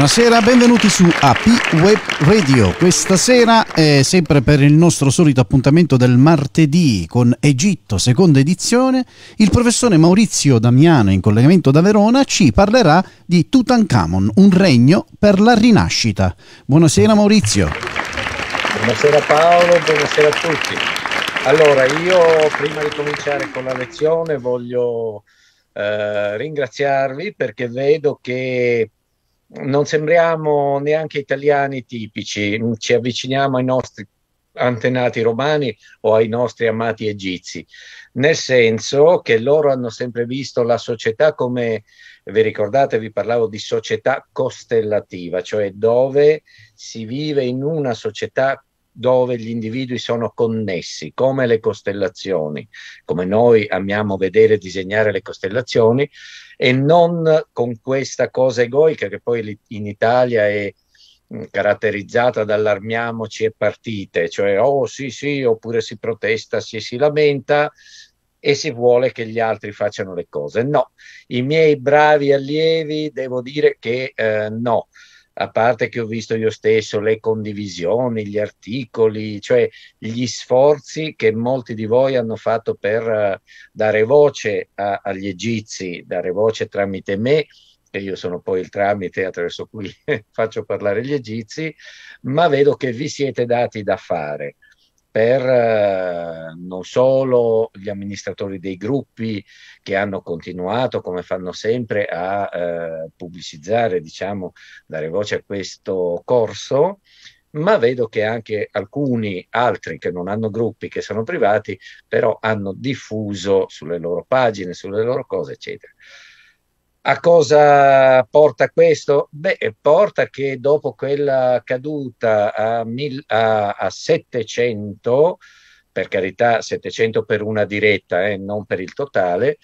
Buonasera, benvenuti su AP Web Radio. Questa sera è sempre per il nostro solito appuntamento del martedì con Egitto, seconda edizione. Il professore Maurizio Damiano, in collegamento da Verona, ci parlerà di Tutankhamon, un regno per la rinascita. Buonasera Maurizio. Buonasera Paolo, buonasera a tutti. Allora, io prima di cominciare con la lezione voglio eh, ringraziarvi perché vedo che non sembriamo neanche italiani tipici, mm, ci avviciniamo ai nostri antenati romani o ai nostri amati egizi, nel senso che loro hanno sempre visto la società come, vi ricordate, vi parlavo di società costellativa, cioè dove si vive in una società dove gli individui sono connessi, come le costellazioni, come noi amiamo vedere e disegnare le costellazioni, e non con questa cosa egoica che poi in Italia è caratterizzata dall'armiamoci e partite, cioè oh sì sì, oppure si protesta, si, si lamenta e si vuole che gli altri facciano le cose. No, i miei bravi allievi devo dire che eh, no, a parte che ho visto io stesso le condivisioni, gli articoli, cioè gli sforzi che molti di voi hanno fatto per eh, dare voce a, agli egizi, dare voce tramite me, che io sono poi il tramite attraverso cui faccio parlare gli egizi, ma vedo che vi siete dati da fare per eh, non solo gli amministratori dei gruppi che hanno continuato, come fanno sempre, a eh, pubblicizzare, diciamo, dare voce a questo corso, ma vedo che anche alcuni altri che non hanno gruppi, che sono privati, però hanno diffuso sulle loro pagine, sulle loro cose, eccetera. A cosa porta questo? Beh, porta che dopo quella caduta a, mil, a, a 700, per carità 700 per una diretta, eh, non per il totale,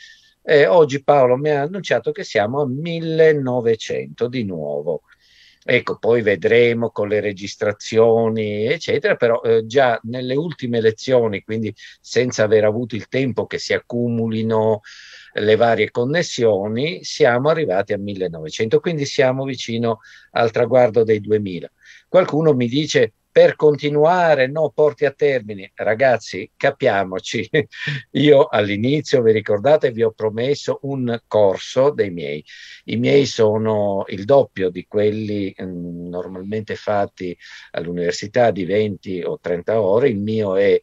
eh, oggi Paolo mi ha annunciato che siamo a 1900 di nuovo. Ecco, poi vedremo con le registrazioni, eccetera, però eh, già nelle ultime lezioni, quindi senza aver avuto il tempo che si accumulino le varie connessioni, siamo arrivati a 1900, quindi siamo vicino al traguardo dei 2000. Qualcuno mi dice per continuare, no, porti a termine. Ragazzi, capiamoci, io all'inizio, vi ricordate, vi ho promesso un corso dei miei. I miei sono il doppio di quelli mh, mm, normalmente fatti all'università di 20 o 30 ore, il mio è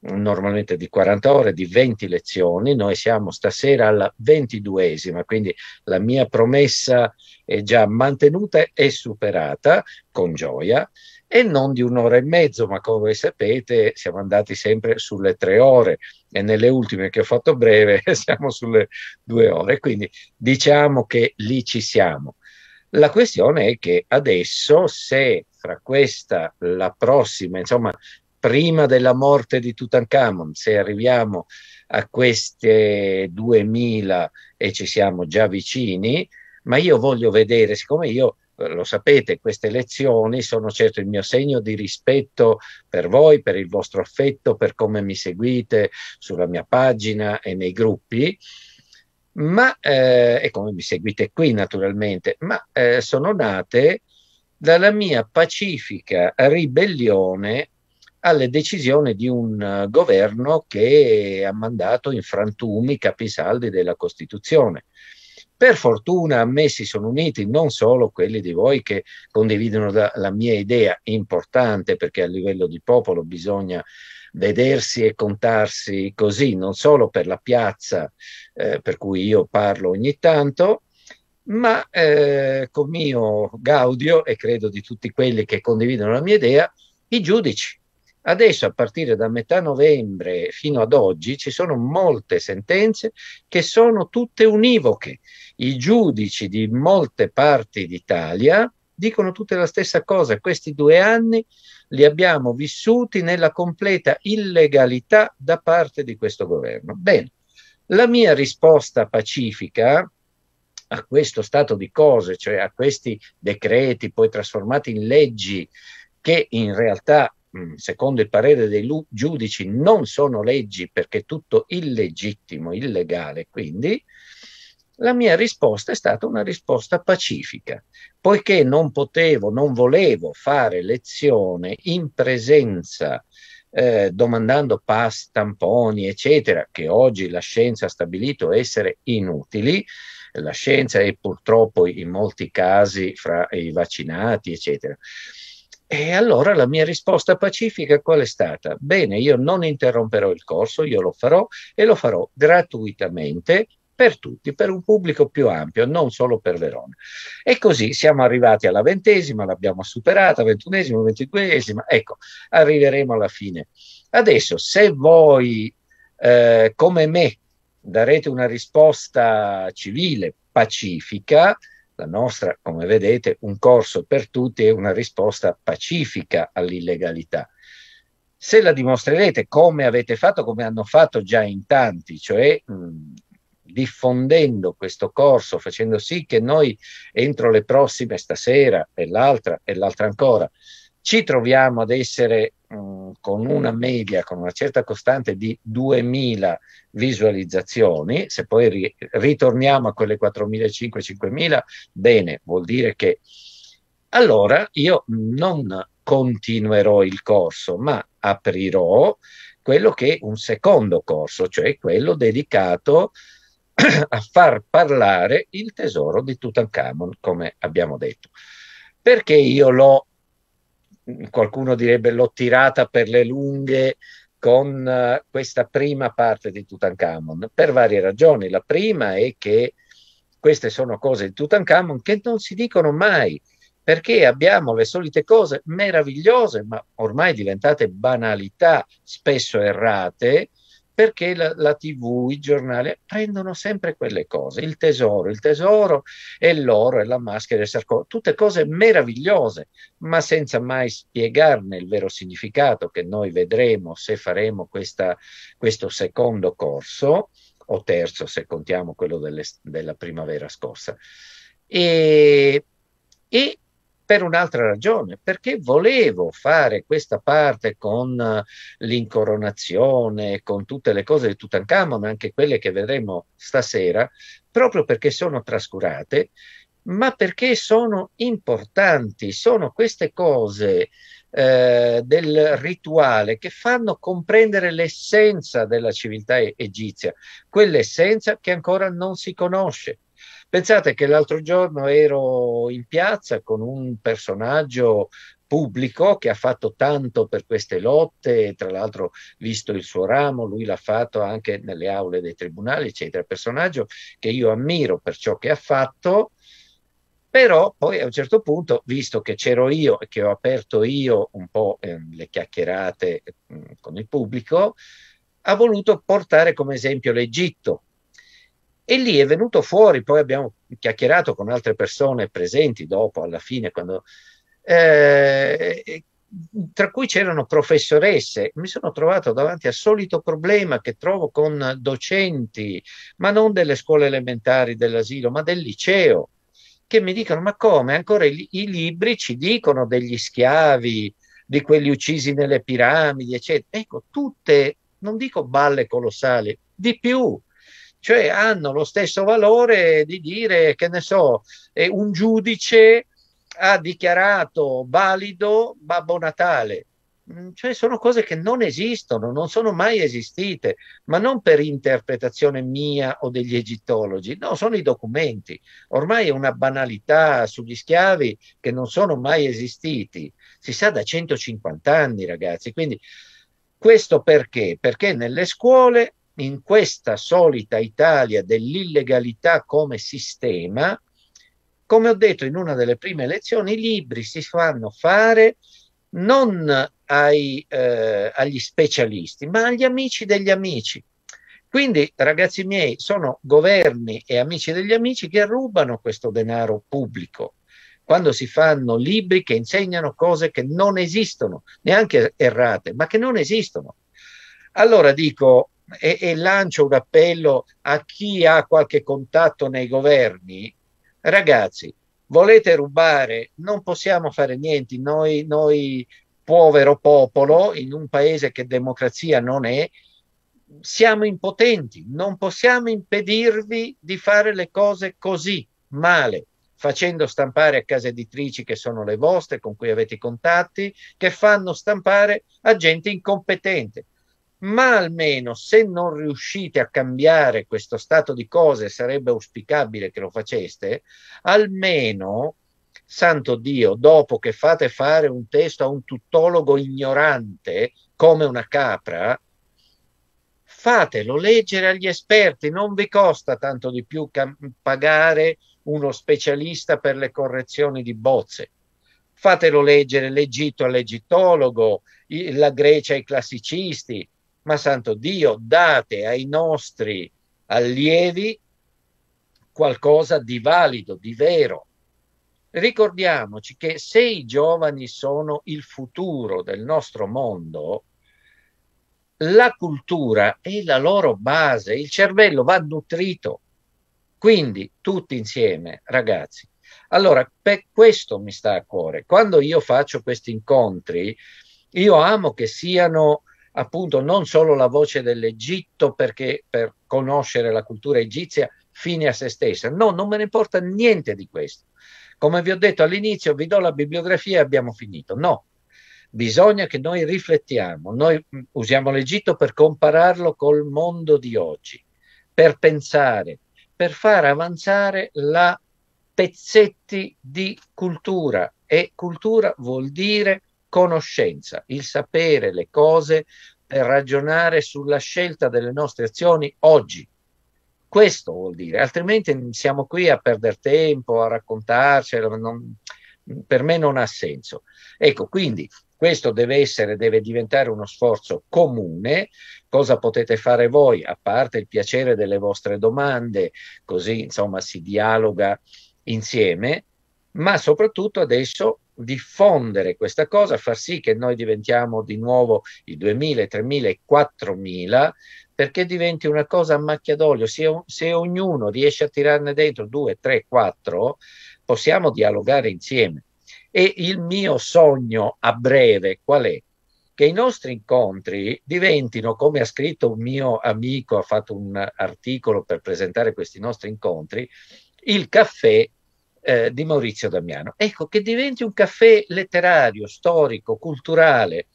normalmente di 40 ore, di 20 lezioni, noi siamo stasera alla 22esima, quindi la mia promessa è già mantenuta e superata con gioia e non di un'ora e mezzo, ma come sapete siamo andati sempre sulle tre ore e nelle ultime che ho fatto breve siamo sulle due ore, quindi diciamo che lì ci siamo. La questione è che adesso se fra questa la prossima, insomma prima della morte di Tutankhamon, se arriviamo a queste 2000 e ci siamo già vicini, ma io voglio vedere, siccome io eh, lo sapete, queste lezioni sono certo il mio segno di rispetto per voi, per il vostro affetto, per come mi seguite sulla mia pagina e nei gruppi, ma, eh, e come mi seguite qui naturalmente, ma eh, sono nate dalla mia pacifica ribellione alle decisioni di un eh, governo che ha mandato in frantumi i capisaldi della Costituzione. Per fortuna a me si sono uniti non solo quelli di voi che condividono la, la mia idea, importante perché a livello di popolo bisogna vedersi e contarsi così, non solo per la piazza eh, per cui io parlo ogni tanto, ma eh, con mio gaudio e credo di tutti quelli che condividono la mia idea, i giudici Adesso, a partire da metà novembre fino ad oggi, ci sono molte sentenze che sono tutte univoche. I giudici di molte parti d'Italia dicono tutte la stessa cosa. Questi due anni li abbiamo vissuti nella completa illegalità da parte di questo governo. Bene, la mia risposta pacifica a questo stato di cose, cioè a questi decreti poi trasformati in leggi che in realtà Mm, secondo il parere dei giudici, non sono leggi perché è tutto illegittimo, illegale, quindi la mia risposta è stata una risposta pacifica, poiché non potevo, non volevo fare lezione in presenza eh, domandando pass, tamponi, eccetera, che oggi la scienza ha stabilito essere inutili, la scienza è purtroppo in molti casi fra i vaccinati, eccetera. E allora la mia risposta pacifica qual è stata? Bene, io non interromperò il corso, io lo farò e lo farò gratuitamente per tutti, per un pubblico più ampio, non solo per Verona. E così siamo arrivati alla ventesima, l'abbiamo superata, ventunesima, ventiduesima, ecco, arriveremo alla fine. Adesso, se voi eh, come me darete una risposta civile, pacifica, la nostra, come vedete, un corso per tutti e una risposta pacifica all'illegalità. Se la dimostrerete come avete fatto, come hanno fatto già in tanti, cioè mh, mm, diffondendo questo corso, facendo sì che noi entro le prossime stasera e l'altra e l'altra ancora, ci troviamo ad essere Mm, con una media, con una certa costante di 2.000 visualizzazioni, se poi ri- ritorniamo a quelle 4.500-5.000, bene, vuol dire che allora io non continuerò il corso, ma aprirò quello che è un secondo corso, cioè quello dedicato a far parlare il tesoro di Tutankhamon, come abbiamo detto. Perché io l'ho qualcuno direbbe l'ho tirata per le lunghe con eh, questa prima parte di Tutankhamon per varie ragioni. La prima è che queste sono cose di Tutankhamon che non si dicono mai perché abbiamo le solite cose meravigliose ma ormai diventate banalità, spesso errate, perché la, la tv, i giornali prendono sempre quelle cose, il tesoro, il tesoro e l'oro e la maschera e il sarcofago, tutte cose meravigliose, ma senza mai spiegarne il vero significato che noi vedremo se faremo questa, questo secondo corso, o terzo se contiamo quello delle, della primavera scorsa. E, e per un'altra ragione, perché volevo fare questa parte con eh, l'incoronazione, con tutte le cose di Tutankhamon, anche quelle che vedremo stasera, proprio perché sono trascurate, ma perché sono importanti, sono queste cose eh, del rituale che fanno comprendere l'essenza della civiltà egizia, quell'essenza che ancora non si conosce Pensate che l'altro giorno ero in piazza con un personaggio pubblico che ha fatto tanto per queste lotte, tra l'altro visto il suo ramo, lui l'ha fatto anche nelle aule dei tribunali, eccetera, personaggio che io ammiro per ciò che ha fatto, però poi a un certo punto, visto che c'ero io e che ho aperto io un po' eh, le chiacchierate mh, con il pubblico, ha voluto portare come esempio l'Egitto, e lì è venuto fuori, poi abbiamo chiacchierato con altre persone presenti dopo, alla fine, quando, eh, tra cui c'erano professoresse. Mi sono trovato davanti al solito problema che trovo con docenti, ma non delle scuole elementari, dell'asilo, ma del liceo, che mi dicono, ma come? Ancora i, i libri ci dicono degli schiavi, di quelli uccisi nelle piramidi, eccetera. Ecco, tutte, non dico balle colossali, di più, cioè hanno lo stesso valore di dire, che ne so, eh, un giudice ha dichiarato valido Babbo Natale. Mm, cioè sono cose che non esistono, non sono mai esistite, ma non per interpretazione mia o degli egittologi, no, sono i documenti. Ormai è una banalità sugli schiavi che non sono mai esistiti. Si sa da 150 anni, ragazzi. Quindi questo perché? Perché nelle scuole in questa solita Italia dell'illegalità come sistema, come ho detto in una delle prime lezioni, i libri si fanno fare non ai, eh, agli specialisti, ma agli amici degli amici. Quindi, ragazzi miei, sono governi e amici degli amici che rubano questo denaro pubblico quando si fanno libri che insegnano cose che non esistono, neanche errate, ma che non esistono. Allora dico, e, e lancio un appello a chi ha qualche contatto nei governi, ragazzi, volete rubare, non possiamo fare niente, noi, noi povero popolo in un paese che democrazia non è, siamo impotenti, non possiamo impedirvi di fare le cose così male, facendo stampare a case editrici che sono le vostre, con cui avete i contatti, che fanno stampare a gente incompetente ma almeno se non riuscite a cambiare questo stato di cose, sarebbe auspicabile che lo faceste, almeno, santo Dio, dopo che fate fare un testo a un tuttologo ignorante come una capra, fatelo leggere agli esperti, non vi costa tanto di più cam- pagare uno specialista per le correzioni di bozze. Fatelo leggere l'Egitto all'egittologo, la Grecia ai classicisti, ma santo Dio, date ai nostri allievi qualcosa di valido, di vero. Ricordiamoci che se i giovani sono il futuro del nostro mondo, la cultura è la loro base, il cervello va nutrito. Quindi tutti insieme, ragazzi. Allora, per questo mi sta a cuore. Quando io faccio questi incontri, io amo che siano appunto non solo la voce dell'Egitto perché per conoscere la cultura egizia fine a se stessa. No, non me ne importa niente di questo. Come vi ho detto all'inizio, vi do la bibliografia e abbiamo finito. No, bisogna che noi riflettiamo. Noi mm, usiamo l'Egitto per compararlo col mondo di oggi, per pensare, per far avanzare la pezzetti di cultura e cultura vuol dire conoscenza, il sapere le cose per eh, ragionare sulla scelta delle nostre azioni oggi. Questo vuol dire, altrimenti siamo qui a perdere tempo, a raccontarcelo, eh, non, per me non ha senso. Ecco, quindi questo deve essere, deve diventare uno sforzo comune. Cosa potete fare voi, a parte il piacere delle vostre domande, così insomma si dialoga insieme, ma soprattutto adesso diffondere questa cosa, far sì che noi diventiamo di nuovo i 2000, 3000, i 4000, perché diventi una cosa a macchia d'olio. Se, se, ognuno riesce a tirarne dentro 2, 3, 4, possiamo dialogare insieme. E il mio sogno a breve qual è? Che i nostri incontri diventino, come ha scritto un mio amico, ha fatto un articolo per presentare questi nostri incontri, il caffè eh, di Maurizio Damiano. Ecco, che diventi un caffè letterario, storico, culturale,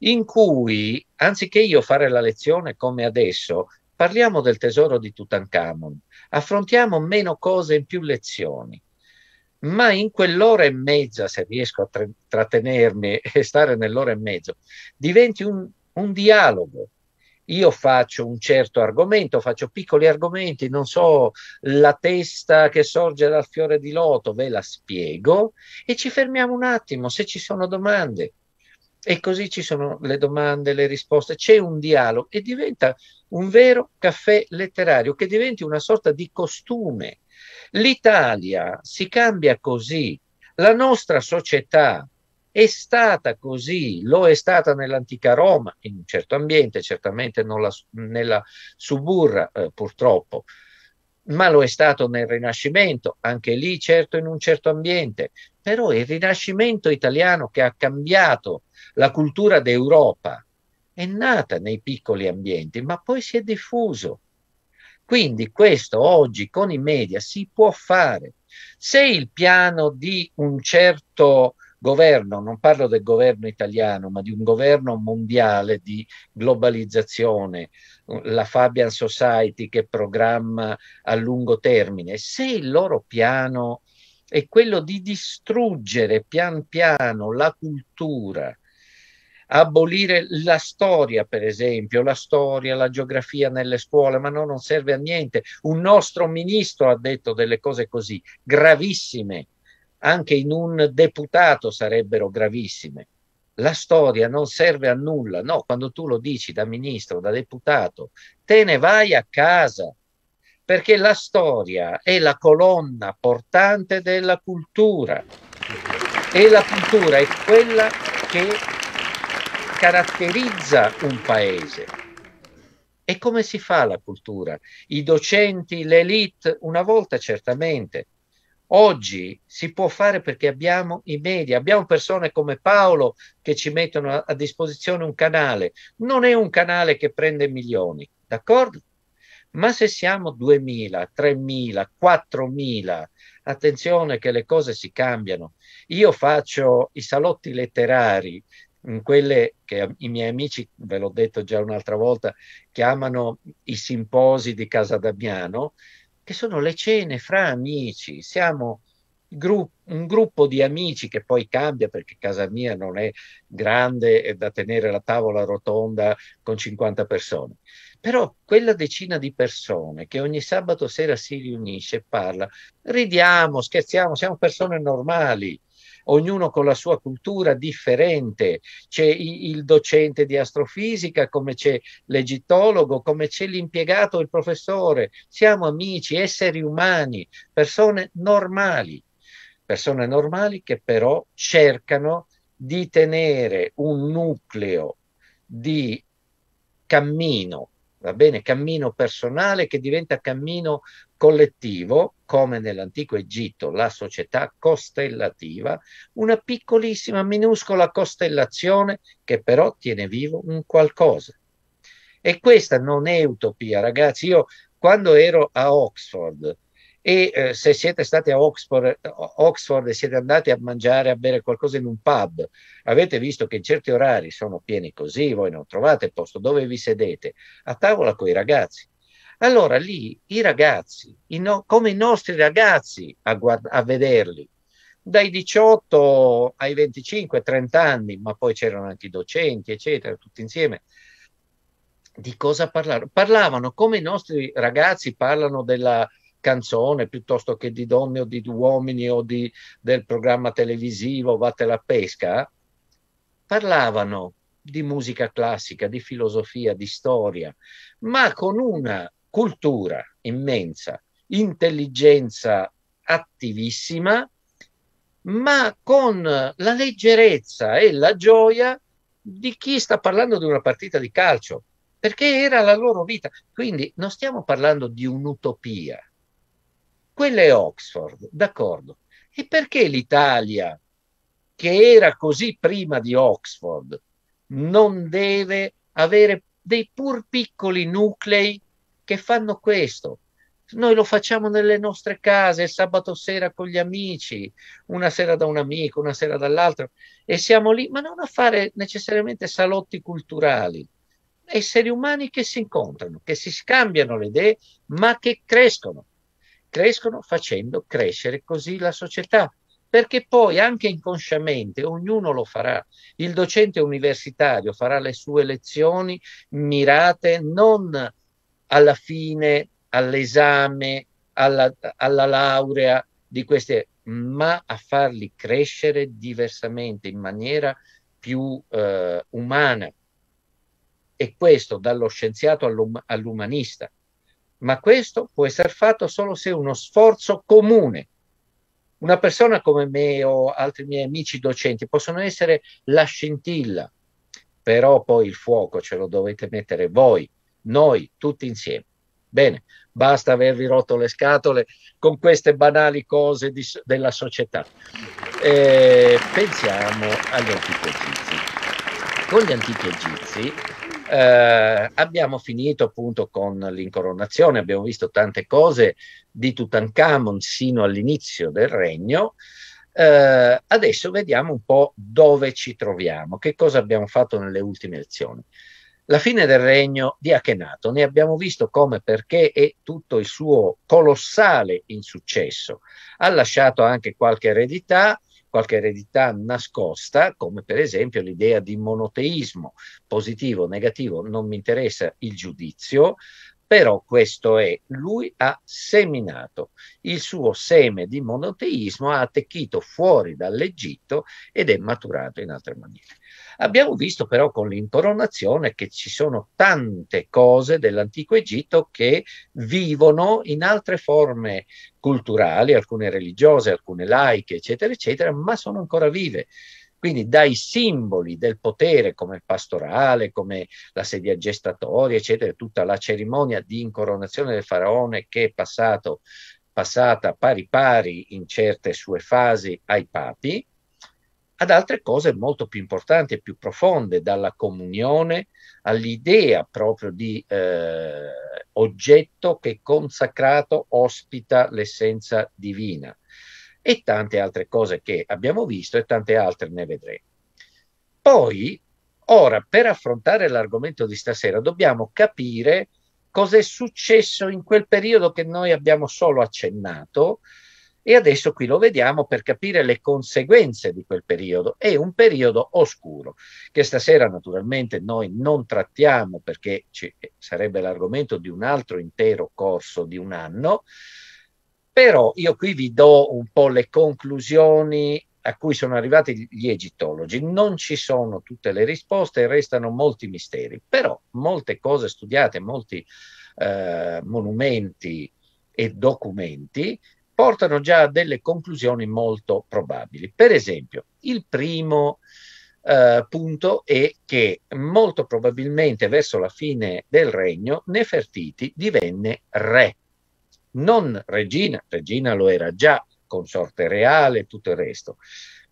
in cui, anziché io fare la lezione come adesso, parliamo del tesoro di Tutankhamon, affrontiamo meno cose in più lezioni. Ma in quell'ora e mezza, se riesco a trattenermi e stare nell'ora e mezzo, diventi un, un dialogo io faccio un certo argomento, faccio piccoli argomenti, non so, la testa che sorge dal fiore di loto, ve la spiego e ci fermiamo un attimo se ci sono domande. E così ci sono le domande, le risposte, c'è un dialogo e diventa un vero caffè letterario che diventi una sorta di costume. L'Italia si cambia così, la nostra società è stata così, lo è stata nell'antica Roma, in un certo ambiente, certamente non la, nella suburra eh, purtroppo, ma lo è stato nel Rinascimento, anche lì certo in un certo ambiente, però il Rinascimento italiano che ha cambiato la cultura d'Europa è nata nei piccoli ambienti, ma poi si è diffuso. Quindi questo oggi con i media si può fare. Se il piano di un certo governo, non parlo del governo italiano, ma di un governo mondiale di globalizzazione, la Fabian Society che programma a lungo termine, se il loro piano è quello di distruggere pian piano la cultura, abolire la storia, per esempio, la storia, la geografia nelle scuole, ma no, non serve a niente. Un nostro ministro ha detto delle cose così gravissime anche in un deputato sarebbero gravissime. La storia non serve a nulla, no, quando tu lo dici da ministro, da deputato, te ne vai a casa, perché la storia è la colonna portante della cultura e la cultura è quella che caratterizza un paese. E come si fa la cultura? I docenti, l'elite, una volta certamente, Oggi si può fare perché abbiamo i media, abbiamo persone come Paolo che ci mettono a, disposizione un canale. Non è un canale che prende milioni, d'accordo? Ma se siamo 2.000, 3.000, 4.000, attenzione che le cose si cambiano. Io faccio i salotti letterari, in quelle che i miei amici, ve l'ho detto già un'altra volta, chiamano i simposi di Casa Damiano, che sono le cene fra amici. Siamo gru- un gruppo di amici che poi cambia perché casa mia non è grande è da tenere la tavola rotonda con 50 persone. Però quella decina di persone che ogni sabato sera si riunisce, e parla, ridiamo, scherziamo, siamo persone normali ognuno con la sua cultura differente. C'è il docente di astrofisica, come c'è l'egittologo, come c'è l'impiegato, il professore. Siamo amici, esseri umani, persone normali, persone normali che però cercano di tenere un nucleo di cammino va bene? Cammino personale che diventa cammino collettivo, come nell'antico Egitto la società costellativa, una piccolissima, minuscola costellazione che però tiene vivo un qualcosa. E questa non è utopia, ragazzi. Io quando ero a Oxford e eh, se siete stati a Oxford, Oxford, e siete andati a mangiare, a bere qualcosa in un pub, avete visto che in certi orari sono pieni così, voi non trovate posto dove vi sedete, a tavola con i ragazzi. Allora lì i ragazzi, i no, come i nostri ragazzi a, guard- a vederli, dai 18 ai 25, 30 anni, ma poi c'erano anche i docenti, eccetera, tutti insieme, di cosa parlavano? Parlavano come i nostri ragazzi parlano della, canzone piuttosto che di donne o di uomini o di, del programma televisivo Vatte la pesca, eh? parlavano di musica classica, di filosofia, di storia, ma con una cultura immensa, intelligenza attivissima, ma con la leggerezza e la gioia di chi sta parlando di una partita di calcio, perché era la loro vita. Quindi non stiamo parlando di un'utopia, quella è Oxford, d'accordo. E perché l'Italia, che era così prima di Oxford, non deve avere dei pur piccoli nuclei che fanno questo? Noi lo facciamo nelle nostre case, il sabato sera con gli amici, una sera da un amico, una sera dall'altro, e siamo lì, ma non a fare necessariamente salotti culturali esseri umani che si incontrano, che si scambiano le idee, ma che crescono crescono facendo crescere così la società, perché poi anche inconsciamente ognuno lo farà. Il docente universitario farà le sue lezioni mirate non alla fine, all'esame, alla, alla laurea di queste, ma a farli crescere diversamente, in maniera più eh, umana. E questo dallo scienziato all'um- all'umanista ma questo può essere fatto solo se uno sforzo comune. Una persona come me o altri miei amici docenti possono essere la scintilla, però poi il fuoco ce lo dovete mettere voi, noi, tutti insieme. Bene, basta avervi rotto le scatole con queste banali cose di, della società. Eh, pensiamo agli antichi egizi. Con gli antichi egizi eh, abbiamo finito appunto con l'incoronazione, abbiamo visto tante cose di Tutankhamon sino all'inizio del regno. Eh, adesso vediamo un po' dove ci troviamo, che cosa abbiamo fatto nelle ultime lezioni. La fine del regno di Achenato, ne abbiamo visto come perché e tutto il suo colossale insuccesso. Ha lasciato anche qualche eredità, qualche eredità nascosta, come per esempio l'idea di monoteismo positivo, o negativo, non mi interessa il giudizio, però questo è, lui ha seminato, il suo seme di monoteismo ha attecchito fuori dall'Egitto ed è maturato in altre maniere. Abbiamo visto però con l'incoronazione che ci sono tante cose dell'antico Egitto che vivono in altre forme culturali, alcune religiose, alcune laiche, eccetera, eccetera, ma sono ancora vive. Quindi dai simboli del potere come pastorale, come la sedia gestatoria, eccetera, tutta la cerimonia di incoronazione del faraone che è passato, passata pari pari in certe sue fasi ai papi, ad altre cose molto più importanti e più profonde, dalla comunione all'idea proprio di eh, oggetto che consacrato ospita l'essenza divina e tante altre cose che abbiamo visto e tante altre ne vedremo. Poi, ora, per affrontare l'argomento di stasera, dobbiamo capire cosa è successo in quel periodo che noi abbiamo solo accennato, e adesso qui lo vediamo per capire le conseguenze di quel periodo. È un periodo oscuro, che stasera naturalmente noi non trattiamo perché ci, eh, sarebbe l'argomento di un altro intero corso di un anno, però io qui vi do un po' le conclusioni a cui sono arrivati gli egittologi. Non ci sono tutte le risposte, restano molti misteri, però molte cose studiate, molti eh, monumenti e documenti portano già a delle conclusioni molto probabili. Per esempio, il primo eh, punto è che molto probabilmente verso la fine del regno Nefertiti divenne re, non regina, regina lo era già, consorte reale e tutto il resto,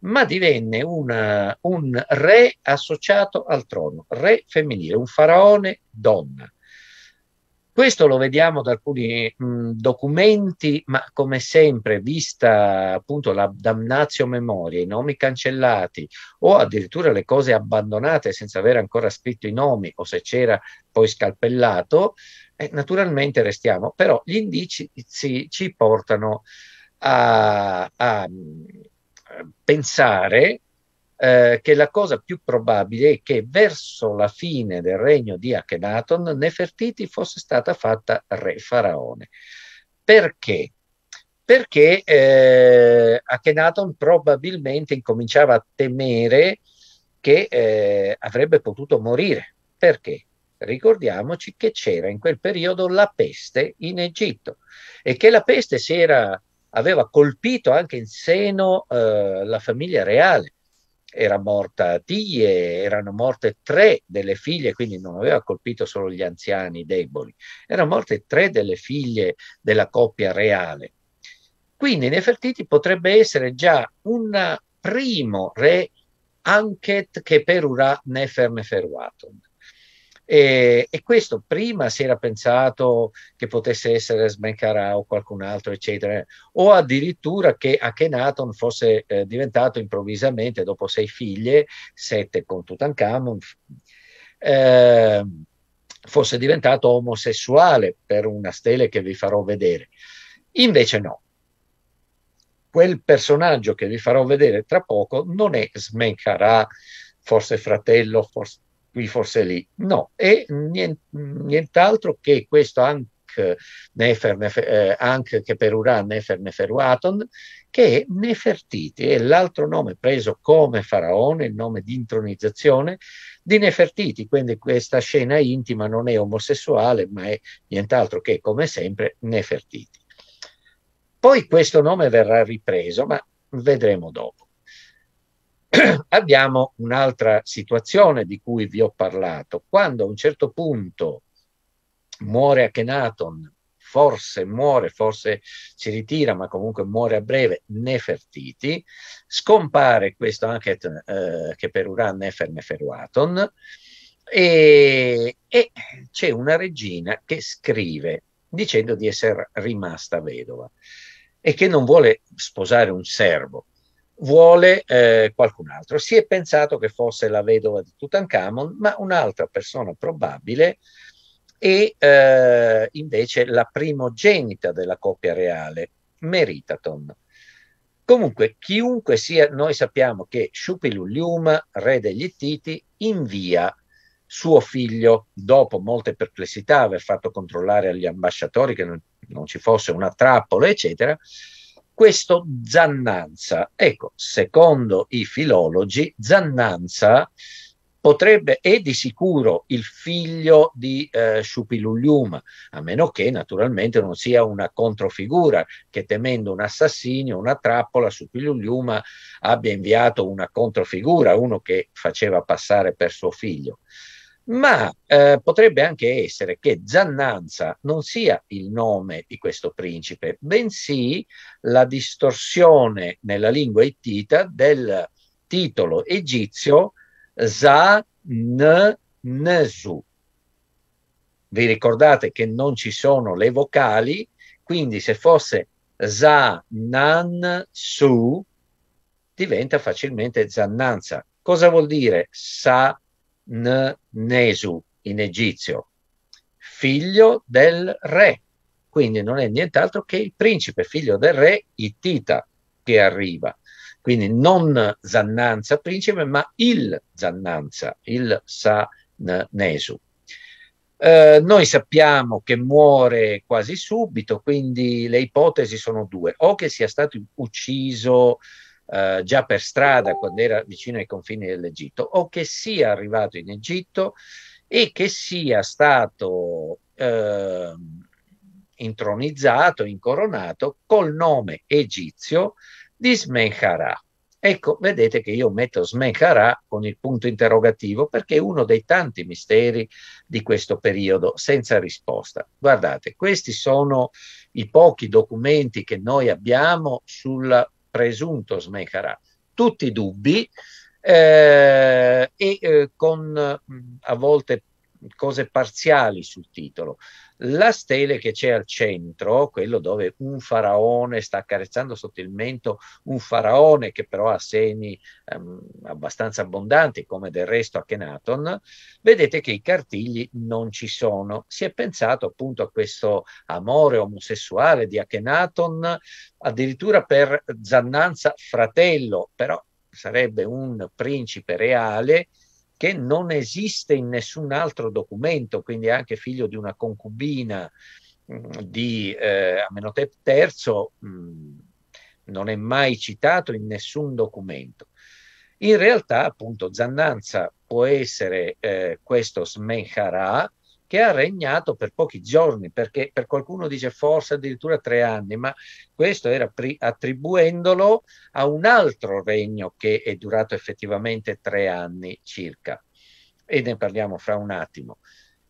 ma divenne una, un re associato al trono, re femminile, un faraone donna. Questo lo vediamo da alcuni mh, documenti, ma come sempre, vista appunto la damnatio memoria, i nomi cancellati o addirittura le cose abbandonate senza aver ancora scritto i nomi o se c'era poi scalpellato, eh, naturalmente restiamo, però gli indici ci portano a, a pensare eh, che la cosa più probabile è che verso la fine del regno di Akhenaton Nefertiti fosse stata fatta re faraone. Perché? Perché eh, Akhenaton probabilmente incominciava a temere che eh, avrebbe potuto morire. Perché? Ricordiamoci che c'era in quel periodo la peste in Egitto e che la peste era, aveva colpito anche in seno eh, la famiglia reale era morta Tiglie, erano morte tre delle figlie, quindi non aveva colpito solo gli anziani deboli, erano morte tre delle figlie della coppia reale. Quindi Nefertiti potrebbe essere già un primo re anket che perurà Nefer Neferuatum. E, e, questo prima si era pensato che potesse essere Smencara o qualcun altro, eccetera, o addirittura che Akhenaton fosse eh, diventato improvvisamente, dopo sei figlie, sette con Tutankhamon, eh, fosse diventato omosessuale per una stele che vi farò vedere. Invece no. Quel personaggio che vi farò vedere tra poco non è Smencara, forse fratello, forse qui forse lì. No, e nient'altro che questo anche Nefer, nefer, eh, anche che per Uran Nefer Neferuaton, che è Nefertiti, è l'altro nome preso come faraone, il nome di intronizzazione di Nefertiti, quindi questa scena intima non è omosessuale, ma è nient'altro che, come sempre, Nefertiti. Poi questo nome verrà ripreso, ma vedremo dopo. abbiamo un'altra situazione di cui vi ho parlato. Quando a un certo punto muore Akhenaton, forse muore, forse si ritira, ma comunque muore a breve, Nefertiti, scompare questo anche eh, che per Uran Nefer Neferuaton, e, e c'è una regina che scrive dicendo di essere rimasta vedova e che non vuole sposare un servo, vuole eh, qualcun altro. Si è pensato che fosse la vedova di Tutankhamon, ma un'altra persona probabile è eh, invece la primogenita della coppia reale, Meritaton. Comunque, chiunque sia, noi sappiamo che Shupilulium, re degli Ittiti, invia suo figlio, dopo molte perplessità, aver fatto controllare agli ambasciatori che non, non ci fosse una trappola, eccetera, questo Zannanza. Ecco, secondo i filologi, Zannanza potrebbe, è di sicuro il figlio di eh, Sciupilulium, a meno che naturalmente non sia una controfigura che temendo un assassino, una trappola, Sciupilulium abbia inviato una controfigura, uno che faceva passare per suo figlio ma eh, potrebbe anche essere che Zannanza non sia il nome di questo principe, bensì la distorsione nella lingua ittita del titolo egizio Za-N-Nsu. Vi ricordate che non ci sono le vocali, quindi se fosse Za-Nan-Su diventa facilmente Zannanza. Cosa vuol dire sa Nnesu in egizio, figlio del re, quindi non è nient'altro che il principe, figlio del re Itita che arriva. Quindi non Zannanza principe, ma il Zannanza, il Sanesu. Eh, noi sappiamo che muore quasi subito, quindi le ipotesi sono due, o che sia stato ucciso eh, eh, già per strada quando era vicino ai confini dell'Egitto o che sia arrivato in Egitto e che sia stato eh, intronizzato, incoronato col nome egizio di Smenchara. Ecco, vedete che io metto Smenchara con il punto interrogativo perché è uno dei tanti misteri di questo periodo senza risposta. Guardate, questi sono i pochi documenti che noi abbiamo sulla presunto Smecara tutti i dubbi eh, e eh, con mm, a volte cose parziali sul titolo. La stele che c'è al centro, quello dove un faraone sta accarezzando sotto il mento un faraone che però ha seni ehm, abbastanza abbondanti, come del resto Akhenaton, vedete che i cartigli non ci sono. Si è pensato appunto a questo amore omosessuale di Akhenaton, addirittura per Zannanza fratello, però sarebbe un principe reale che non esiste in nessun altro documento, quindi è anche figlio di una concubina mh, mm, di eh, Amenhotep III, mh, mm, non è mai citato in nessun documento. In realtà, appunto, Zannanza può essere eh, questo Smenhara, che ha regnato per pochi giorni, perché per qualcuno dice forse addirittura tre anni, ma questo era pri- attribuendolo a un altro regno che è durato effettivamente tre anni circa. E ne parliamo fra un attimo.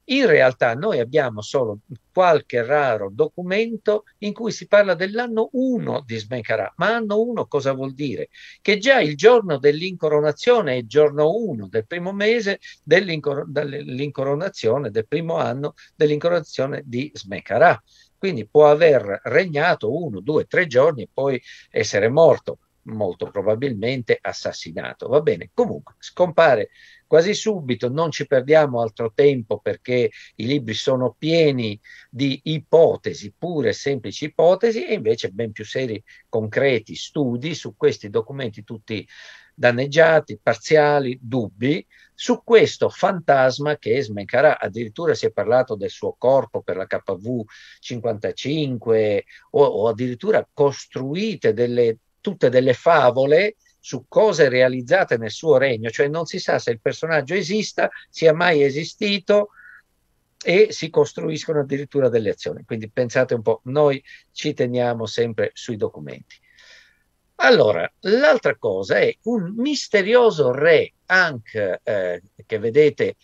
In realtà noi abbiamo solo qualche raro documento in cui si parla dell'anno 1 di Smencarà, ma anno 1 cosa vuol dire? Che già il giorno dell'incoronazione è il giorno 1 del primo mese dell'incoronazione, del primo anno dell'incoronazione di Smencarà. Quindi può aver regnato uno, due, tre giorni e poi essere morto molto probabilmente assassinato. Va bene, comunque scompare quasi subito, non ci perdiamo altro tempo perché i libri sono pieni di ipotesi, pure semplici ipotesi, e invece ben più seri, concreti studi su questi documenti tutti danneggiati, parziali, dubbi, su questo fantasma che Smencarà, addirittura si è parlato del suo corpo per la KV55 o, o addirittura costruite delle tutte delle favole su cose realizzate nel suo regno, cioè non si sa se il personaggio esista, sia mai esistito e si costruiscono addirittura delle azioni. Quindi pensate un po', noi ci teniamo sempre sui documenti. Allora, l'altra cosa è un misterioso re Ankh eh, che vedete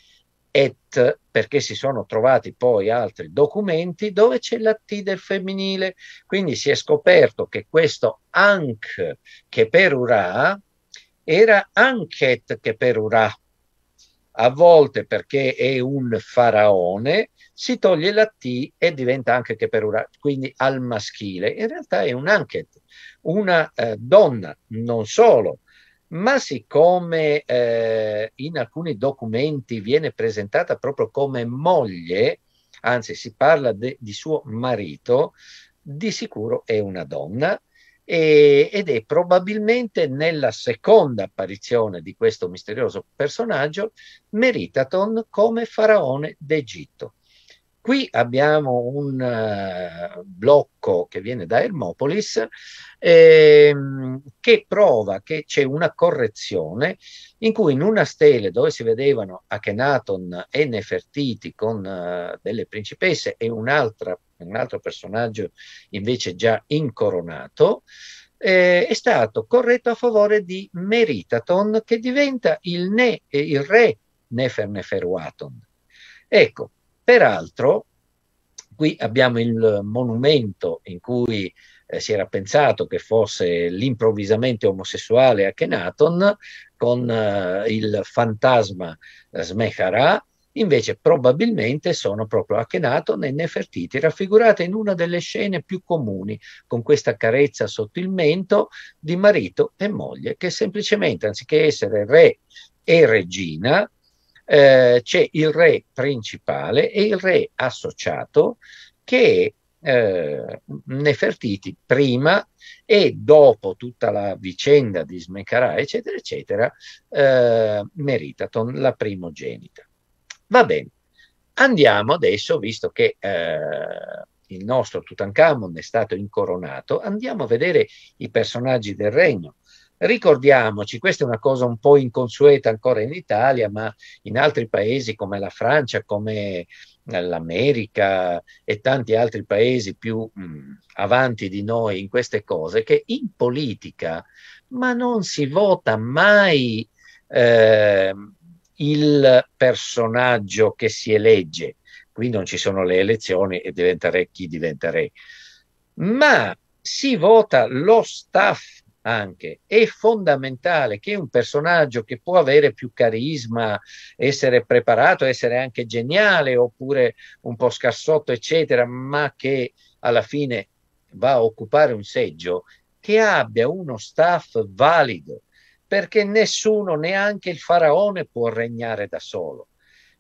et perché si sono trovati poi altri documenti dove c'è la T del femminile. Quindi si è scoperto che questo anc che per Ura era anchet che per Ura. A volte perché è un faraone si toglie la T e diventa anche che per Ura, quindi al maschile. In realtà è un anchet, una eh, donna, non solo ma siccome eh, in alcuni documenti viene presentata proprio come moglie, anzi si parla de, di suo marito, di sicuro è una donna e, ed è probabilmente nella seconda apparizione di questo misterioso personaggio Meritaton come faraone d'Egitto. Qui abbiamo un eh, blocco che viene da Ermopolis ehm, che prova che c'è una correzione in cui in una stele dove si vedevano Akhenaton e Nefertiti con uh, delle principesse e un altro personaggio invece già incoronato, eh, è stato corretto a favore di Meritaton che diventa il, ne, il re Nefer Neferuaton. Ecco, Peraltro, qui abbiamo il monumento in cui eh, si era pensato che fosse l'improvvisamente omosessuale Akhenaton con eh, il fantasma eh, Smechara, invece probabilmente sono proprio Akhenaton e Nefertiti, raffigurate in una delle scene più comuni, con questa carezza sotto il mento di marito e moglie, che semplicemente anziché essere re e regina, eh, c'è il re principale e il re associato che eh, Nefertiti prima e dopo tutta la vicenda di Smecarà, eccetera, eccetera, eh, Meritaton, la primogenita. Va bene, andiamo adesso, visto che eh, il nostro Tutankhamon è stato incoronato, andiamo a vedere i personaggi del regno. Ricordiamoci, questa è una cosa un po' inconsueta ancora in Italia, ma in altri paesi come la Francia, come eh, l'America e tanti altri paesi più mh, mm, avanti di noi in queste cose, che in politica, ma non si vota mai eh, il personaggio che si elegge. Qui non ci sono le elezioni e diventerei chi diventa ma si vota lo staff anche. È fondamentale che un personaggio che può avere più carisma, essere preparato, essere anche geniale oppure un po' scassotto, eccetera, ma che alla fine va a occupare un seggio, che abbia uno staff valido, perché nessuno, neanche il faraone, può regnare da solo.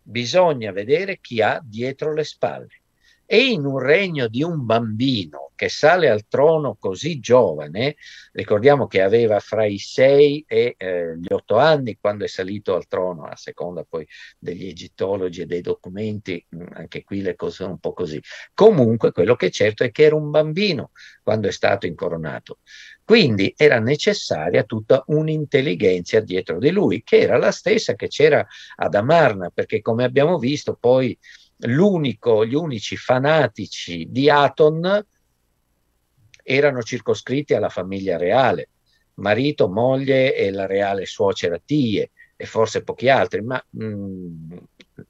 Bisogna vedere chi ha dietro le spalle. E in un regno di un bambino che sale al trono così giovane, ricordiamo che aveva fra i 6 e eh, gli 8 anni quando è salito al trono, a seconda poi degli egittologi e dei documenti, mm, anche qui le cose sono un po' così. Comunque quello che è certo è che era un bambino quando è stato incoronato. Quindi era necessaria tutta un'intelligenza dietro di lui, che era la stessa che c'era ad Amarna, perché come abbiamo visto poi l'unico, gli unici fanatici di Aton erano circoscritti alla famiglia reale, marito, moglie e la reale suocera Tie e forse pochi altri, ma mh, mm,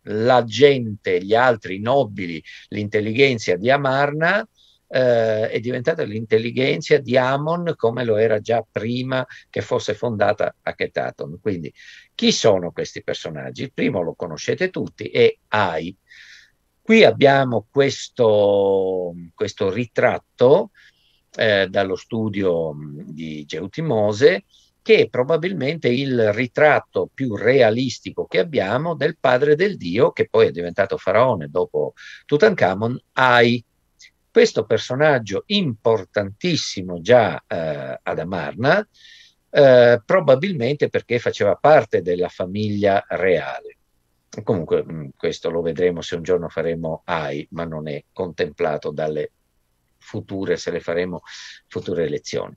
la gente, gli altri nobili, l'intelligenza di Amarna eh, è diventata l'intelligenza di Amon come lo era già prima che fosse fondata Aketaton. Quindi chi sono questi personaggi? Il primo lo conoscete tutti, è Ai, Qui abbiamo questo, questo ritratto eh, dallo studio mm, di Geutimose che è probabilmente il ritratto più realistico che abbiamo del padre del dio che poi è diventato faraone dopo Tutankhamon, Ai. Questo personaggio importantissimo già eh, ad Amarna, eh, probabilmente perché faceva parte della famiglia reale. Comunque mm, questo lo vedremo se un giorno faremo AI, ma non è contemplato dalle future, se le faremo, future elezioni.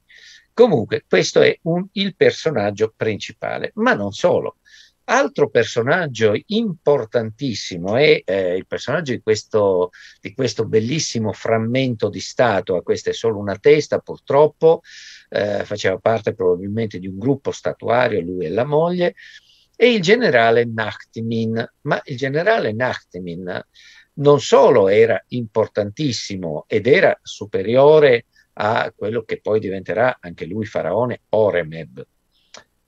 Comunque questo è un, il personaggio principale, ma non solo. Altro personaggio importantissimo è eh, il personaggio di questo, di questo, bellissimo frammento di statua, questa è solo una testa purtroppo, eh, faceva parte probabilmente di un gruppo statuario, lui e la moglie, e il generale Nachtimin. Ma il generale Nachtimin non solo era importantissimo ed era superiore a quello che poi diventerà anche lui faraone Oremeb,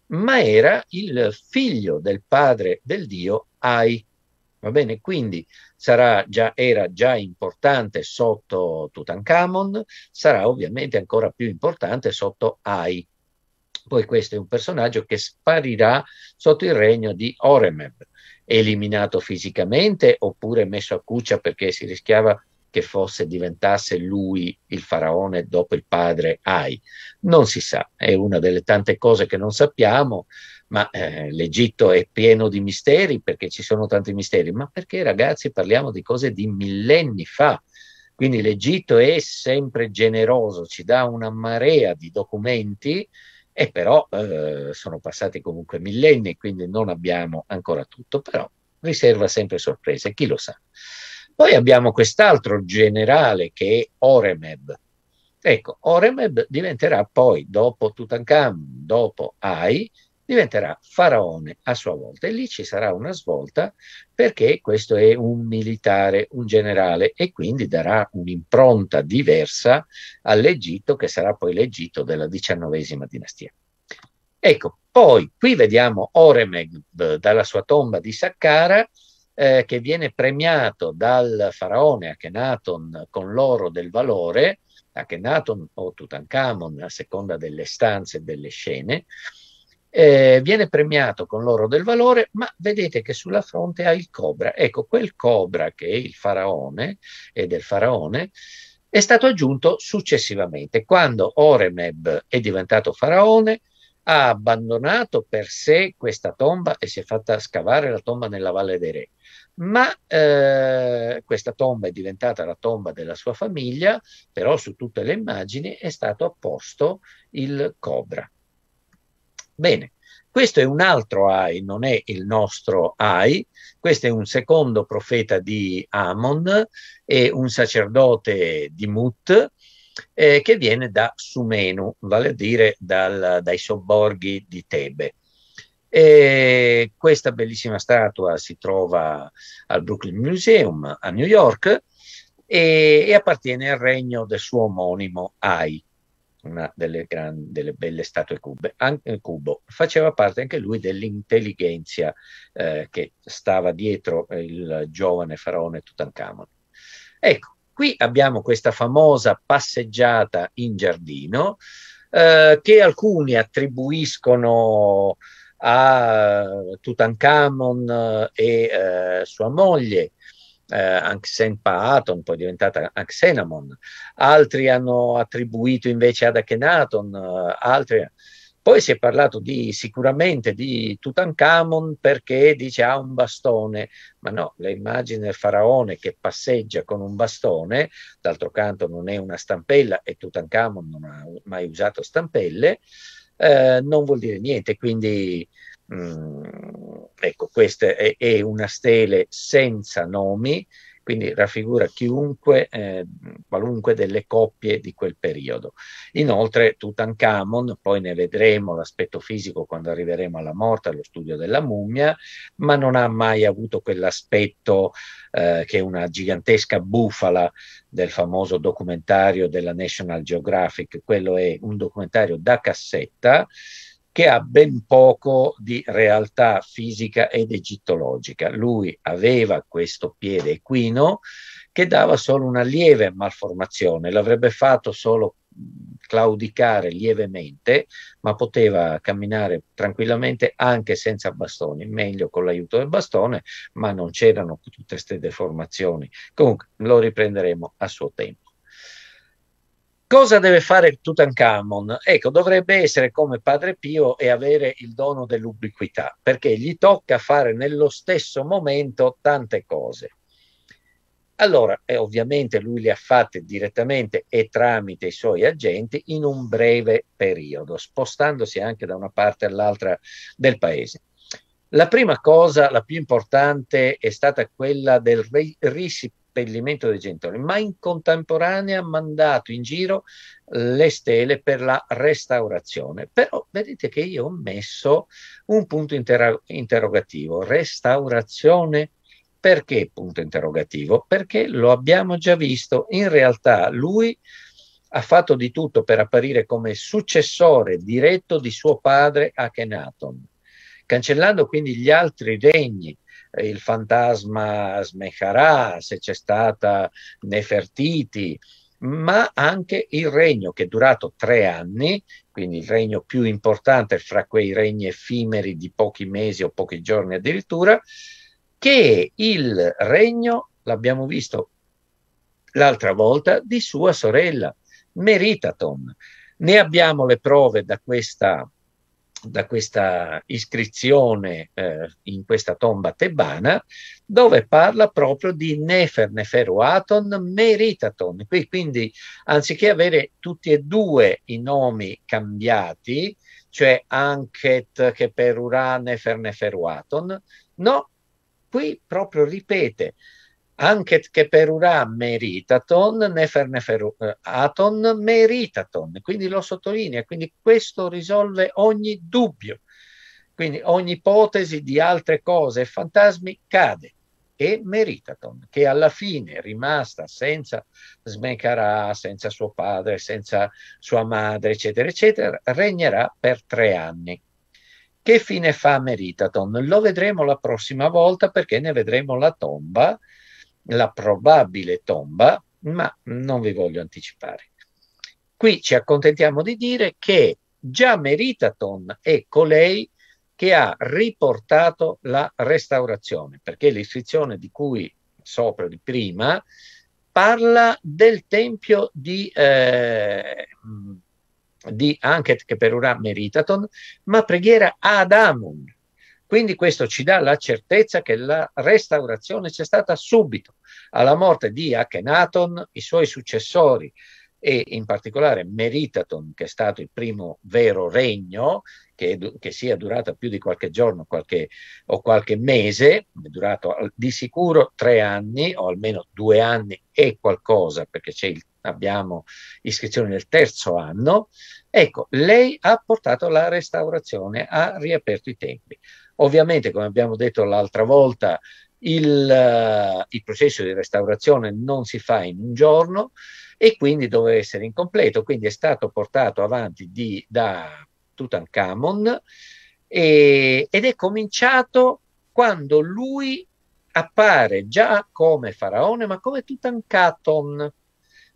ma era il figlio del padre del dio Ai. Va bene, quindi già, era già importante sotto Tutankhamon, sarà ovviamente ancora più importante sotto Ai poi questo è un personaggio che sparirà sotto il regno di Oremeb, eliminato fisicamente oppure messo a cuccia perché si rischiava che fosse diventasse lui il faraone dopo il padre Ai. Non si sa, è una delle tante cose che non sappiamo, ma eh, l'Egitto è pieno di misteri perché ci sono tanti misteri, ma perché ragazzi parliamo di cose di millenni fa. Quindi l'Egitto è sempre generoso, ci dà una marea di documenti e però eh, sono passati comunque millenni, quindi non abbiamo ancora tutto, però riserva sempre sorprese, chi lo sa. Poi abbiamo quest'altro generale che è Oremeb. Ecco, Oremeb diventerà poi, dopo Tutankhamon, dopo Ai, diventerà faraone a sua volta e lì ci sarà una svolta perché questo è un militare, un generale e quindi darà un'impronta diversa all'Egitto che sarà poi l'Egitto della diciannovesima dinastia. Ecco, poi qui vediamo Oremeg eh, dalla sua tomba di Saqqara eh, che viene premiato dal faraone Akhenaton con l'oro del valore, Akhenaton o Tutankhamon a seconda delle stanze e delle scene, eh, viene premiato con l'oro del valore, ma vedete che sulla fronte ha il cobra. Ecco, quel cobra che è il faraone, e del faraone, è stato aggiunto successivamente, quando Oremeb è diventato faraone, ha abbandonato per sé questa tomba e si è fatta scavare la tomba nella Valle dei Re. Ma eh, questa tomba è diventata la tomba della sua famiglia, però su tutte le immagini è stato apposto il cobra. Bene, questo è un altro Ai, non è il nostro Ai, questo è un secondo profeta di Amon e un sacerdote di Mut eh, che viene da Sumenu, vale a dire dal, dai sobborghi di Tebe. E questa bellissima statua si trova al Brooklyn Museum a New York e, e appartiene al regno del suo omonimo Ai una delle, grandi, delle belle statue cube, anche, eh, cubo. Faceva parte anche lui dell'intelligenza eh, che stava dietro il giovane faraone Tutankhamon. Ecco, qui abbiamo questa famosa passeggiata in giardino eh, che alcuni attribuiscono a Tutankhamon eh, e eh, sua moglie, eh, Anxen Paaton, poi diventata Anxenamon, altri hanno attribuito invece ad Akhenaton, eh, altri... Poi si è parlato di, sicuramente di Tutankhamon perché dice ha un bastone, ma no, l'immagine del faraone che passeggia con un bastone, d'altro canto non è una stampella e Tutankhamon non ha mai usato stampelle, eh, non vuol dire niente, quindi Mm, ecco, questa è, è, una stele senza nomi, quindi raffigura chiunque, eh, qualunque delle coppie di quel periodo. Inoltre Tutankhamon, poi ne vedremo l'aspetto fisico quando arriveremo alla morte, allo studio della mummia, ma non ha mai avuto quell'aspetto eh, che è una gigantesca bufala del famoso documentario della National Geographic, quello è un documentario da cassetta che ha ben poco di realtà fisica ed egittologica. Lui aveva questo piede equino che dava solo una lieve malformazione, l'avrebbe fatto solo claudicare lievemente, ma poteva camminare tranquillamente anche senza bastoni, meglio con l'aiuto del bastone, ma non c'erano tutte queste deformazioni. Comunque lo riprenderemo a suo tempo. Cosa deve fare Tutankhamon? Ecco, dovrebbe essere come Padre Pio e avere il dono dell'ubiquità, perché gli tocca fare nello stesso momento tante cose. Allora, eh, ovviamente lui le ha fatte direttamente e tramite i suoi agenti in un breve periodo, spostandosi anche da una parte all'altra del paese. La prima cosa, la più importante, è stata quella del ri- seppellimento dei genitori, ma in contemporanea ha mandato in giro le stele per la restaurazione. Però vedete che io ho messo un punto inter- interrogativo, restaurazione perché punto interrogativo? Perché lo abbiamo già visto, in realtà lui ha fatto di tutto per apparire come successore diretto di suo padre Akhenaton, cancellando quindi gli altri regni il fantasma Smecherà, se c'è stata Nefertiti, ma anche il regno che è durato tre anni, quindi il regno più importante fra quei regni effimeri di pochi mesi o pochi giorni addirittura, che è il regno, l'abbiamo visto l'altra volta, di sua sorella, Meritaton. Ne abbiamo le prove da questa da questa iscrizione eh, in questa tomba tebana, dove parla proprio di Nefer Neferuaton Meritaton. Qui quindi, anziché avere tutti e due i nomi cambiati, cioè Anket che per Urane Nefer Neferuaton, no, qui proprio ripete anche che perurà meritaton, nefer nefer eh, aton meritaton, quindi lo sottolinea, quindi questo risolve ogni dubbio, quindi ogni ipotesi di altre cose e fantasmi cade e Meritaton, che alla fine è rimasta senza Smecarà, senza suo padre, senza sua madre, eccetera, eccetera, regnerà per tre anni. Che fine fa Meritaton? Lo vedremo la prossima volta perché ne vedremo la tomba la probabile tomba, ma non vi voglio anticipare. Qui ci accontentiamo di dire che già Meritaton è colei che ha riportato la restaurazione, perché l'iscrizione di cui sopra di prima parla del tempio di, eh, di Anket che per ora Meritaton, ma preghiera Adamun. Quindi questo ci dà la certezza che la restaurazione c'è stata subito. Alla morte di Akhenaton, i suoi successori e in particolare Meritaton, che è stato il primo vero regno, che, che sia durato più di qualche giorno qualche, o qualche mese, è durato di sicuro tre anni o almeno due anni e qualcosa, perché il, abbiamo iscrizioni nel terzo anno, ecco, lei ha portato la restaurazione, ha riaperto i templi. Ovviamente, come abbiamo detto l'altra volta, il, eh, il processo di restaurazione non si fa in un giorno e quindi doveva essere incompleto, quindi è stato portato avanti di, da Tutankhamon e, ed è cominciato quando lui appare già come faraone, ma come Tutankhamon.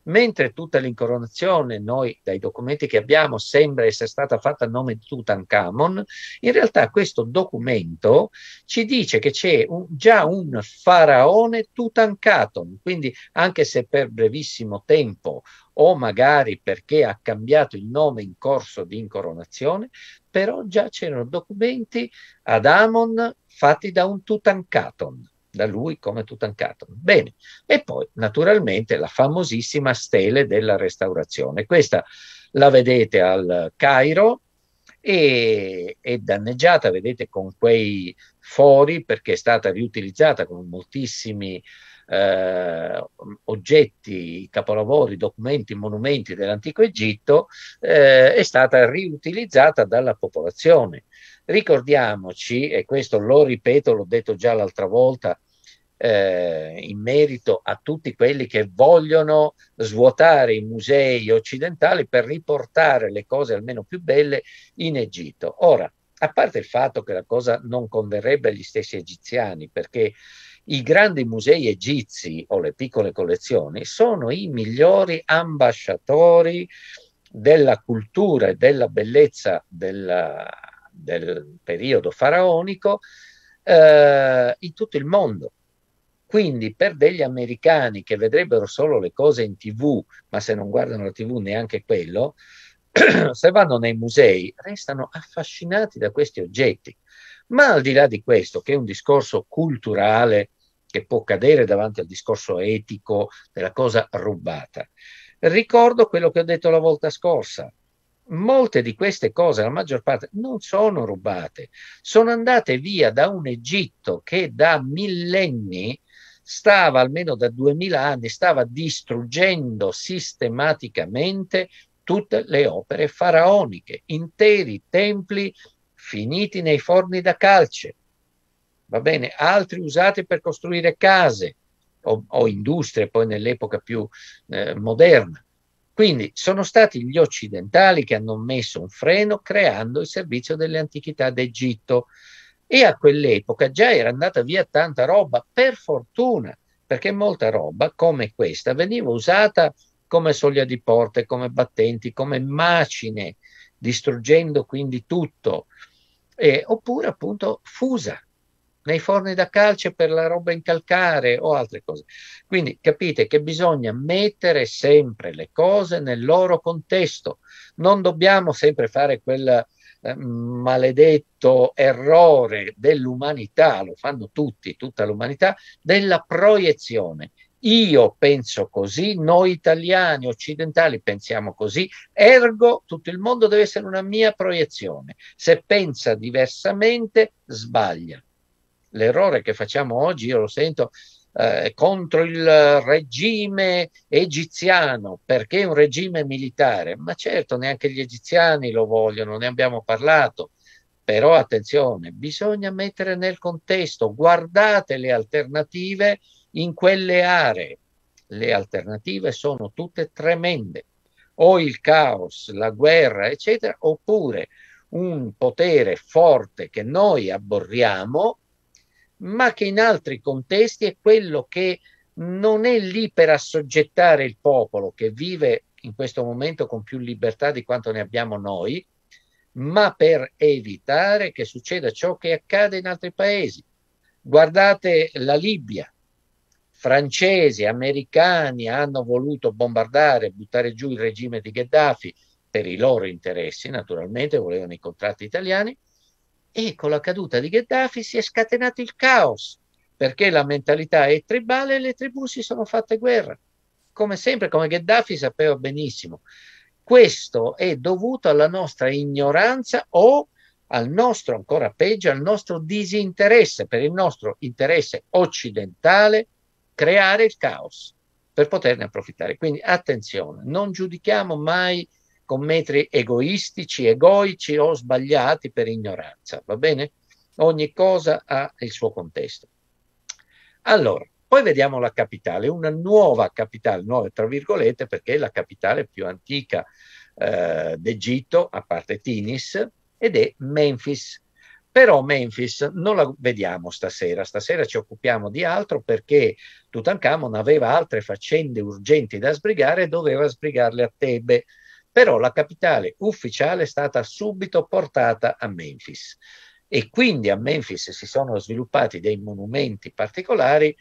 Mentre tutta l'incoronazione, noi dai documenti che abbiamo, sembra essere stata fatta a nome di Tutankhamon, in realtà questo documento ci dice che c'è un, già un faraone Tutankhamon, quindi anche se per brevissimo tempo o magari perché ha cambiato il nome in corso di incoronazione, però già c'erano documenti ad Amon fatti da un Tutankhamon da lui come Tutankhamon. Bene, e poi naturalmente la famosissima stele della restaurazione. Questa la vedete al Cairo e è danneggiata, vedete, con quei fuori perché è stata riutilizzata con moltissimi eh, oggetti, capolavori, documenti, monumenti dell'antico Egitto, eh, è stata riutilizzata dalla popolazione. Ricordiamoci, e questo lo ripeto, l'ho detto già l'altra volta, eh, in merito a tutti quelli che vogliono svuotare i musei occidentali per riportare le cose almeno più belle in Egitto. Ora, a parte il fatto che la cosa non converrebbe agli stessi egiziani, perché i grandi musei egizi o le piccole collezioni sono i migliori ambasciatori della cultura e della bellezza della, del periodo faraonico eh, in tutto il mondo. Quindi per degli americani che vedrebbero solo le cose in tv, ma se non guardano la tv neanche quello, se vanno nei musei, restano affascinati da questi oggetti. Ma al di là di questo, che è un discorso culturale che può cadere davanti al discorso etico della cosa rubata, ricordo quello che ho detto la volta scorsa. Molte di queste cose, la maggior parte, non sono rubate, sono andate via da un Egitto che da millenni stava almeno da duemila anni, stava distruggendo sistematicamente tutte le opere faraoniche, interi templi finiti nei forni da calce, va bene, altri usati per costruire case o, o industrie poi nell'epoca più eh, moderna. Quindi sono stati gli occidentali che hanno messo un freno creando il servizio delle antichità d'Egitto e a quell'epoca già era andata via tanta roba, per fortuna, perché molta roba come questa veniva usata come soglia di porte, come battenti, come macine, distruggendo quindi tutto, eh, oppure appunto fusa nei forni da calce per la roba in calcare o altre cose. Quindi capite che bisogna mettere sempre le cose nel loro contesto, non dobbiamo sempre fare quel eh, maledetto errore dell'umanità, lo fanno tutti, tutta l'umanità, della proiezione io penso così, noi italiani occidentali pensiamo così, ergo tutto il mondo deve essere una mia proiezione. Se pensa diversamente, sbaglia. L'errore che facciamo oggi, io lo sento, eh, contro il regime egiziano perché è un regime militare, ma certo neanche gli egiziani lo vogliono, ne abbiamo parlato. Però attenzione, bisogna mettere nel contesto, guardate le alternative in quelle aree le alternative sono tutte tremende, o il caos, la guerra, eccetera, oppure un potere forte che noi abborriamo, ma che in altri contesti è quello che non è lì per assoggettare il popolo che vive in questo momento con più libertà di quanto ne abbiamo noi, ma per evitare che succeda ciò che accade in altri paesi. Guardate la Libia, francesi, americani hanno voluto bombardare, buttare giù il regime di Gheddafi per i loro interessi, naturalmente volevano i contratti italiani, e con la caduta di Gheddafi si è scatenato il caos, perché la mentalità è tribale e le tribù si sono fatte guerra, come sempre, come Gheddafi sapeva benissimo. Questo è dovuto alla nostra ignoranza o al nostro, ancora peggio, al nostro disinteresse per il nostro interesse occidentale creare il caos per poterne approfittare. Quindi attenzione, non giudichiamo mai con metri egoistici, egoici o sbagliati per ignoranza, va bene? Ogni cosa ha il suo contesto. Allora, poi vediamo la capitale, una nuova capitale, nuova tra virgolette, perché è la capitale più antica eh, d'Egitto, a parte Tinis, ed è Memphis. Però Memphis non la vediamo stasera, stasera ci occupiamo di altro perché Tutankhamon aveva altre faccende urgenti da sbrigare e doveva sbrigarle a Tebe, però la capitale ufficiale è stata subito portata a Memphis e quindi a Memphis si sono sviluppati dei monumenti particolari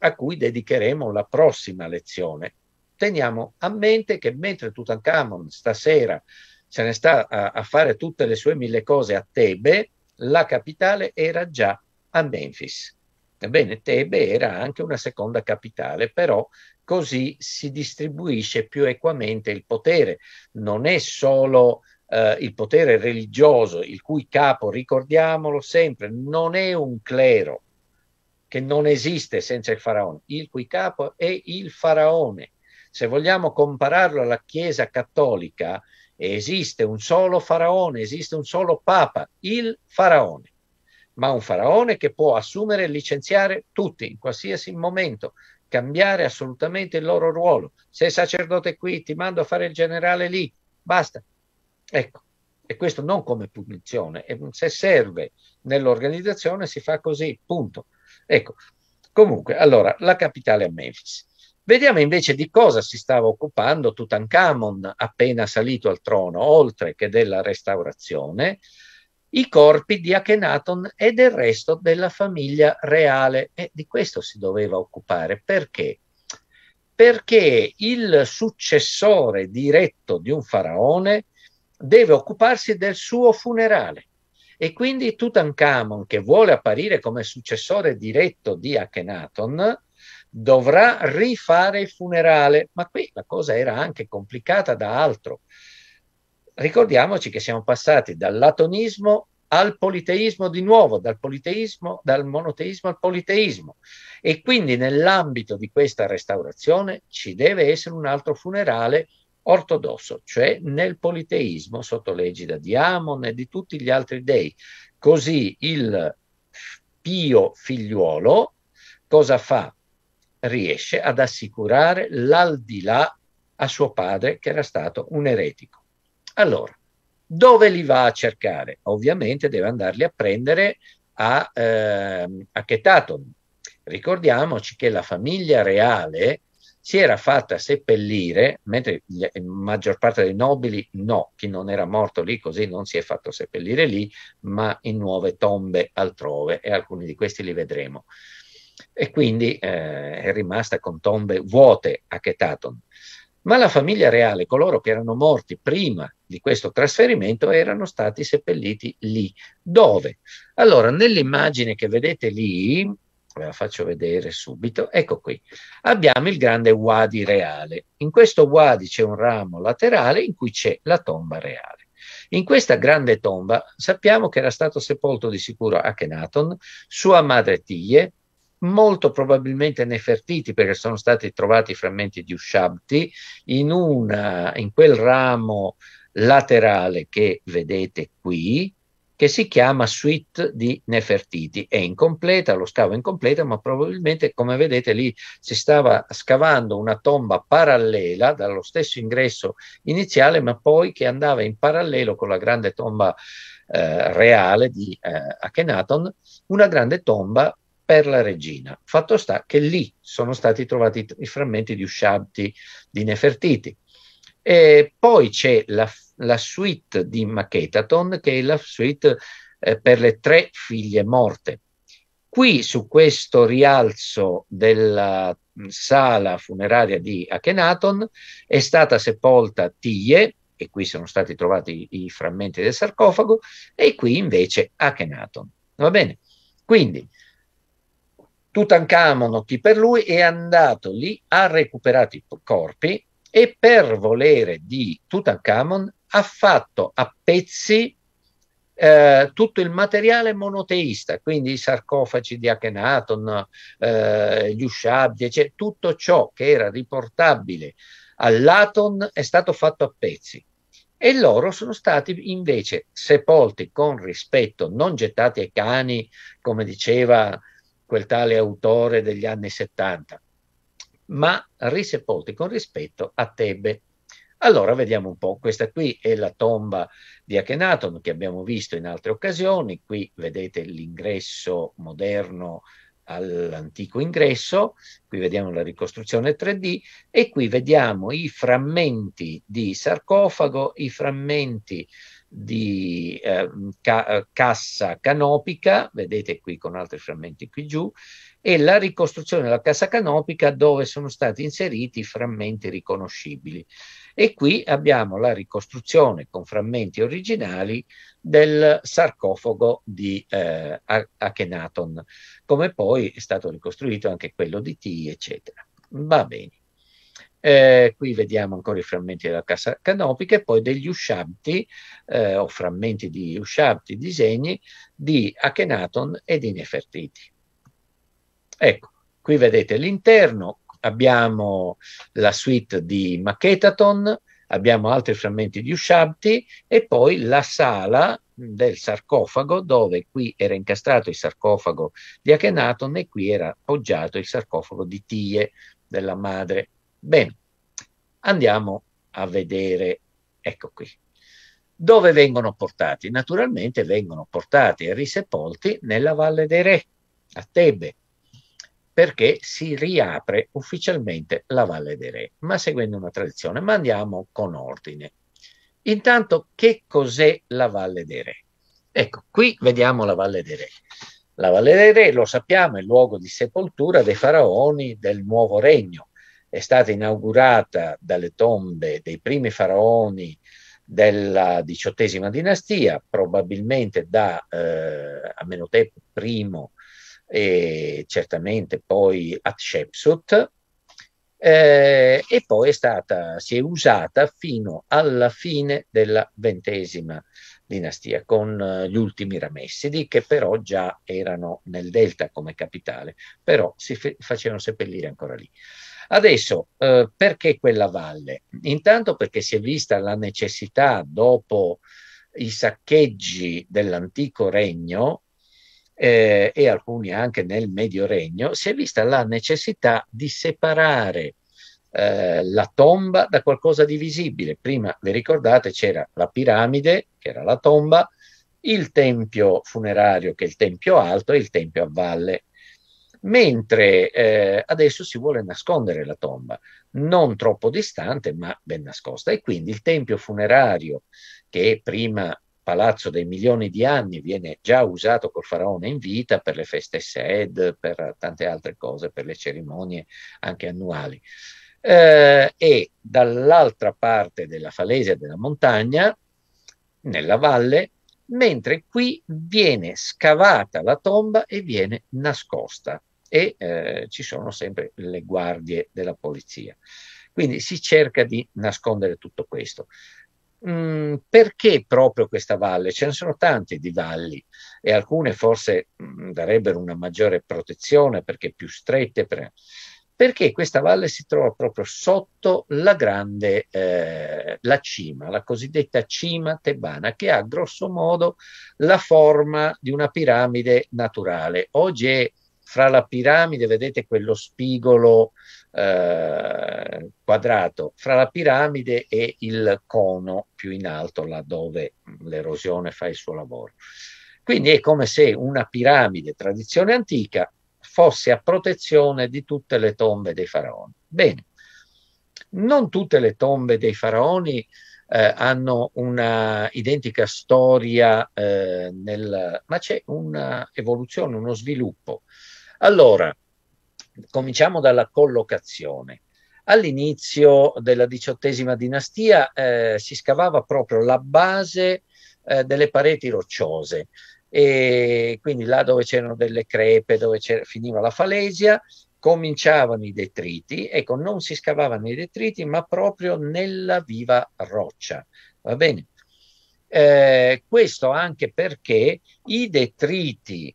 a cui dedicheremo la prossima lezione. Teniamo a mente che mentre Tutankhamon stasera se ne sta a, a fare tutte le sue mille cose a Tebe, la capitale era già a Memphis. Ebbene, Tebe era anche una seconda capitale, però così si distribuisce più equamente il potere. Non è solo eh, il potere religioso, il cui capo, ricordiamolo sempre, non è un clero che non esiste senza il faraone, il cui capo è il faraone. Se vogliamo compararlo alla Chiesa cattolica, esiste un solo faraone, esiste un solo papa, il faraone ma un faraone che può assumere e licenziare tutti in qualsiasi momento, cambiare assolutamente il loro ruolo. Sei sacerdote qui, ti mando a fare il generale lì, basta. Ecco, e questo non come punizione, e se serve nell'organizzazione si fa così, punto. Ecco, comunque, allora, la capitale è Memphis. Vediamo invece di cosa si stava occupando Tutankhamon appena salito al trono, oltre che della restaurazione i corpi di Akhenaton e del resto della famiglia reale. E di questo si doveva occupare. Perché? Perché il successore diretto di un faraone deve occuparsi del suo funerale. E quindi Tutankhamon, che vuole apparire come successore diretto di Akhenaton, dovrà rifare il funerale. Ma qui la cosa era anche complicata da altro, ricordiamoci che siamo passati dall'atonismo al politeismo di nuovo, dal politeismo, dal monoteismo al politeismo. E quindi nell'ambito di questa restaurazione ci deve essere un altro funerale ortodosso, cioè nel politeismo sotto l'egida di Amon e di tutti gli altri dei. Così il Pio figliuolo cosa fa? Riesce ad assicurare l'aldilà a suo padre che era stato un eretico. Allora, dove li va a cercare? Ovviamente deve andarli a prendere a, eh, a Chetaton. Ricordiamoci che la famiglia reale si era fatta seppellire, mentre la maggior parte dei nobili no, chi non era morto lì così non si è fatto seppellire lì, ma in nuove tombe altrove e alcuni di questi li vedremo. E quindi eh, è rimasta con tombe vuote a Chetaton ma la famiglia reale, coloro che erano morti prima di questo trasferimento, erano stati seppelliti lì. Dove? Allora, nell'immagine che vedete lì, ve la faccio vedere subito, ecco qui, abbiamo il grande wadi reale. In questo wadi c'è un ramo laterale in cui c'è la tomba reale. In questa grande tomba sappiamo che era stato sepolto di sicuro Akhenaton, sua madre Tie, molto probabilmente Nefertiti, perché sono stati trovati frammenti di Ushabti, in, una, in quel ramo laterale che vedete qui, che si chiama Suite di Nefertiti. È incompleta, lo scavo è incompleta, ma probabilmente, come vedete, lì si stava scavando una tomba parallela dallo stesso ingresso iniziale, ma poi che andava in parallelo con la grande tomba eh, reale di eh, Akhenaton, una grande tomba per la regina. Fatto sta che lì sono stati trovati i frammenti di Ushabti di Nefertiti. E poi c'è la, la suite di Machetaton, che è la suite eh, per le tre figlie morte. Qui su questo rialzo della sala funeraria di Akhenaton è stata sepolta Tie, e qui sono stati trovati i, i frammenti del sarcofago, e qui invece Akhenaton. Va bene? Quindi Tutankhamon, chi per lui, è andato lì, ha recuperato i corpi e per volere di Tutankhamon ha fatto a pezzi eh, tutto il materiale monoteista, quindi i sarcofagi di Akhenaton, eh, gli usciabdi, cioè, tutto ciò che era riportabile all'Aton è stato fatto a pezzi e loro sono stati invece sepolti con rispetto, non gettati ai cani, come diceva quel tale autore degli anni 70, ma risepolti con rispetto a Tebe. Allora vediamo un po', questa qui è la tomba di Akhenaton che abbiamo visto in altre occasioni, qui vedete l'ingresso moderno all'antico ingresso, qui vediamo la ricostruzione 3D e qui vediamo i frammenti di sarcofago, i frammenti di eh, ca- eh, cassa canopica, vedete qui con altri frammenti qui giù, e la ricostruzione della cassa canopica dove sono stati inseriti frammenti riconoscibili. E qui abbiamo la ricostruzione con frammenti originali del sarcofago di eh, Akhenaton, come poi è stato ricostruito anche quello di T, eccetera. Va bene. Eh, qui vediamo ancora i frammenti della cassa canopica e poi degli usciabti eh, o frammenti di usciabti, disegni di Akhenaton e di Nefertiti. Ecco, qui vedete l'interno, abbiamo la suite di Machetaton, abbiamo altri frammenti di usciabti e poi la sala del sarcofago dove qui era incastrato il sarcofago di Akhenaton e qui era appoggiato il sarcofago di Tie della madre Bene, andiamo a vedere, ecco qui, dove vengono portati? Naturalmente vengono portati e risepolti nella Valle dei Re, a Tebe, perché si riapre ufficialmente la Valle dei Re, ma seguendo una tradizione. Ma andiamo con ordine. Intanto, che cos'è la Valle dei Re? Ecco, qui vediamo la Valle dei Re. La Valle dei Re, lo sappiamo, è il luogo di sepoltura dei faraoni del nuovo regno, è stata inaugurata dalle tombe dei primi faraoni della diciottesima dinastia, probabilmente da eh, Amenhotep I e certamente poi Hatshepsut, eh, e poi è stata, si è usata fino alla fine della ventesima dinastia con eh, gli ultimi Ramessidi che però già erano nel delta come capitale, però si fe- facevano seppellire ancora lì. Adesso, eh, perché quella valle? Intanto perché si è vista la necessità, dopo i saccheggi dell'antico regno eh, e alcuni anche nel medio regno, si è vista la necessità di separare eh, la tomba da qualcosa di visibile. Prima, vi ricordate, c'era la piramide, che era la tomba, il tempio funerario, che è il tempio alto, e il tempio a valle, mentre eh, adesso si vuole nascondere la tomba, non troppo distante ma ben nascosta e quindi il tempio funerario che prima palazzo dei milioni di anni viene già usato col faraone in vita per le feste sed, per tante altre cose, per le cerimonie anche annuali. Eh, e dall'altra parte della falesia della montagna, nella valle, mentre qui viene scavata la tomba e viene nascosta e eh, ci sono sempre le guardie della polizia. Quindi si cerca di nascondere tutto questo. Mm, perché proprio questa valle? Ce ne sono tante di valli e alcune forse mm, darebbero una maggiore protezione perché più strette. Per... Perché questa valle si trova proprio sotto la grande, eh, la cima, la cosiddetta cima tebana, che ha grosso modo la forma di una piramide naturale. Oggi è fra la piramide, vedete quello spigolo eh, quadrato, fra la piramide e il cono più in alto, laddove l'erosione fa il suo lavoro. Quindi è come se una piramide, tradizione antica, fosse a protezione di tutte le tombe dei faraoni. Bene, non tutte le tombe dei faraoni eh, hanno una identica storia, eh, nel, ma c'è un'evoluzione, uno sviluppo. Allora, cominciamo dalla collocazione. All'inizio della diciottesima dinastia eh, si scavava proprio la base eh, delle pareti rocciose e quindi là dove c'erano delle crepe, dove finiva la falesia, cominciavano i detriti, ecco non si scavavano i detriti ma proprio nella viva roccia, va bene? Eh, questo anche perché i detriti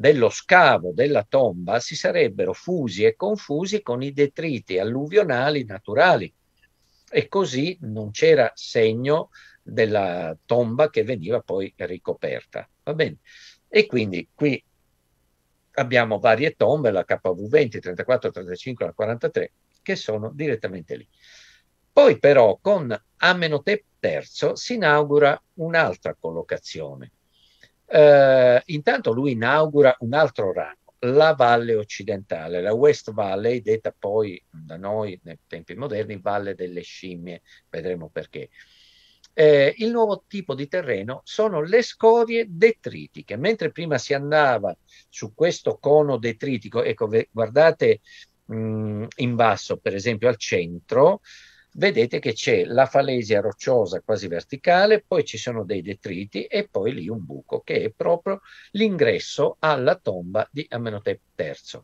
dello scavo della tomba si sarebbero fusi e confusi con i detriti alluvionali naturali e così non c'era segno della tomba che veniva poi ricoperta. Va bene? E quindi qui abbiamo varie tombe, la KV20, 34, 35, la 43, che sono direttamente lì. Poi però con Amenhotep III si inaugura un'altra collocazione, eh, intanto lui inaugura un altro ramo, la valle occidentale, la West Valley, detta poi da noi nei tempi moderni Valle delle Scimmie, vedremo perché. Eh, il nuovo tipo di terreno sono le scorie detritiche. Mentre prima si andava su questo cono detritico, ecco, guardate mh, mm, in basso, per esempio al centro, vedete che c'è la falesia rocciosa quasi verticale, poi ci sono dei detriti e poi lì un buco che è proprio l'ingresso alla tomba di Amenhotep III.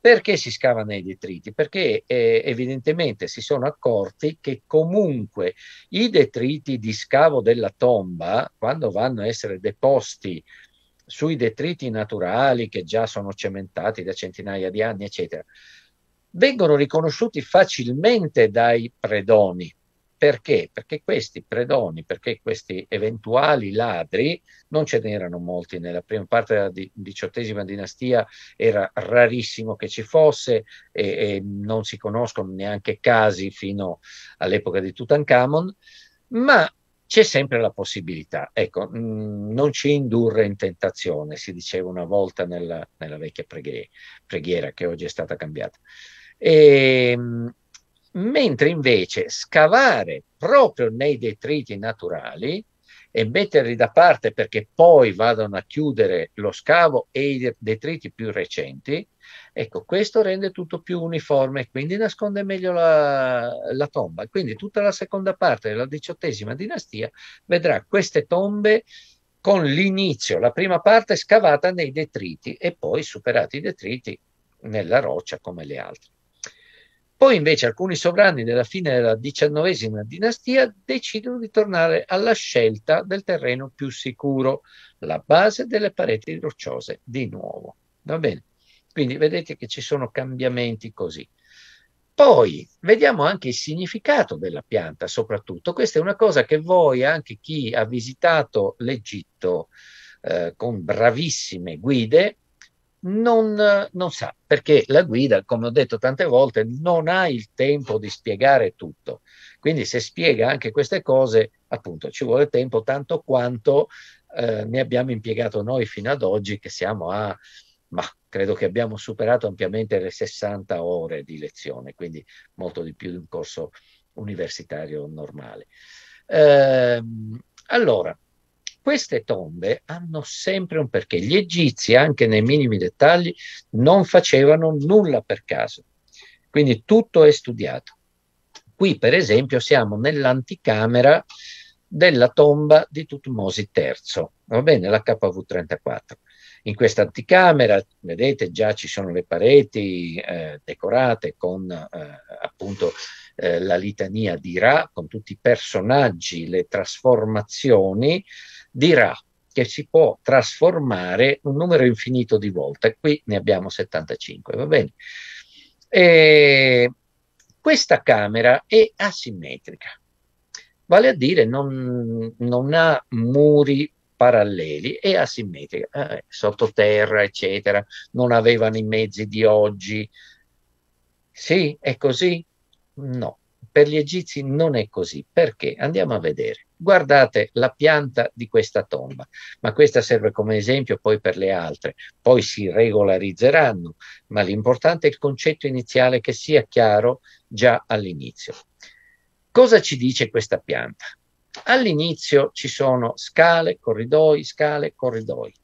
Perché si scava nei detriti? Perché eh, evidentemente si sono accorti che comunque i detriti di scavo della tomba, quando vanno a essere deposti sui detriti naturali che già sono cementati da centinaia di anni, eccetera, vengono riconosciuti facilmente dai predoni. Perché? Perché questi predoni, perché questi eventuali ladri, non ce n'erano molti nella prima parte della diciottesima dinastia, era rarissimo che ci fosse e, e non si conoscono neanche casi fino all'epoca di Tutankhamon, ma c'è sempre la possibilità. Ecco, mh, mm, non ci indurre in tentazione, si diceva una volta nella, nella vecchia preghiera, preghiera che oggi è stata cambiata. E, ehm, mentre invece scavare proprio nei detriti naturali e metterli da parte perché poi vadano a chiudere lo scavo e i detriti più recenti, ecco, questo rende tutto più uniforme e quindi nasconde meglio la, la tomba. Quindi tutta la seconda parte della diciottesima dinastia vedrà queste tombe con l'inizio, la prima parte scavata nei detriti e poi superati i detriti nella roccia come le altre. Poi invece alcuni sovrani della fine della XIX dinastia decidono di tornare alla scelta del terreno più sicuro, la base delle pareti rocciose di nuovo. Va bene? Quindi vedete che ci sono cambiamenti così. Poi vediamo anche il significato della pianta, soprattutto. Questa è una cosa che voi, anche chi ha visitato l'Egitto eh, con bravissime guide, non, non, sa, perché la guida, come ho detto tante volte, non ha il tempo di spiegare tutto. Quindi se spiega anche queste cose, appunto, ci vuole tempo tanto quanto eh, ne abbiamo impiegato noi fino ad oggi, che siamo a, ma credo che abbiamo superato ampiamente le 60 ore di lezione, quindi molto di più di un corso universitario normale. Eh, allora, queste tombe hanno sempre un perché. Gli egizi, anche nei minimi dettagli, non facevano nulla per caso. Quindi tutto è studiato. Qui, per esempio, siamo nell'anticamera della tomba di Tutmosi III, va bene, la KV34. In questa anticamera, vedete, già ci sono le pareti eh, decorate con eh, appunto eh, la litania di Ra, con tutti i personaggi, le trasformazioni, dirà che si può trasformare un numero infinito di volte. Qui ne abbiamo 75, va bene? E questa camera è asimmetrica, vale a dire non, non ha muri paralleli è asimmetrica, ah, eh, sottoterra, eccetera, non avevano i mezzi di oggi. Sì, è così? No. Per gli egizi non è così. Perché? Andiamo a vedere. Guardate la pianta di questa tomba, ma questa serve come esempio poi per le altre. Poi si regolarizzeranno, ma l'importante è il concetto iniziale che sia chiaro già all'inizio. Cosa ci dice questa pianta? All'inizio ci sono scale, corridoi, scale, corridoi.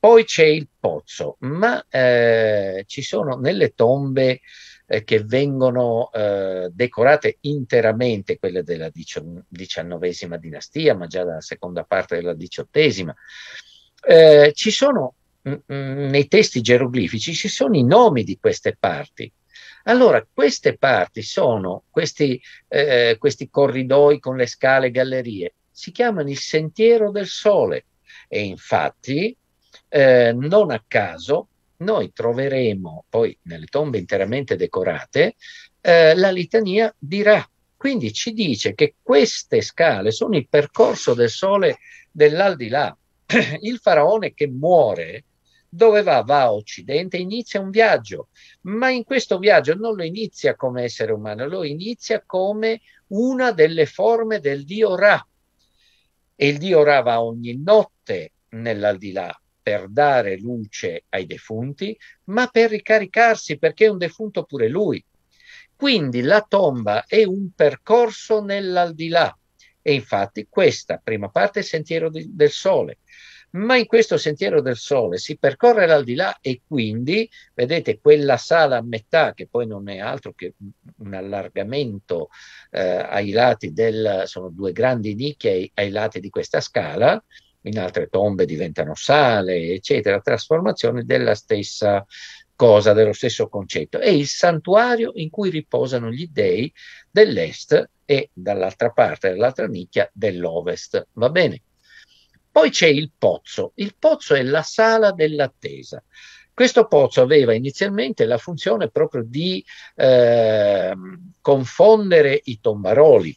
Poi c'è il pozzo, ma eh, ci sono nelle tombe eh, che vengono eh, decorate interamente, quelle della diciannovesima dinastia, ma già dalla seconda parte della diciottesima. Eh, ci sono mm, mm, nei testi geroglifici ci sono i nomi di queste parti. Allora, queste parti sono questi, eh, questi corridoi con le scale e gallerie, si chiamano il sentiero del sole e infatti eh, non a caso noi troveremo poi nelle tombe interamente decorate eh, la litania di Ra. Quindi ci dice che queste scale sono il percorso del sole dell'aldilà. Il faraone che muore, dove va? Va a Occidente, inizia un viaggio, ma in questo viaggio non lo inizia come essere umano, lo inizia come una delle forme del dio Ra. E il dio Ra va ogni notte nell'aldilà, per dare luce ai defunti, ma per ricaricarsi perché è un defunto pure lui. Quindi la tomba è un percorso nell'aldilà e infatti questa prima parte è il sentiero di, del sole. Ma in questo sentiero del sole si percorre l'aldilà e quindi, vedete, quella sala a metà, che poi non è altro che un allargamento eh, ai lati del, sono due grandi nicchie ai, ai lati di questa scala, in altre tombe diventano sale, eccetera, trasformazione della stessa cosa, dello stesso concetto. È il santuario in cui riposano gli dei dell'est e dall'altra parte, dall'altra nicchia, dell'ovest. Va bene? Poi c'è il pozzo. Il pozzo è la sala dell'attesa. Questo pozzo aveva inizialmente la funzione proprio di eh, confondere i tombaroli,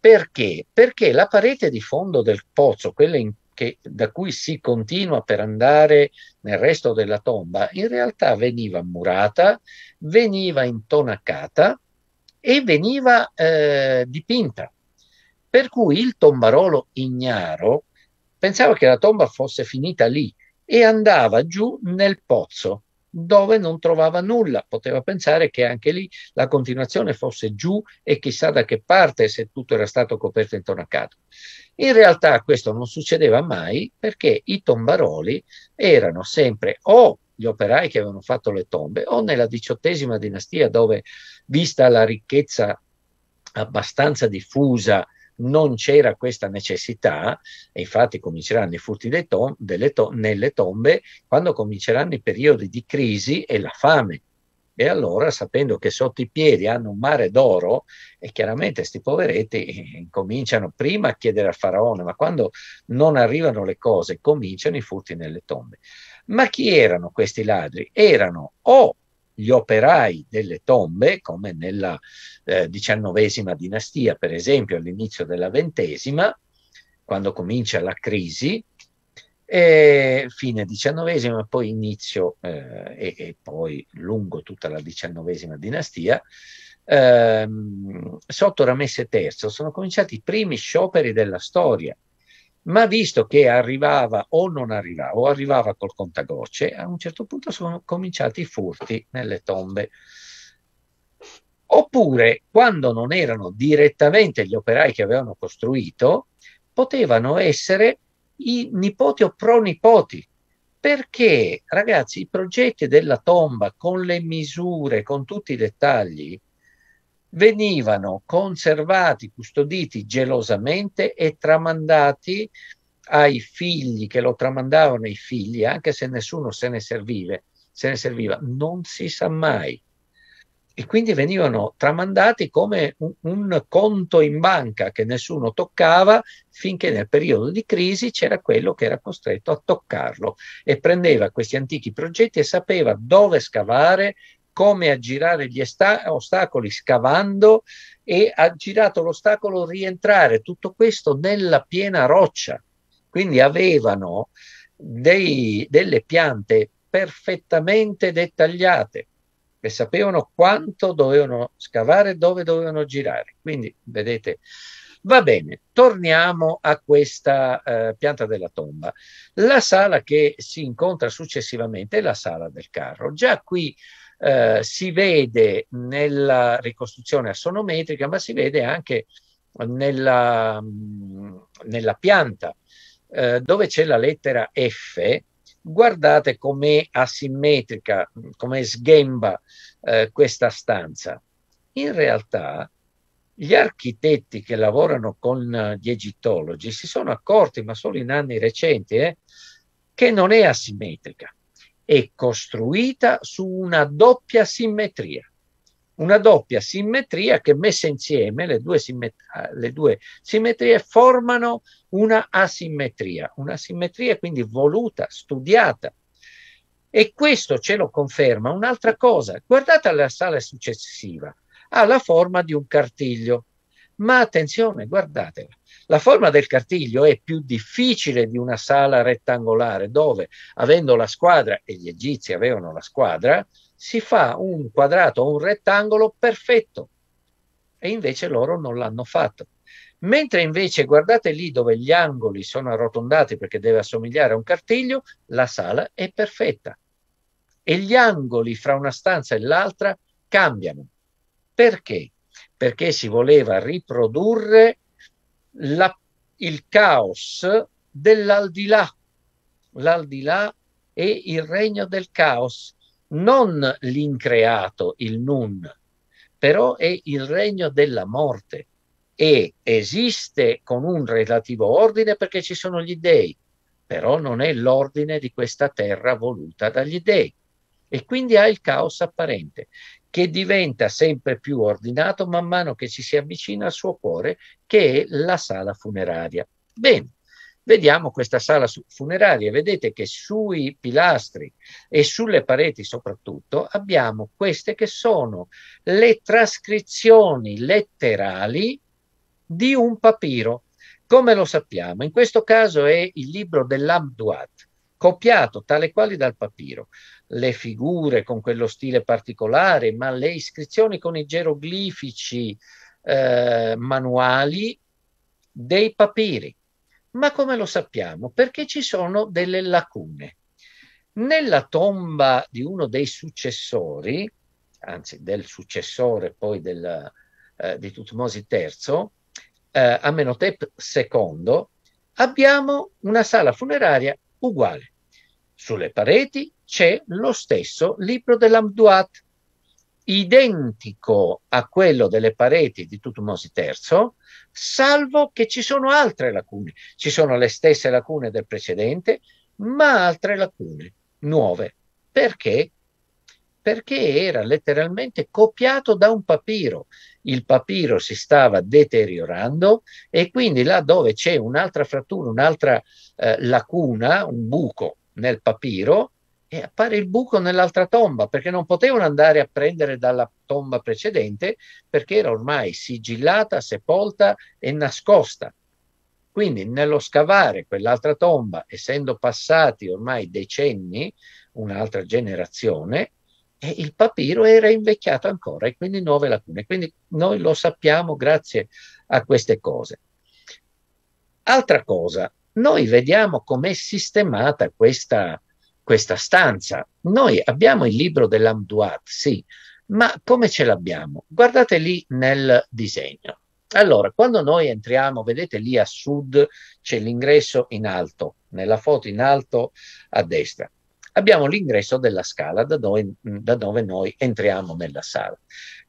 perché? Perché la parete di fondo del pozzo, quella in, che, da cui si continua per andare nel resto della tomba, in realtà veniva murata, veniva intonacata e veniva eh, dipinta. Per cui il tombarolo ignaro pensava che la tomba fosse finita lì e andava giù nel pozzo dove non trovava nulla. Poteva pensare che anche lì la continuazione fosse giù e chissà da che parte se tutto era stato coperto e intonacato. In realtà questo non succedeva mai perché i tombaroli erano sempre o gli operai che avevano fatto le tombe o nella diciottesima dinastia dove, vista la ricchezza abbastanza diffusa non c'era questa necessità, e infatti cominceranno i furti tom- to- nelle tombe quando cominceranno i periodi di crisi e la fame. E allora, sapendo che sotto i piedi hanno un mare d'oro, e chiaramente questi poveretti eh, eh, cominciano prima a chiedere al faraone, ma quando non arrivano le cose, cominciano i furti nelle tombe. Ma chi erano questi ladri? Erano o gli operai delle tombe, come nella eh, XIX dinastia, per esempio, all'inizio della XX, quando comincia la crisi, e fine XIX, poi inizio eh, e, e, poi lungo tutta la XIX dinastia, ehm, sotto Ramesse III sono cominciati i primi scioperi della storia, ma visto che arrivava o non arrivava, o arrivava col contagocce, a un certo punto sono cominciati i furti nelle tombe oppure quando non erano direttamente gli operai che avevano costruito, potevano essere i nipoti o pronipoti, perché ragazzi i progetti della tomba con le misure, con tutti i dettagli, venivano conservati, custoditi gelosamente e tramandati ai figli che lo tramandavano ai figli, anche se nessuno se ne serviva, se ne serviva. non si sa mai e quindi venivano tramandati come un, un, conto in banca che nessuno toccava finché nel periodo di crisi c'era quello che era costretto a toccarlo e prendeva questi antichi progetti e sapeva dove scavare, come aggirare gli ostacoli scavando e aggirato l'ostacolo rientrare, tutto questo nella piena roccia. Quindi avevano dei, delle piante perfettamente dettagliate perché sapevano quanto dovevano scavare, dove dovevano girare. Quindi, vedete, va bene, torniamo a questa eh, pianta della tomba. La sala che si incontra successivamente è la sala del carro. Già qui eh, si vede nella ricostruzione assonometrica, ma si vede anche nella, mm, nella pianta eh, dove c'è la lettera F Guardate com'è asimmetrica, com'è sghemba eh, questa stanza. In realtà gli architetti che lavorano con eh, gli egittologi si sono accorti, ma solo in anni recenti, eh, che non è asimmetrica, è costruita su una doppia simmetria una doppia simmetria che messe insieme, le due, simmetria, le due simmetrie formano una asimmetria, una simmetria quindi voluta, studiata. E questo ce lo conferma un'altra cosa. Guardate la sala successiva, ha la forma di un cartiglio, ma attenzione, guardatela. La forma del cartiglio è più difficile di una sala rettangolare dove, avendo la squadra, e gli egizi avevano la squadra, si fa un quadrato o un rettangolo perfetto e invece loro non l'hanno fatto. Mentre invece guardate lì dove gli angoli sono arrotondati perché deve assomigliare a un cartiglio, la sala è perfetta e gli angoli fra una stanza e l'altra cambiano. Perché? Perché si voleva riprodurre la, il caos dell'aldilà. L'aldilà è il regno del caos non l'increato, il nun, però è il regno della morte e esiste con un relativo ordine perché ci sono gli dèi, però non è l'ordine di questa terra voluta dagli dèi E quindi ha il caos apparente, che diventa sempre più ordinato man mano che ci si avvicina al suo cuore, che è la sala funeraria. Bene, vediamo questa sala funeraria. Vedete che sui pilastri e sulle pareti soprattutto abbiamo queste che sono le trascrizioni letterali di un papiro. Come lo sappiamo? In questo caso è il libro dell'Amduat, copiato tale quale dal papiro. Le figure con quello stile particolare, ma le iscrizioni con i geroglifici eh, manuali dei papiri. Ma come lo sappiamo? Perché ci sono delle lacune. Nella tomba di uno dei successori, anzi del successore poi della, eh, di Tutmosi III, eh, Amenhotep II, abbiamo una sala funeraria uguale. Sulle pareti c'è lo stesso libro dell'Amduat, identico a quello delle pareti di Tutmosi III, salvo che ci sono altre lacune. Ci sono le stesse lacune del precedente, ma altre lacune nuove. Perché? Perché era letteralmente copiato da un papiro. Il papiro si stava deteriorando e quindi là dove c'è un'altra frattura, un'altra eh, lacuna, un buco nel papiro, e appare il buco nell'altra tomba perché non potevano andare a prendere dalla tomba precedente perché era ormai sigillata, sepolta e nascosta. Quindi nello scavare quell'altra tomba, essendo passati ormai decenni, un'altra generazione, e il papiro era invecchiato ancora e quindi nuove lacune. Quindi noi lo sappiamo grazie a queste cose. Altra cosa, noi vediamo com'è sistemata questa questa stanza. Noi abbiamo il libro dell'Amduat, sì, ma come ce l'abbiamo? Guardate lì nel disegno. Allora, quando noi entriamo, vedete lì a sud c'è l'ingresso in alto, nella foto in alto a destra. Abbiamo l'ingresso della scala da dove, da dove noi entriamo nella sala.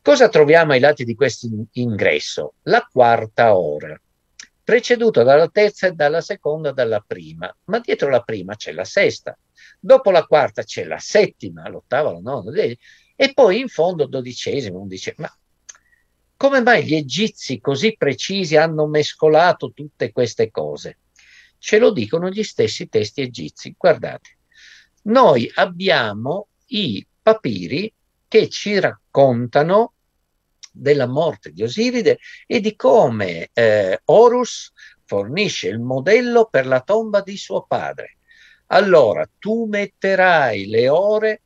Cosa troviamo ai lati di questo ingresso? La quarta ora, preceduta dalla terza e dalla seconda, dalla prima, ma dietro la prima c'è la sesta, dopo la quarta c'è la settima, l'ottava, la nona, e poi in fondo dodicesimo, undicesimo. Ma come mai gli egizi così precisi hanno mescolato tutte queste cose? Ce lo dicono gli stessi testi egizi. Guardate, noi abbiamo i papiri che ci raccontano della morte di Osiride e di come eh, Horus fornisce il modello per la tomba di suo padre. Allora, tu metterai le ore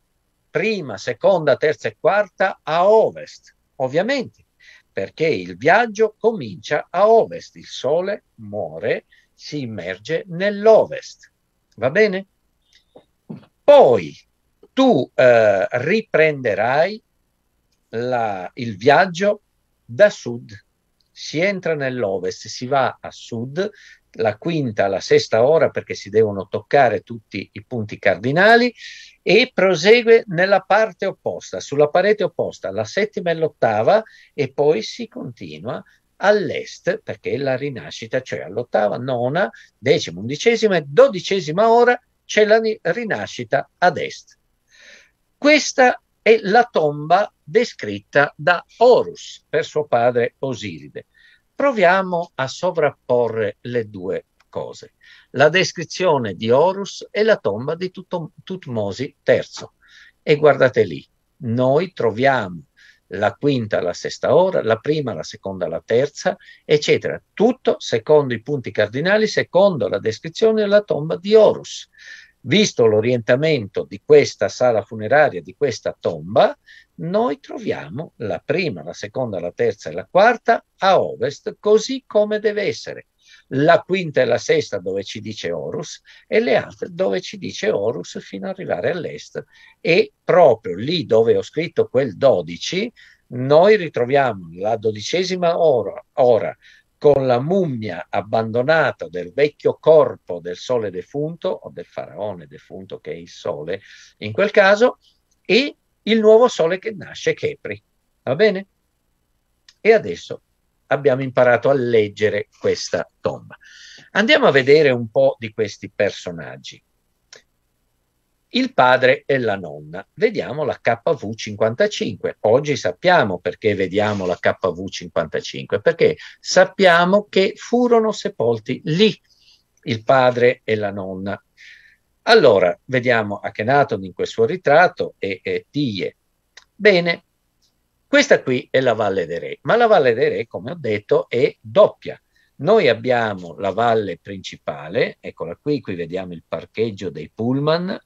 prima, seconda, terza e quarta a ovest, ovviamente, perché il viaggio comincia a ovest, il sole muore, si immerge nell'ovest. Va bene? Poi tu eh, riprenderai la, il viaggio da sud. Si entra nell'ovest, si va a sud, la quinta la sesta ora perché si devono toccare tutti i punti cardinali e prosegue nella parte opposta, sulla parete opposta, la settima e l'ottava e poi si continua all'est perché è la rinascita, cioè all'ottava, nona, decima, undicesima e dodicesima ora c'è la rinascita ad est. Questa è la tomba descritta da Horus per suo padre Osiride. Proviamo a sovrapporre le due cose, la descrizione di Horus e la tomba di Tutmosi III. E guardate lì, noi troviamo la quinta la sesta ora, la prima, la seconda la terza, eccetera. Tutto secondo i punti cardinali, secondo la descrizione della tomba di Horus. Visto l'orientamento di questa sala funeraria, di questa tomba, noi troviamo la prima, la seconda, la terza e la quarta a ovest, così come deve essere. La quinta e la sesta dove ci dice Horus e le altre dove ci dice Horus fino ad arrivare all'est. E proprio lì dove ho scritto quel 12, noi ritroviamo la dodicesima ora, ora con la mummia abbandonata del vecchio corpo del sole defunto o del faraone defunto che è il sole in quel caso e il nuovo sole che nasce Kepri. Va bene? E adesso abbiamo imparato a leggere questa tomba. Andiamo a vedere un po' di questi personaggi. Il padre e la nonna. Vediamo la KV55. Oggi sappiamo perché vediamo la KV55, perché sappiamo che furono sepolti lì il padre e la nonna allora, vediamo Akhenaton in quel suo ritratto e, e Tie. Bene, questa qui è la Valle dei Re, ma la Valle dei Re, come ho detto, è doppia. Noi abbiamo la valle principale, eccola qui, qui vediamo il parcheggio dei pullman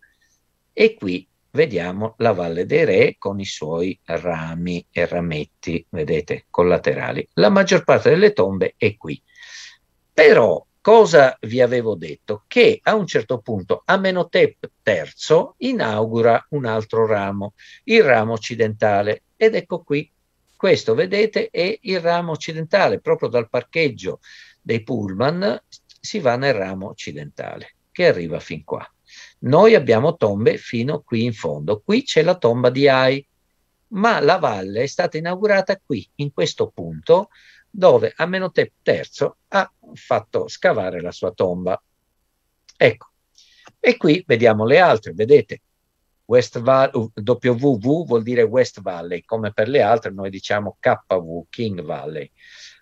e qui vediamo la Valle dei Re con i suoi rami e rametti, vedete, collaterali. La maggior parte delle tombe è qui. Però Cosa vi avevo detto? Che a un certo punto Amenhotep III inaugura un altro ramo, il ramo occidentale. Ed ecco qui, questo vedete è il ramo occidentale, proprio dal parcheggio dei pullman si va nel ramo occidentale, che arriva fin qua. Noi abbiamo tombe fino qui in fondo. Qui c'è la tomba di Ai, ma la valle è stata inaugurata qui, in questo punto, dove Amenhotep III ha fatto scavare la sua tomba. Ecco, e qui vediamo le altre, vedete, West Valley, WW vuol dire West Valley, come per le altre noi diciamo KV, King Valley.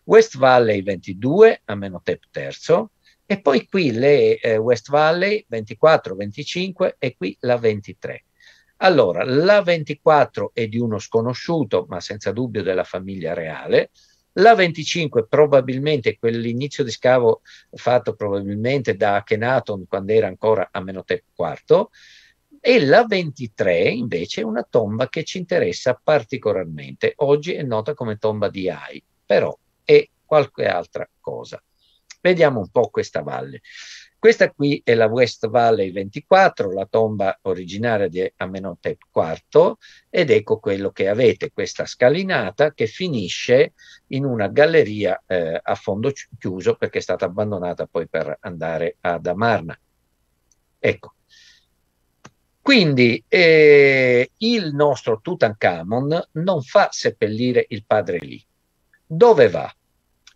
West Valley 22, Amenhotep III, e poi qui le eh, West Valley 24, 25 e qui la 23. Allora, la 24 è di uno sconosciuto, ma senza dubbio della famiglia reale, la 25 probabilmente, quell'inizio di scavo fatto probabilmente da Akhenaton quando era ancora a Amenhotep quarto, e la 23 invece è una tomba che ci interessa particolarmente. Oggi è nota come tomba di Ai, però è qualche altra cosa. Vediamo un po' questa valle. Questa qui è la West Valley 24, la tomba originaria di Amenhotep IV, ed ecco quello che avete, questa scalinata che finisce in una galleria eh, a fondo chiuso perché è stata abbandonata poi per andare ad Amarna. Ecco. Quindi eh, il nostro Tutankhamon non fa seppellire il padre lì. Dove va?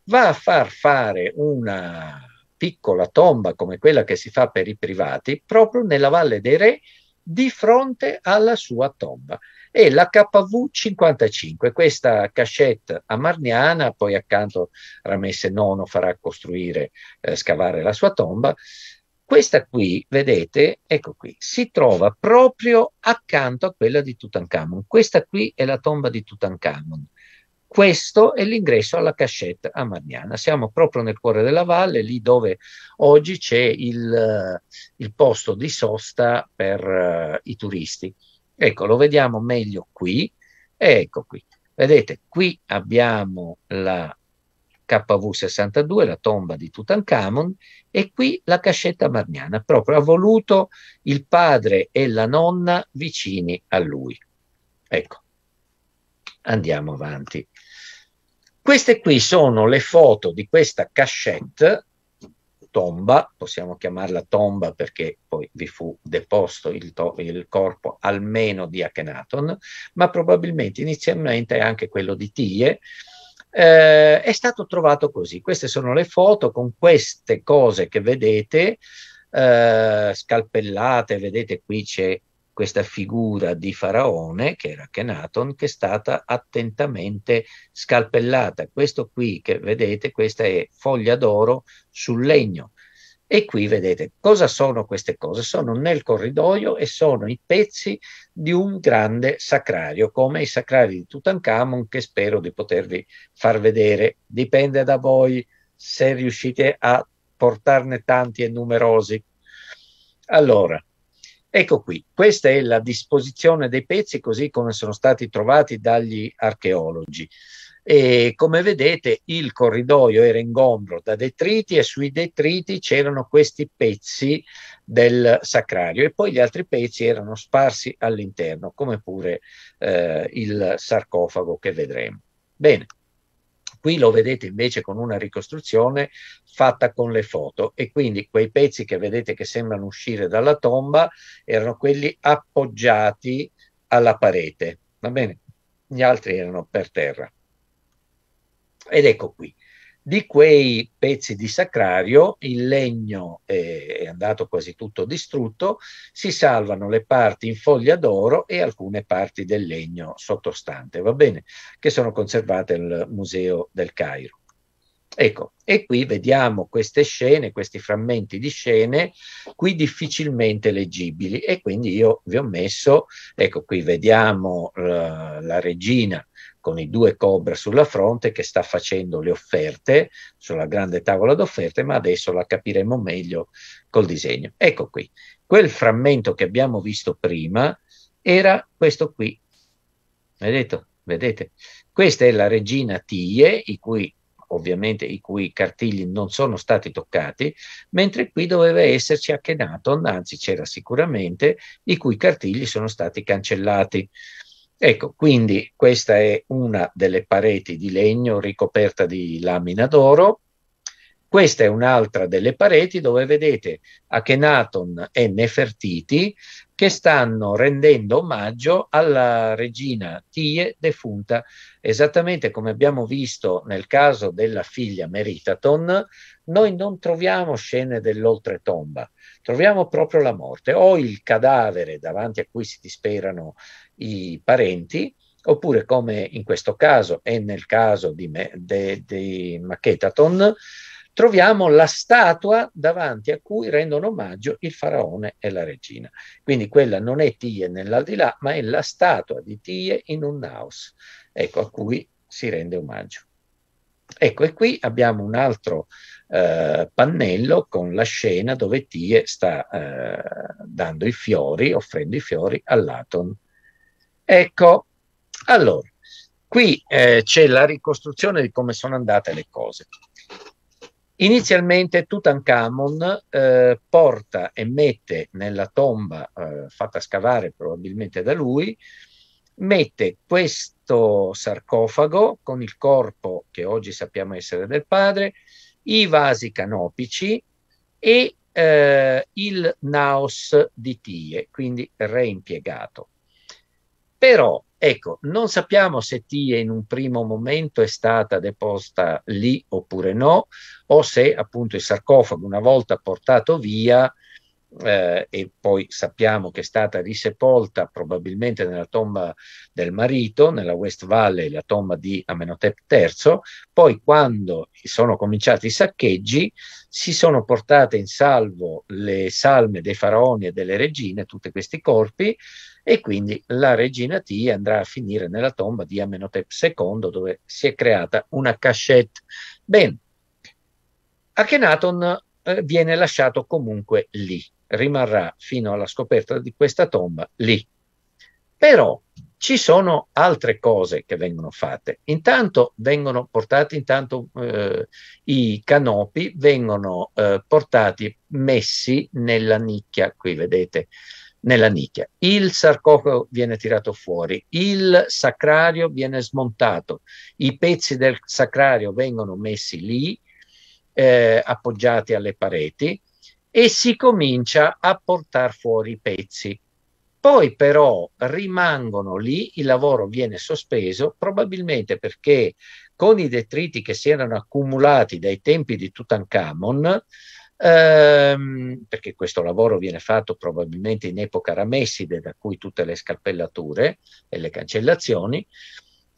Va a far fare una piccola tomba come quella che si fa per i privati, proprio nella Valle dei Re, di fronte alla sua tomba. E la KV55, questa cachette a Marniana, poi accanto Ramesse IX farà costruire, eh, scavare la sua tomba. Questa qui, vedete, ecco qui, si trova proprio accanto a quella di Tutankhamon. Questa qui è la tomba di Tutankhamon. Questo è l'ingresso alla Cascetta a Siamo proprio nel cuore della valle, lì dove oggi c'è il, eh, il posto di sosta per uh, i turisti. Ecco, lo vediamo meglio qui. Ecco qui. Vedete, qui abbiamo la KV62, la tomba di Tutankhamon, e qui la cascetta marniana. Proprio ha voluto il padre e la nonna vicini a lui. Ecco, andiamo avanti. Queste qui sono le foto di questa cachette, tomba, possiamo chiamarla tomba perché poi vi fu deposto il, to- il corpo almeno di Akhenaton, ma probabilmente inizialmente anche quello di Tie, eh, è stato trovato così. Queste sono le foto con queste cose che vedete, eh, scalpellate, vedete qui c'è questa figura di faraone, che era Kenaton, che è stata attentamente scalpellata. Questo qui che vedete, questa è foglia d'oro sul legno. E qui vedete cosa sono queste cose? Sono nel corridoio e sono i pezzi di un grande sacrario, come i sacrari di Tutankhamon, che spero di potervi far vedere. Dipende da voi se riuscite a portarne tanti e numerosi. Allora, Ecco qui, questa è la disposizione dei pezzi così come sono stati trovati dagli archeologi. E come vedete il corridoio era ingombro da detriti e sui detriti c'erano questi pezzi del sacrario e poi gli altri pezzi erano sparsi all'interno, come pure eh, il sarcofago che vedremo. Bene. Qui lo vedete invece con una ricostruzione fatta con le foto e quindi quei pezzi che vedete che sembrano uscire dalla tomba erano quelli appoggiati alla parete, va bene? Gli altri erano per terra. Ed ecco qui. Di quei pezzi di sacrario il legno eh, è andato quasi tutto distrutto, si salvano le parti in foglia d'oro e alcune parti del legno sottostante, va bene, che sono conservate al Museo del Cairo. Ecco, e qui vediamo queste scene, questi frammenti di scene, qui difficilmente leggibili e quindi io vi ho messo, ecco qui vediamo uh, la regina con i due Cobra sulla fronte che sta facendo le offerte sulla grande tavola d'offerte, ma adesso la capiremo meglio col disegno. Ecco qui, quel frammento che abbiamo visto prima era questo qui. Vedete? Vedete? Questa è la regina Tie, i cui ovviamente i cui cartigli non sono stati toccati, mentre qui doveva esserci Akhenaton, anzi c'era sicuramente, i cui cartigli sono stati cancellati. Ecco, quindi questa è una delle pareti di legno ricoperta di lamina d'oro. Questa è un'altra delle pareti dove vedete Akhenaton e Nefertiti che stanno rendendo omaggio alla regina Tie defunta, esattamente come abbiamo visto nel caso della figlia Meritaton, noi non troviamo scene dell'oltretomba, troviamo proprio la morte o il cadavere davanti a cui si disperano i parenti, oppure come in questo caso e nel caso di, me, de, di Machetaton, troviamo la statua davanti a cui rendono omaggio il faraone e la regina. Quindi quella non è Tie nell'aldilà, ma è la statua di Tie in un naos, ecco, a cui si rende omaggio. Ecco, e qui abbiamo un altro eh, pannello con la scena dove Tie sta eh, dando i fiori, offrendo i fiori all'Aton Ecco, allora, qui eh, c'è la ricostruzione di come sono andate le cose. Inizialmente Tutankhamon eh, porta e mette nella tomba eh, fatta scavare probabilmente da lui, mette questo sarcofago con il corpo che oggi sappiamo essere del padre, i vasi canopici e eh, il naos di Tie, quindi re impiegato. Però, ecco, non sappiamo se TIE in un primo momento è stata deposta lì oppure no, o se appunto il sarcofago una volta portato via eh, e poi sappiamo che è stata risepolta probabilmente nella tomba del marito, nella West Valley, la tomba di Amenhotep III, poi quando sono cominciati i saccheggi si sono portate in salvo le salme dei faraoni e delle regine, tutti questi corpi, e quindi la regina Tia andrà a finire nella tomba di Amenhotep II dove si è creata una cachette. Bene, Akhenaton eh, viene lasciato comunque lì, rimarrà fino alla scoperta di questa tomba lì. Però ci sono altre cose che vengono fatte. Intanto vengono portati, intanto eh, i canopi vengono eh, portati, messi nella nicchia, qui vedete, nella nicchia. Il sarcofago viene tirato fuori, il sacrario viene smontato, i pezzi del sacrario vengono messi lì, eh, appoggiati alle pareti e si comincia a portare fuori i pezzi. Poi però rimangono lì, il lavoro viene sospeso, probabilmente perché con i detriti che si erano accumulati dai tempi di Tutankhamon, ehm, perché questo lavoro viene fatto probabilmente in epoca ramesside, da cui tutte le scappellature e le cancellazioni,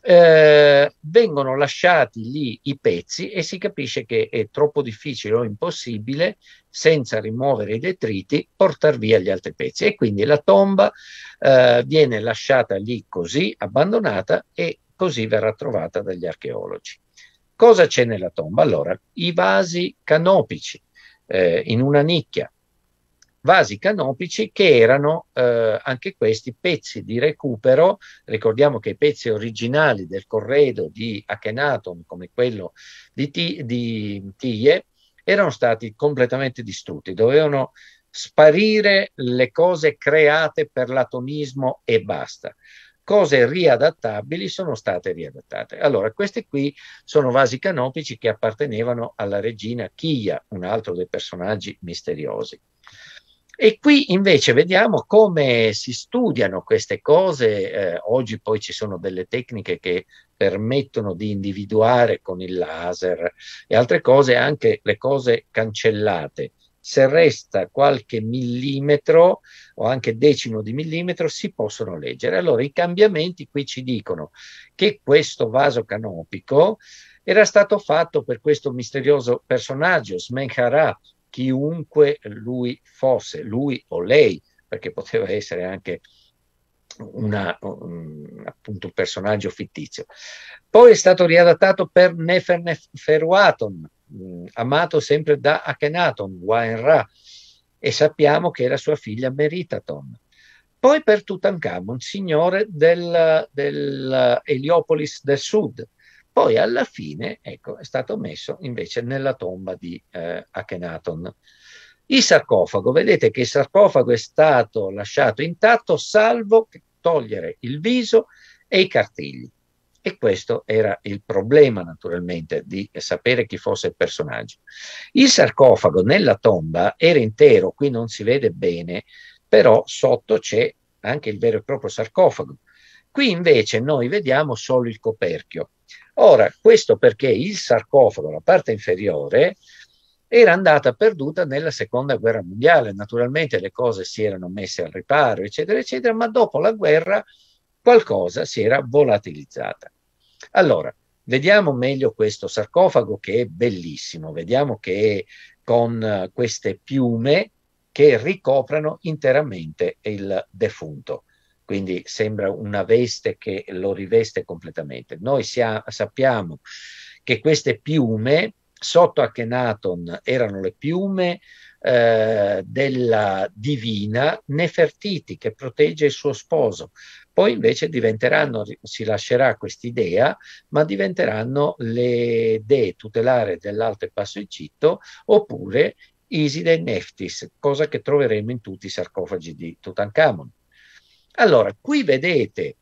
eh, vengono lasciati lì i pezzi e si capisce che è troppo difficile o impossibile, senza rimuovere i detriti, portare via gli altri pezzi. E quindi la tomba eh, viene lasciata lì così, abbandonata, e così verrà trovata dagli archeologi. Cosa c'è nella tomba? Allora, i vasi canopici, eh, in una nicchia. Vasi canopici che erano eh, anche questi pezzi di recupero, ricordiamo che i pezzi originali del corredo di Akhenaton, come quello di, T- di Tie, erano stati completamente distrutti, dovevano sparire le cose create per l'atomismo e basta cose riadattabili sono state riadattate. Allora, questi qui sono vasi canopici che appartenevano alla regina Chia, un altro dei personaggi misteriosi. E qui invece vediamo come si studiano queste cose. Eh, oggi poi ci sono delle tecniche che permettono di individuare con il laser e altre cose, anche le cose cancellate se resta qualche millimetro o anche decimo di millimetro si possono leggere. Allora i cambiamenti qui ci dicono che questo vaso canopico era stato fatto per questo misterioso personaggio, Smenkara, chiunque lui fosse, lui o lei, perché poteva essere anche una, un, appunto un personaggio fittizio. Poi è stato riadattato per Neferneferuaton, mh, amato sempre da Akhenaton, Ra, e sappiamo che era sua figlia Meritaton. Poi per Tutankhamon, signore dell'Eliopolis del, del Sud. Poi alla fine ecco, è stato messo invece nella tomba di eh, Akhenaton. Il sarcofago, vedete che il sarcofago è stato lasciato intatto salvo togliere il viso e i cartigli. E questo era il problema, naturalmente, di sapere chi fosse il personaggio. Il sarcofago nella tomba era intero, qui non si vede bene, però sotto c'è anche il vero e proprio sarcofago. Qui invece noi vediamo solo il coperchio. Ora, questo perché il sarcofago, la parte inferiore, era andata perduta nella seconda guerra mondiale. Naturalmente le cose si erano messe al riparo, eccetera, eccetera, ma dopo la guerra qualcosa si era volatilizzata. Allora, vediamo meglio questo sarcofago che è bellissimo, vediamo che con eh, queste piume che ricoprono interamente il defunto. Quindi sembra una veste che lo riveste completamente. Noi sia, sappiamo che queste piume sotto Akhenaton erano le piume eh, della divina Nefertiti che protegge il suo sposo. Poi invece diventeranno, si lascerà quest'idea, ma diventeranno le dee tutelare dell'Alto e Basso Egitto oppure Iside e Neftis, cosa che troveremo in tutti i sarcofagi di Tutankhamon. Allora, qui vedete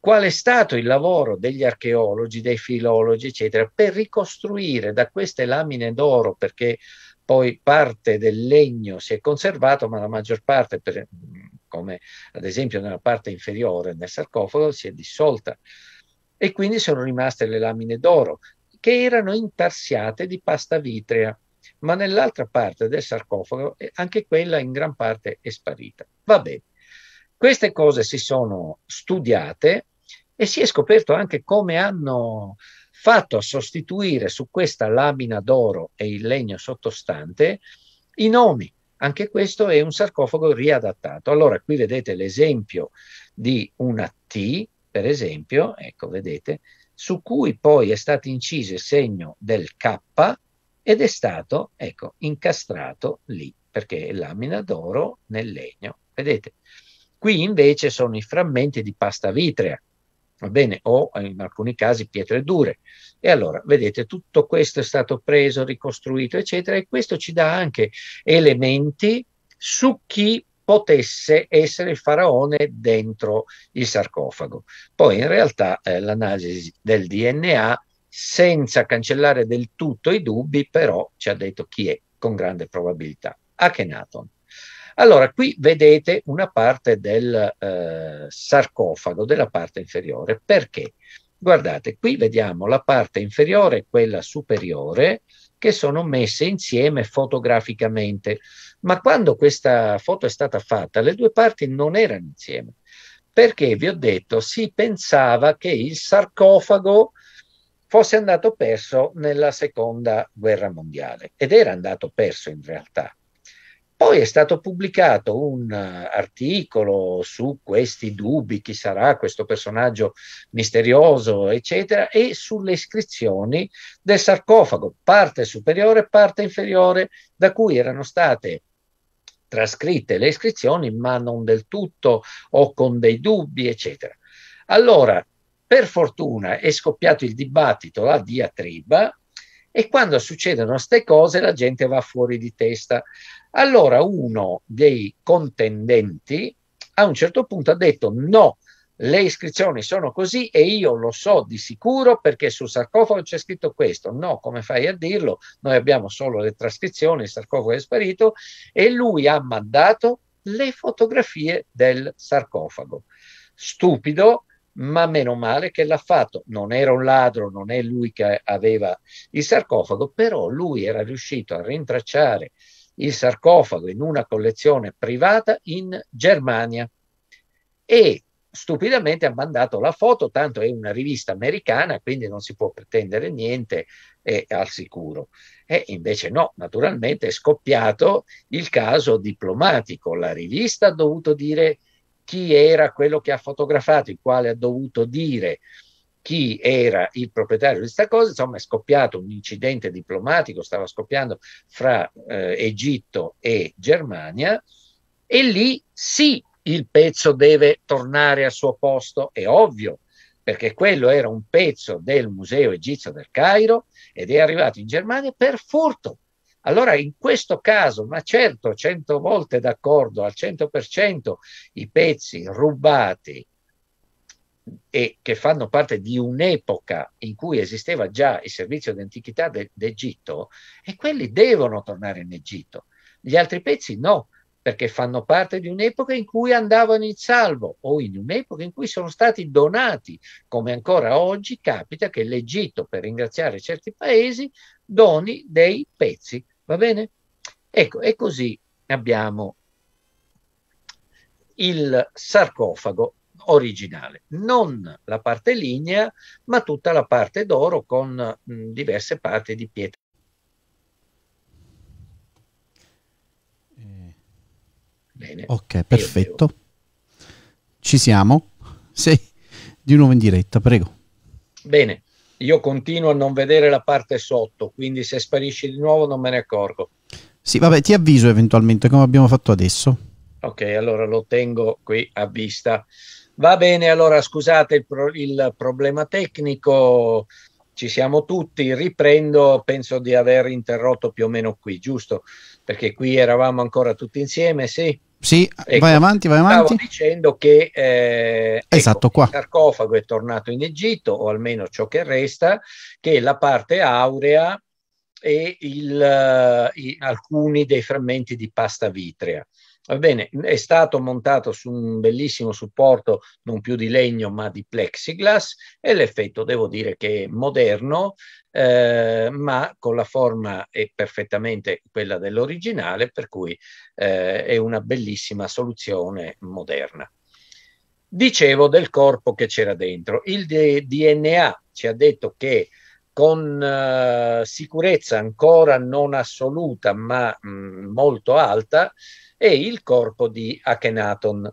qual è stato il lavoro degli archeologi, dei filologi, eccetera, per ricostruire da queste lamine d'oro, perché poi parte del legno si è conservato, ma la maggior parte per, come ad esempio nella parte inferiore nel sarcofago, si è dissolta e quindi sono rimaste le lamine d'oro che erano intarsiate di pasta vitrea, ma nell'altra parte del sarcofago eh, anche quella in gran parte è sparita. Va bene, queste cose si sono studiate e si è scoperto anche come hanno fatto a sostituire su questa lamina d'oro e il legno sottostante i nomi anche questo è un sarcofago riadattato. Allora qui vedete l'esempio di una T, per esempio, ecco vedete, su cui poi è stato inciso il segno del K ed è stato, ecco, incastrato lì, perché è lamina d'oro nel legno. Vedete? Qui invece sono i frammenti di pasta vitrea va bene, o eh, in alcuni casi pietre dure. E allora, vedete, tutto questo è stato preso, ricostruito, eccetera, e questo ci dà anche elementi su chi potesse essere il faraone dentro il sarcofago. Poi in realtà eh, l'analisi del DNA, senza cancellare del tutto i dubbi, però ci ha detto chi è, con grande probabilità. Akhenaton. Allora, qui vedete una parte del eh, sarcofago, della parte inferiore. Perché? Guardate, qui vediamo la parte inferiore e quella superiore che sono messe insieme fotograficamente. Ma quando questa foto è stata fatta, le due parti non erano insieme. Perché, vi ho detto, si pensava che il sarcofago fosse andato perso nella seconda guerra mondiale ed era andato perso in realtà poi è stato pubblicato un eh, articolo su questi dubbi, chi sarà questo personaggio misterioso, eccetera, e sulle iscrizioni del sarcofago, parte superiore e parte inferiore, da cui erano state trascritte le iscrizioni, ma non del tutto o con dei dubbi, eccetera. Allora, per fortuna è scoppiato il dibattito, la diatriba, e quando succedono queste cose la gente va fuori di testa. Allora uno dei contendenti a un certo punto ha detto no, le iscrizioni sono così e io lo so di sicuro perché sul sarcofago c'è scritto questo. No, come fai a dirlo? Noi abbiamo solo le trascrizioni, il sarcofago è sparito e lui ha mandato le fotografie del sarcofago. Stupido, ma meno male che l'ha fatto. Non era un ladro, non è lui che aveva il sarcofago, però lui era riuscito a rintracciare il sarcofago in una collezione privata in Germania e stupidamente ha mandato la foto, tanto è una rivista americana, quindi non si può pretendere niente è al sicuro. E invece no, naturalmente è scoppiato il caso diplomatico. La rivista ha dovuto dire chi era quello che ha fotografato, il quale ha dovuto dire chi era il proprietario di questa cosa, insomma è scoppiato un incidente diplomatico, stava scoppiando fra eh, Egitto e Germania e lì sì il pezzo deve tornare al suo posto, è ovvio, perché quello era un pezzo del Museo Egizio del Cairo ed è arrivato in Germania per furto. Allora in questo caso, ma certo, cento volte d'accordo, al 100% i pezzi rubati e che fanno parte di un'epoca in cui esisteva già il servizio d'antichità de- d'Egitto, e quelli devono tornare in Egitto. Gli altri pezzi no, perché fanno parte di un'epoca in cui andavano in salvo o in un'epoca in cui sono stati donati, come ancora oggi capita che l'Egitto, per ringraziare certi paesi, doni dei pezzi. Va bene? Ecco, e così abbiamo il sarcofago originale, non la parte lignea, ma tutta la parte d'oro con diverse parti di pietra. Eh. Bene. Ok, perfetto. Ci siamo? Sei di nuovo in diretta, prego. Bene, io continuo a non vedere la parte sotto, quindi se sparisci di nuovo non me ne accorgo. Sì, vabbè, ti avviso eventualmente come abbiamo fatto adesso. Ok, allora lo tengo qui a vista. Va bene, allora scusate il, pro, il problema tecnico, ci siamo tutti, riprendo, penso di aver interrotto più o meno qui, giusto? Perché qui eravamo ancora tutti insieme, sì? Sì, ecco, vai avanti, vai avanti. Stavo dicendo che eh, esatto, ecco, il sarcofago è tornato in Egitto, o almeno ciò che resta, che la parte aurea e il, eh, i, alcuni dei frammenti di pasta vitrea. Va bene, è stato montato su un bellissimo supporto non più di legno ma di plexiglass e l'effetto devo dire che è moderno, eh, ma con la forma è perfettamente quella dell'originale, per cui eh, è una bellissima soluzione moderna. Dicevo del corpo che c'era dentro. Il DNA ci ha detto che con eh, sicurezza ancora non assoluta ma mh, mm, molto alta, e il corpo di Akhenaton.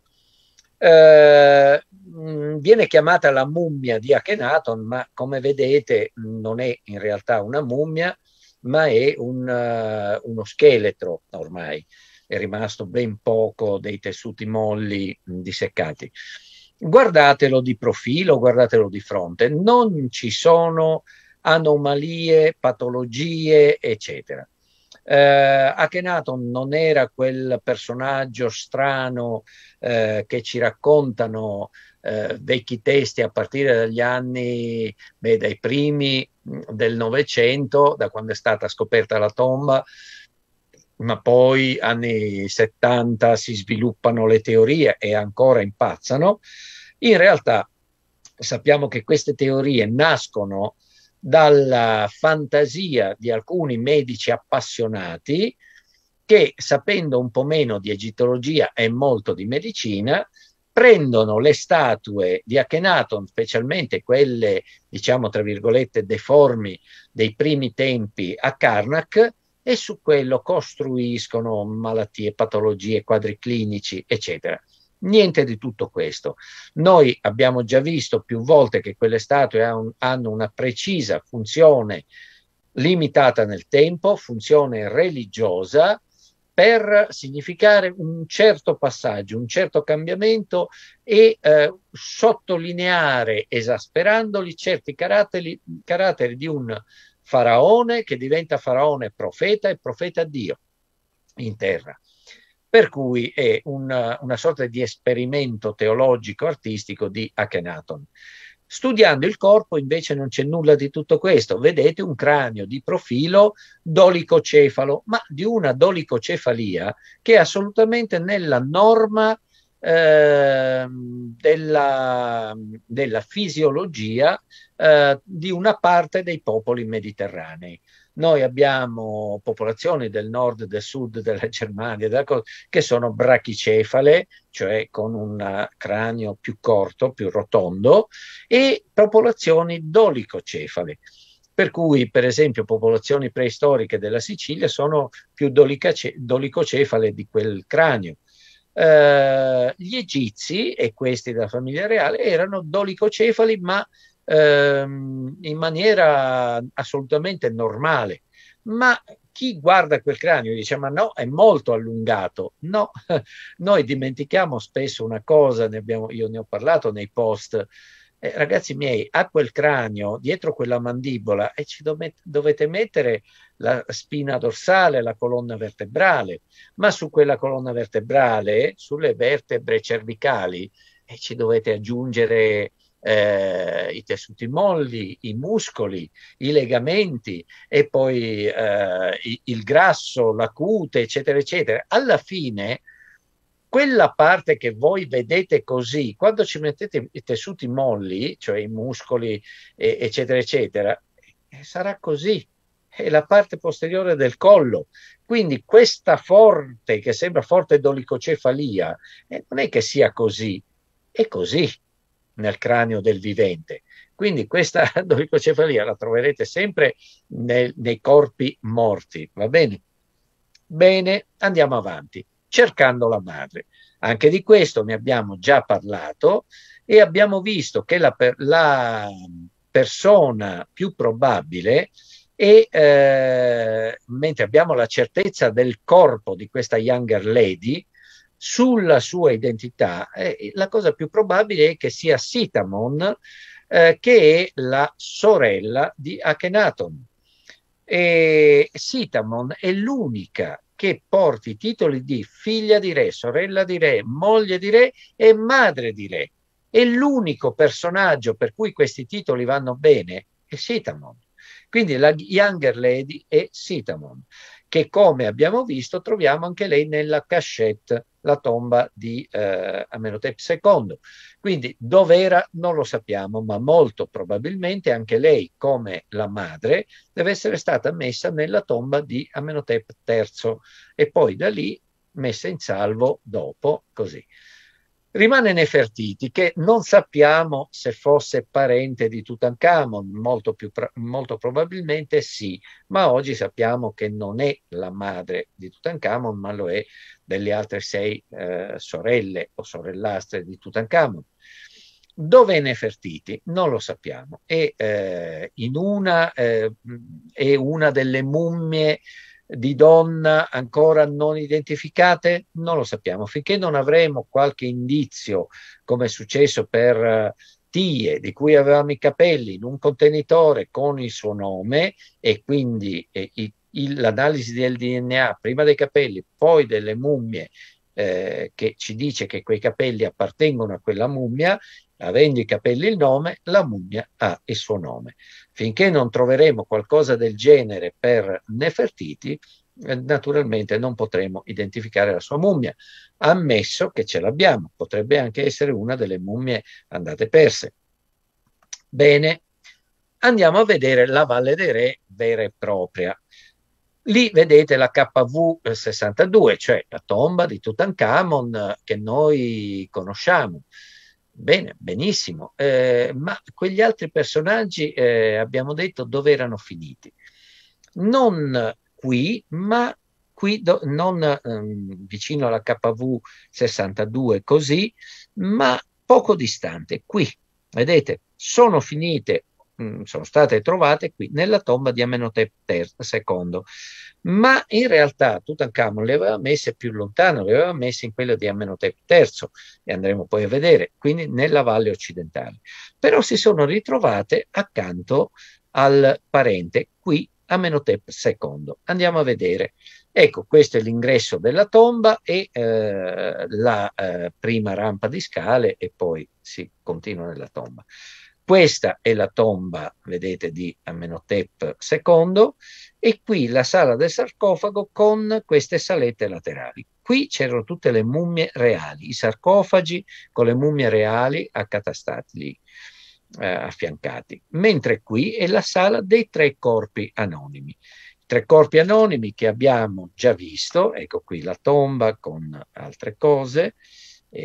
Eh, mm, viene chiamata la mummia di Akhenaton, ma come vedete non è in realtà una mummia, ma è un, uh, uno scheletro ormai, è rimasto ben poco dei tessuti molli mm, disseccati. Guardatelo di profilo, guardatelo di fronte, non ci sono anomalie, patologie, eccetera. Eh, Akhenaton non era quel personaggio strano eh, che ci raccontano eh, vecchi testi a partire dagli anni, beh, dai primi del Novecento, da quando è stata scoperta la tomba, ma poi anni 70 si sviluppano le teorie e ancora impazzano. In realtà sappiamo che queste teorie nascono dalla fantasia di alcuni medici appassionati che, sapendo un po' meno di egittologia e molto di medicina, prendono le statue di Akhenaton, specialmente quelle, diciamo tra virgolette, deformi dei primi tempi a Karnak, e su quello costruiscono malattie, patologie, quadri clinici, eccetera. Niente di tutto questo. Noi abbiamo già visto più volte che quelle statue hanno una precisa funzione limitata nel tempo, funzione religiosa, per significare un certo passaggio, un certo cambiamento e eh, sottolineare, esasperandoli, certi caratteri, caratteri di un faraone che diventa faraone profeta e profeta Dio in terra per cui è un, una sorta di esperimento teologico-artistico di Akhenaton. Studiando il corpo invece non c'è nulla di tutto questo. Vedete un cranio di profilo dolicocefalo, ma di una dolicocefalia che è assolutamente nella norma eh, della, della, fisiologia eh, di una parte dei popoli mediterranei. Noi abbiamo popolazioni del nord e del sud della Germania della cosa, che sono brachicefale, cioè con un cranio più corto, più rotondo, e popolazioni dolicocefale. Per cui, per esempio, popolazioni preistoriche della Sicilia sono più dolicocefale di quel cranio. Uh, gli egizi, e questi della famiglia reale, erano dolicocefali ma ehm, in maniera assolutamente normale. Ma chi guarda quel cranio dice ma no, è molto allungato. No, noi dimentichiamo spesso una cosa, ne abbiamo, io ne ho parlato nei post, eh, ragazzi miei, a quel cranio, dietro quella mandibola, e ci dove, dovete mettere la spina dorsale, la colonna vertebrale, ma su quella colonna vertebrale, sulle vertebre cervicali, e eh, ci dovete aggiungere eh, i tessuti molli, i muscoli, i legamenti e poi eh, il grasso, la cute, eccetera, eccetera. Alla fine, quella parte che voi vedete così, quando ci mettete i tessuti molli, cioè i muscoli, eh, eccetera, eccetera, eh, sarà così. È la parte posteriore del collo. Quindi questa forte, che sembra forte dolicocefalia, eh, non è che sia così, è così nel cranio del vivente. Quindi questa doricocefalia la troverete sempre nel, nei corpi morti, va bene? Bene, andiamo avanti, cercando la madre. Anche di questo ne abbiamo già parlato e abbiamo visto che la, per, la persona più probabile e eh, mentre abbiamo la certezza del corpo di questa younger lady, sulla sua identità, eh, la cosa più probabile è che sia Sitamon, eh, che è la sorella di Akhenaton. E Sitamon è l'unica che porti i titoli di figlia di re, sorella di re, moglie di re e madre di re. E l'unico personaggio per cui questi titoli vanno bene è Sitamon. Quindi la Younger Lady è Sitamon, che come abbiamo visto troviamo anche lei nella cachette la tomba di eh, Amenhotep II. Quindi dov'era non lo sappiamo, ma molto probabilmente anche lei, come la madre, deve essere stata messa nella tomba di Amenhotep III e poi da lì messa in salvo dopo così. Rimane Nefertiti, che non sappiamo se fosse parente di Tutankhamon, molto, più, molto probabilmente sì, ma oggi sappiamo che non è la madre di Tutankhamon, ma lo è delle altre sei eh, sorelle o sorellastre di Tutankhamon. Dove è Nefertiti? Non lo sappiamo. È, eh, una, eh, è una delle mummie di donna ancora non identificate? Non lo sappiamo. Finché non avremo qualche indizio, come è successo per eh, Tie, di cui avevamo i capelli in un contenitore con il suo nome e quindi eh, l'analisi del DNA prima dei capelli, poi delle mummie eh, che ci dice che quei capelli appartengono a quella mummia, avendo i capelli il nome, la mummia ha il suo nome. Finché non troveremo qualcosa del genere per Nefertiti, eh, naturalmente non potremo identificare la sua mummia, ammesso che ce l'abbiamo, potrebbe anche essere una delle mummie andate perse. Bene, andiamo a vedere la Valle dei Re vera e propria. Lì vedete la KV62, cioè la tomba di Tutankhamon eh, che noi conosciamo. Bene, benissimo, eh, ma quegli altri personaggi, eh, abbiamo detto, dove erano finiti? Non qui, ma qui, do, non ehm, vicino alla KV 62 così, ma poco distante, qui. Vedete, sono finite, mh, mm, sono state trovate qui nella tomba di Amenhotep II, ma in realtà Tutankhamon le aveva messe più lontano, le aveva messe in quella di Amenhotep III, e andremo poi a vedere, quindi nella valle occidentale. Però si sono ritrovate accanto al parente, qui Amenhotep II. Andiamo a vedere. Ecco, questo è l'ingresso della tomba e eh, la eh, prima rampa di scale e poi si continua nella tomba. Questa è la tomba, vedete, di Amenhotep II e qui la sala del sarcofago con queste salette laterali. Qui c'erano tutte le mummie reali, i sarcofagi con le mummie reali accatastati lì, eh, affiancati, mentre qui è la sala dei tre corpi anonimi. Tre corpi anonimi che abbiamo già visto, ecco qui la tomba con altre cose, e,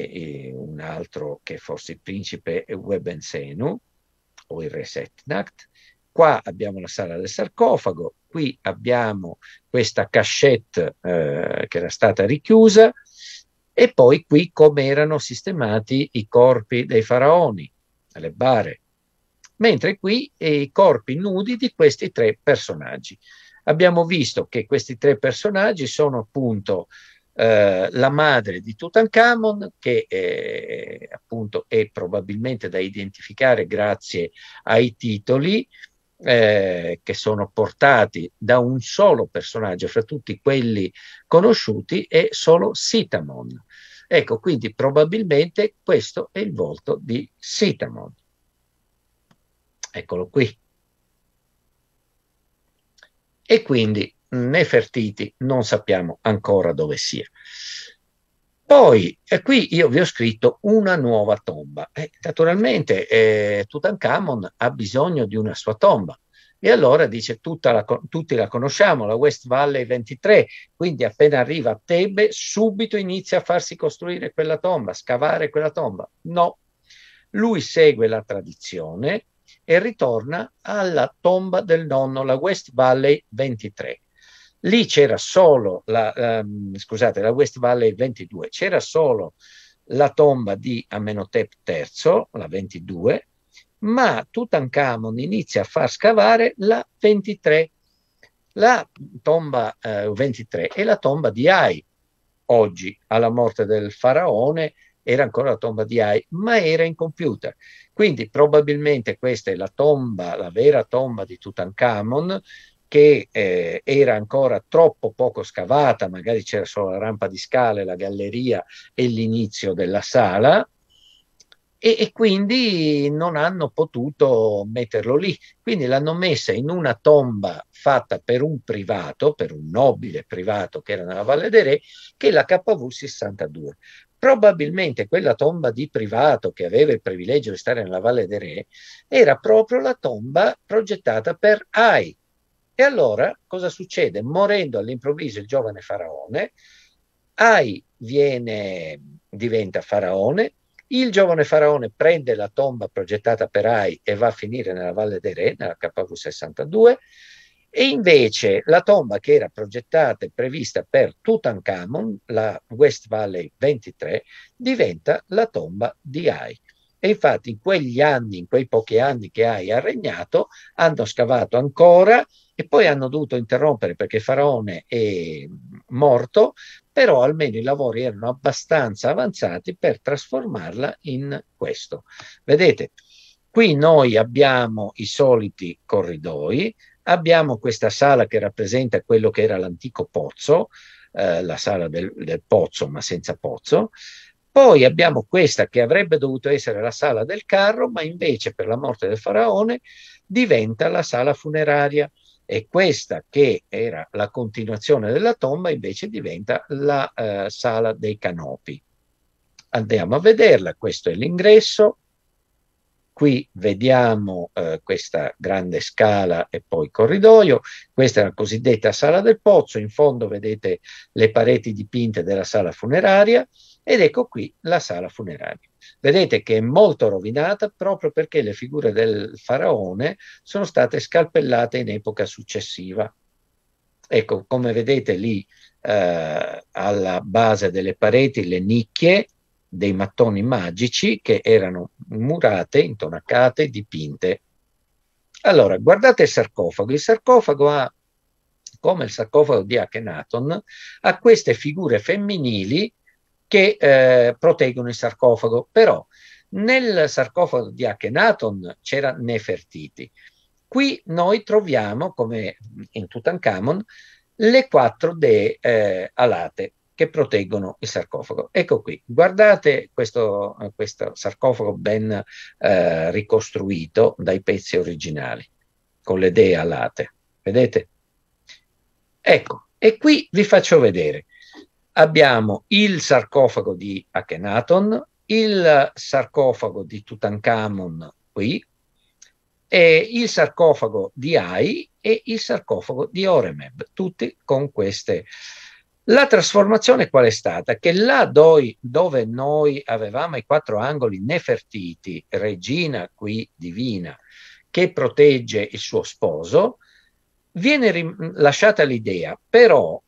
e un altro che forse il principe Webensenu o il Resetnacht, Qua abbiamo la sala del sarcofago, qui abbiamo questa cachette eh, che era stata richiusa e poi qui come erano sistemati i corpi dei faraoni, le bare, mentre qui eh, i corpi nudi di questi tre personaggi. Abbiamo visto che questi tre personaggi sono appunto eh, la madre di Tutankhamon, che è, eh, appunto è probabilmente da identificare grazie ai titoli, eh, che sono portati da un solo personaggio fra tutti quelli conosciuti è solo Sitamon. Ecco, quindi probabilmente questo è il volto di Sitamon. Eccolo qui. E quindi Nefertiti non sappiamo ancora dove sia. Poi, e qui io vi ho scritto una nuova tomba. Eh, naturalmente eh, Tutankhamon ha bisogno di una sua tomba. E allora dice, la, tutti la conosciamo, la West Valley 23, quindi appena arriva a Tebe, subito inizia a farsi costruire quella tomba, scavare quella tomba. No, lui segue la tradizione e ritorna alla tomba del nonno, la West Valley 23. Lì c'era solo la, ehm, scusate, la West Valley 22, c'era solo la tomba di Amenhotep III, la 22, ma Tutankhamon inizia a far scavare la 23, la tomba eh, 23 è la tomba di Ai. Oggi, alla morte del faraone, era ancora la tomba di Ai, ma era incompiuta. Quindi probabilmente questa è la tomba, la vera tomba di Tutankhamon, che eh, era ancora troppo poco scavata, magari c'era solo la rampa di scale, la galleria e l'inizio della sala, e, e, quindi non hanno potuto metterlo lì. Quindi l'hanno messa in una tomba fatta per un privato, per un nobile privato che era nella Valle dei Re, che è la KV 62. Probabilmente quella tomba di privato che aveva il privilegio di stare nella Valle dei Re era proprio la tomba progettata per AI, e allora cosa succede? Morendo all'improvviso il giovane faraone, Ai viene, diventa faraone, il giovane faraone prende la tomba progettata per Ai e va a finire nella Valle dei Re, nella KV62, e invece la tomba che era progettata e prevista per Tutankhamon, la West Valley 23, diventa la tomba di Ai. E infatti in quegli anni, in quei pochi anni che Ai ha regnato, hanno scavato ancora e poi hanno dovuto interrompere perché Faraone è morto, però almeno i lavori erano abbastanza avanzati per trasformarla in questo. Vedete, qui noi abbiamo i soliti corridoi, abbiamo questa sala che rappresenta quello che era l'antico pozzo, eh, la sala del, del pozzo ma senza pozzo, poi abbiamo questa che avrebbe dovuto essere la sala del carro, ma invece per la morte del faraone diventa la sala funeraria e questa che era la continuazione della tomba invece diventa la eh, sala dei canopi. Andiamo a vederla, questo è l'ingresso, qui vediamo eh, questa grande scala e poi corridoio, questa è la cosiddetta sala del pozzo, in fondo vedete le pareti dipinte della sala funeraria, ed ecco qui la sala funeraria. Vedete che è molto rovinata proprio perché le figure del faraone sono state scalpellate in epoca successiva. Ecco, come vedete lì eh, alla base delle pareti le nicchie dei mattoni magici che erano murate, intonacate, dipinte. Allora, guardate il sarcofago. Il sarcofago ha, come il sarcofago di Akhenaton, ha queste figure femminili che eh, proteggono il sarcofago. Però nel sarcofago di Akhenaton c'era Nefertiti. Qui noi troviamo, come in Tutankhamon, le quattro dee eh, alate che proteggono il sarcofago. Ecco qui, guardate questo, questo sarcofago ben eh, ricostruito dai pezzi originali, con le dee alate. Vedete? Ecco, e qui vi faccio vedere abbiamo il sarcofago di Akhenaton, il sarcofago di Tutankhamon qui, il sarcofago di Ai e il sarcofago di Oremeb, tutti con queste. La trasformazione qual è stata? Che là doi, dove noi avevamo i quattro angoli Nefertiti, regina qui divina, che protegge il suo sposo, viene lasciata l'idea però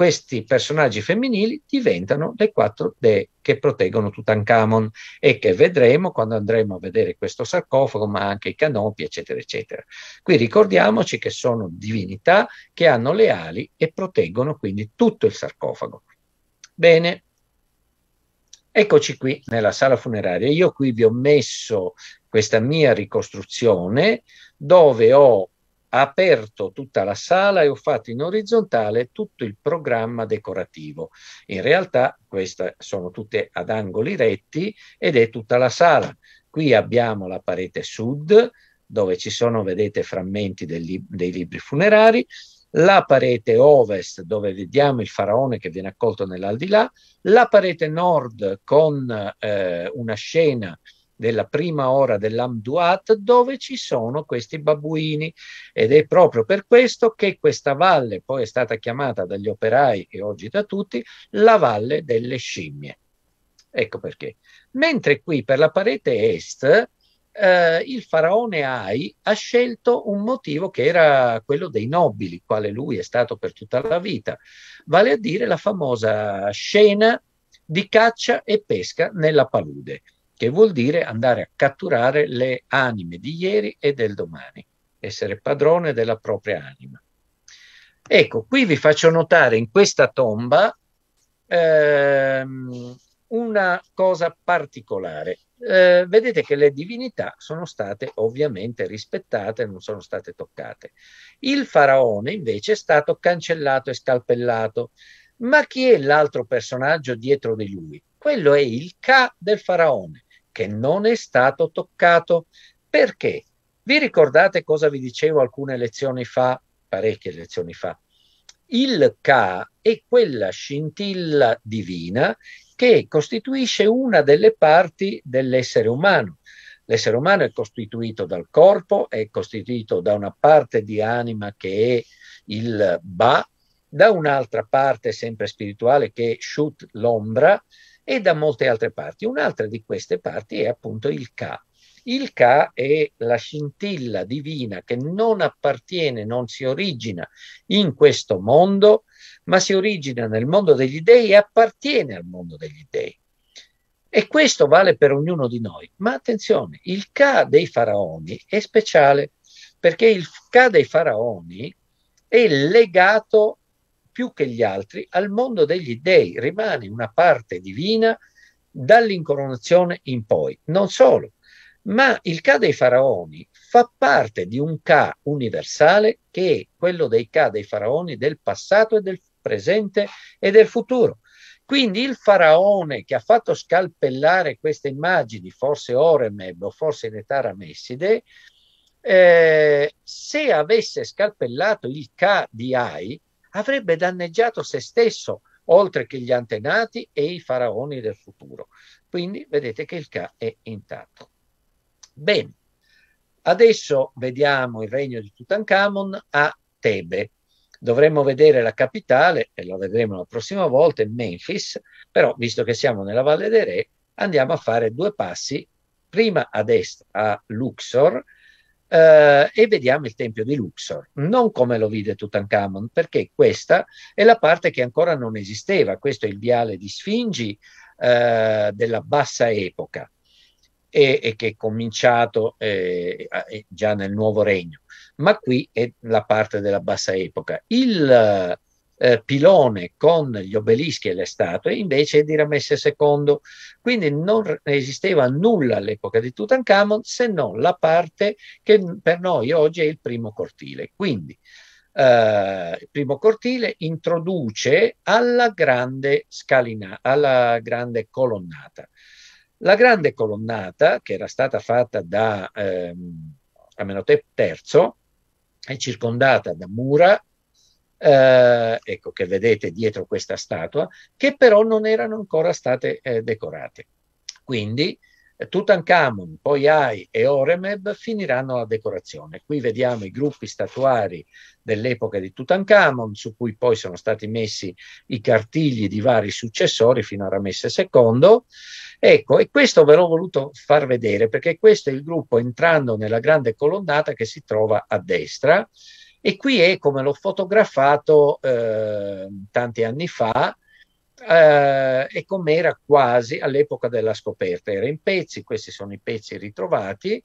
questi personaggi femminili diventano le quattro dee che proteggono Tutankhamon e che vedremo quando andremo a vedere questo sarcofago, ma anche i canopi, eccetera, eccetera. Qui ricordiamoci che sono divinità che hanno le ali e proteggono quindi tutto il sarcofago. Bene, Eccoci qui nella sala funeraria. Io qui vi ho messo questa mia ricostruzione dove ho aperto tutta la sala e ho fatto in orizzontale tutto il programma decorativo. In realtà queste sono tutte ad angoli retti ed è tutta la sala. Qui abbiamo la parete sud dove ci sono, vedete, frammenti dei, dei libri funerari, la parete ovest dove vediamo il faraone che viene accolto nell'aldilà, la parete nord con eh, una scena eh, della prima ora dell'Amduat dove ci sono questi babbuini ed è proprio per questo che questa valle poi è stata chiamata dagli operai e oggi da tutti la valle delle scimmie. Ecco perché. Mentre qui per la parete est eh, il faraone Ai ha scelto un motivo che era quello dei nobili, quale lui è stato per tutta la vita, vale a dire la famosa scena di caccia e pesca nella palude che vuol dire andare a catturare le anime di ieri e del domani, essere padrone della propria anima. Ecco, qui vi faccio notare in questa tomba ehm, una cosa particolare. Eh, vedete che le divinità sono state ovviamente rispettate, non sono state toccate. Il faraone invece è stato cancellato e scalpellato. Ma chi è l'altro personaggio dietro di lui? Quello è il ca del faraone, che non è stato toccato. Perché? Vi ricordate cosa vi dicevo alcune lezioni fa, parecchie lezioni fa? Il Ka è quella scintilla divina che costituisce una delle parti dell'essere umano. L'essere umano è costituito dal corpo, è costituito da una parte di anima che è il Ba, da un'altra parte sempre spirituale che è Shut, l'ombra, e da molte altre parti. Un'altra di queste parti è appunto il Ka. Il Ka è la scintilla divina che non appartiene, non si origina in questo mondo, ma si origina nel mondo degli dei e appartiene al mondo degli dei. E questo vale per ognuno di noi. Ma attenzione, il Ka dei faraoni è speciale perché il Ka dei faraoni è legato più che gli altri al mondo degli dei, rimane una parte divina dall'incoronazione in poi. Non solo, ma il ca dei faraoni fa parte di un ca universale che è quello dei ca dei faraoni del passato e del presente e del futuro. Quindi il faraone che ha fatto scalpellare queste immagini, forse Oremeb o forse in età Ramesside, eh, se avesse scalpellato il ca di Ai, avrebbe danneggiato se stesso, oltre che gli antenati e i faraoni del futuro. Quindi vedete che il K è intatto. Bene, adesso vediamo il regno di Tutankhamon a Tebe. Dovremmo vedere la capitale, e la vedremo la prossima volta, in Memphis, però visto che siamo nella Valle dei Re, andiamo a fare due passi, prima a destra a Luxor, eh, e vediamo il tempio di Luxor, non come lo vide Tutankhamon, perché questa è la parte che ancora non esisteva, questo è il viale di Sfingi eh, della bassa epoca e, e che è cominciato eh, già nel nuovo regno, ma qui è la parte della bassa epoca. Il eh, pilone con gli obelischi e le statue, invece è di Ramesse II. Quindi non esisteva nulla all'epoca di Tutankhamon se non la parte che per noi oggi è il primo cortile. Quindi eh, il primo cortile introduce alla grande scalina, alla grande colonnata. La grande colonnata, che era stata fatta da ehm, Amenhotep III, è circondata da mura eh, ecco, che vedete dietro questa statua, che però non erano ancora state eh, decorate. Quindi eh, Tutankhamon, poi Ai e Oremeb finiranno la decorazione. Qui vediamo i gruppi statuari dell'epoca di Tutankhamon, su cui poi sono stati messi i cartigli di vari successori fino a Ramesse II. Ecco, e questo ve l'ho voluto far vedere perché questo è il gruppo entrando nella grande colonnata che si trova a destra. E qui è come l'ho fotografato eh, tanti anni fa eh, e com'era quasi all'epoca della scoperta. Era in pezzi, questi sono i pezzi ritrovati.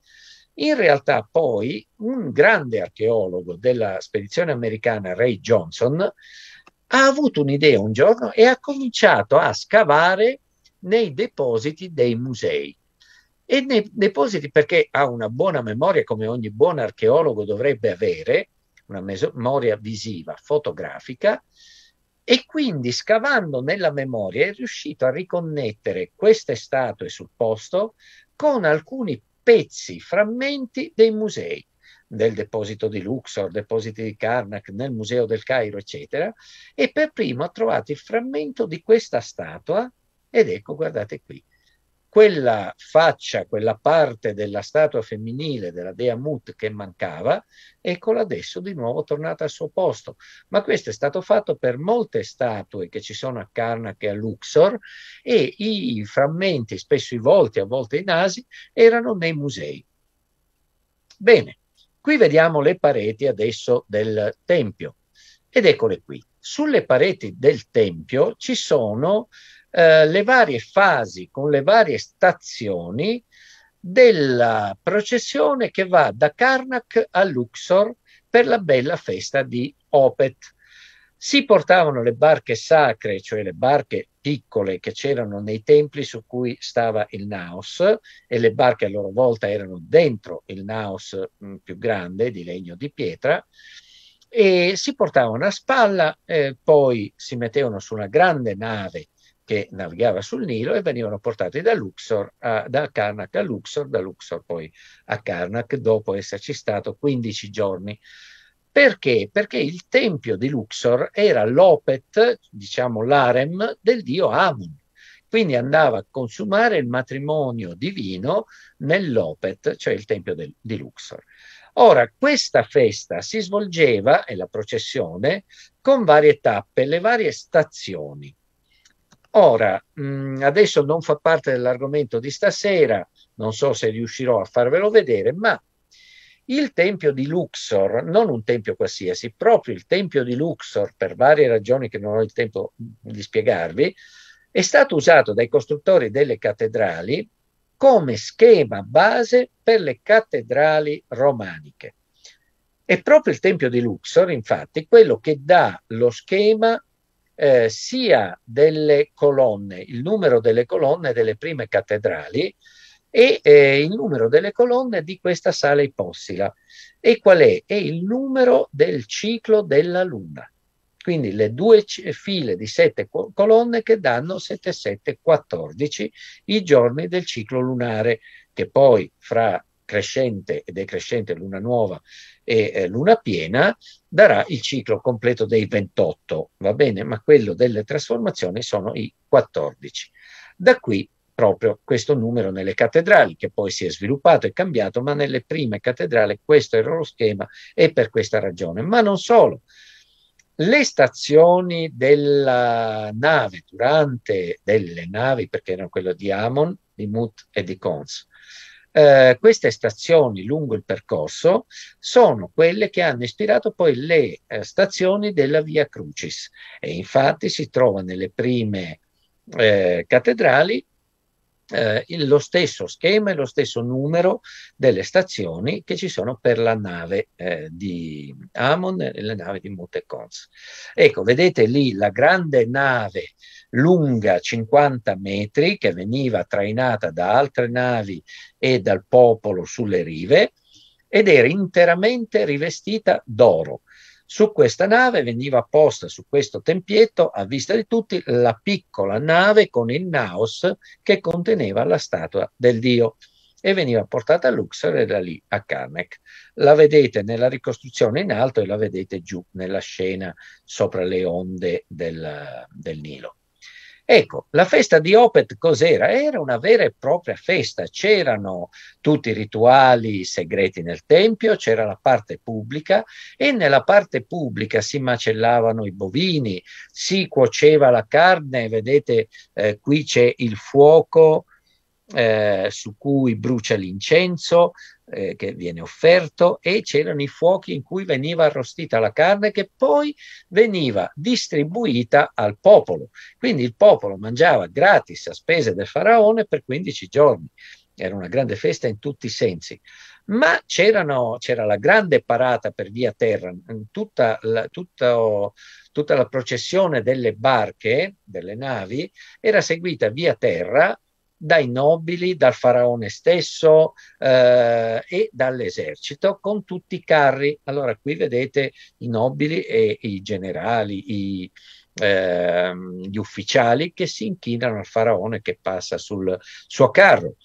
In realtà poi un grande archeologo della spedizione americana, Ray Johnson, ha avuto un'idea un giorno e ha cominciato a scavare nei depositi dei musei. E nei depositi perché ha una buona memoria, come ogni buon archeologo dovrebbe avere, una memoria visiva, fotografica, e quindi scavando nella memoria è riuscito a riconnettere queste statue sul posto con alcuni pezzi, frammenti dei musei, del deposito di Luxor, depositi di Karnak, nel museo del Cairo, eccetera, e per primo ha trovato il frammento di questa statua ed ecco, guardate qui, quella faccia, quella parte della statua femminile della dea Mut che mancava, eccola adesso di nuovo tornata al suo posto. Ma questo è stato fatto per molte statue che ci sono a Karnak e a Luxor e i frammenti, spesso i volti, a volte i nasi, erano nei musei. Bene, qui vediamo le pareti adesso del Tempio ed eccole qui. Sulle pareti del Tempio ci sono eh, le varie fasi, con le varie stazioni della processione che va da Karnak a Luxor per la bella festa di Opet. Si portavano le barche sacre, cioè le barche piccole che c'erano nei templi su cui stava il Naos e le barche a loro volta erano dentro il Naos mh, mm, più grande di legno di pietra e si portavano a spalla, eh, poi si mettevano su una grande nave che navigava sul Nilo e venivano portati da Luxor, a, da Karnak a Luxor, da Luxor poi a Karnak, dopo esserci stato 15 giorni. Perché? Perché il tempio di Luxor era l'opet, diciamo l'arem, del dio Amun. Quindi andava a consumare il matrimonio divino nell'opet, cioè il tempio del, di Luxor. Ora, questa festa si svolgeva, e la processione, con varie tappe, le varie stazioni. Ora, mh, mm, adesso non fa parte dell'argomento di stasera, non so se riuscirò a farvelo vedere, ma il tempio di Luxor, non un tempio qualsiasi, proprio il tempio di Luxor, per varie ragioni che non ho il tempo di spiegarvi, è stato usato dai costruttori delle cattedrali come schema base per le cattedrali romaniche. È proprio il tempio di Luxor, infatti, quello che dà lo schema eh, sia delle colonne, il numero delle colonne delle prime cattedrali e eh, il numero delle colonne di questa sala ipossila. E qual è? È il numero del ciclo della Luna. Quindi le due file di sette colonne che danno 7, 7, 14 i giorni del ciclo lunare, che poi fra crescente e decrescente, luna nuova e eh, luna piena, darà il ciclo completo dei 28, va bene? Ma quello delle trasformazioni sono i 14. Da qui proprio questo numero nelle cattedrali, che poi si è sviluppato e cambiato, ma nelle prime cattedrali questo era lo schema e per questa ragione. Ma non solo. Le stazioni della nave, durante delle navi, perché erano quelle di Amon, di Mut e di Cons, eh, queste stazioni lungo il percorso sono quelle che hanno ispirato poi le eh, stazioni della Via Crucis e infatti si trova nelle prime eh, cattedrali eh, lo stesso schema e lo stesso numero delle stazioni che ci sono per la nave eh, di Amon e le navi di Mutecons. Ecco, vedete lì la grande nave lunga 50 metri che veniva trainata da altre navi e dal popolo sulle rive ed era interamente rivestita d'oro. Su questa nave veniva posta su questo tempietto, a vista di tutti, la piccola nave con il naos che conteneva la statua del dio e veniva portata a Luxor e da lì a Karnak. La vedete nella ricostruzione in alto e la vedete giù nella scena sopra le onde del, del Nilo. Ecco, la festa di Opet cos'era? Era una vera e propria festa, c'erano tutti i rituali segreti nel tempio, c'era la parte pubblica e nella parte pubblica si macellavano i bovini, si cuoceva la carne, vedete eh, qui c'è il fuoco eh, su cui brucia l'incenso, eh, che viene offerto e c'erano i fuochi in cui veniva arrostita la carne che poi veniva distribuita al popolo. Quindi il popolo mangiava gratis a spese del faraone per 15 giorni. Era una grande festa in tutti i sensi ma c'era la grande parata per via terra, mm, tutta la, tutta, tutta la, processione delle barche, delle navi, era seguita via terra dai nobili, dal faraone stesso eh, e dall'esercito con tutti i carri. Allora qui vedete i nobili e i generali, i, eh, gli ufficiali che si inchinano al faraone che passa sul suo carro.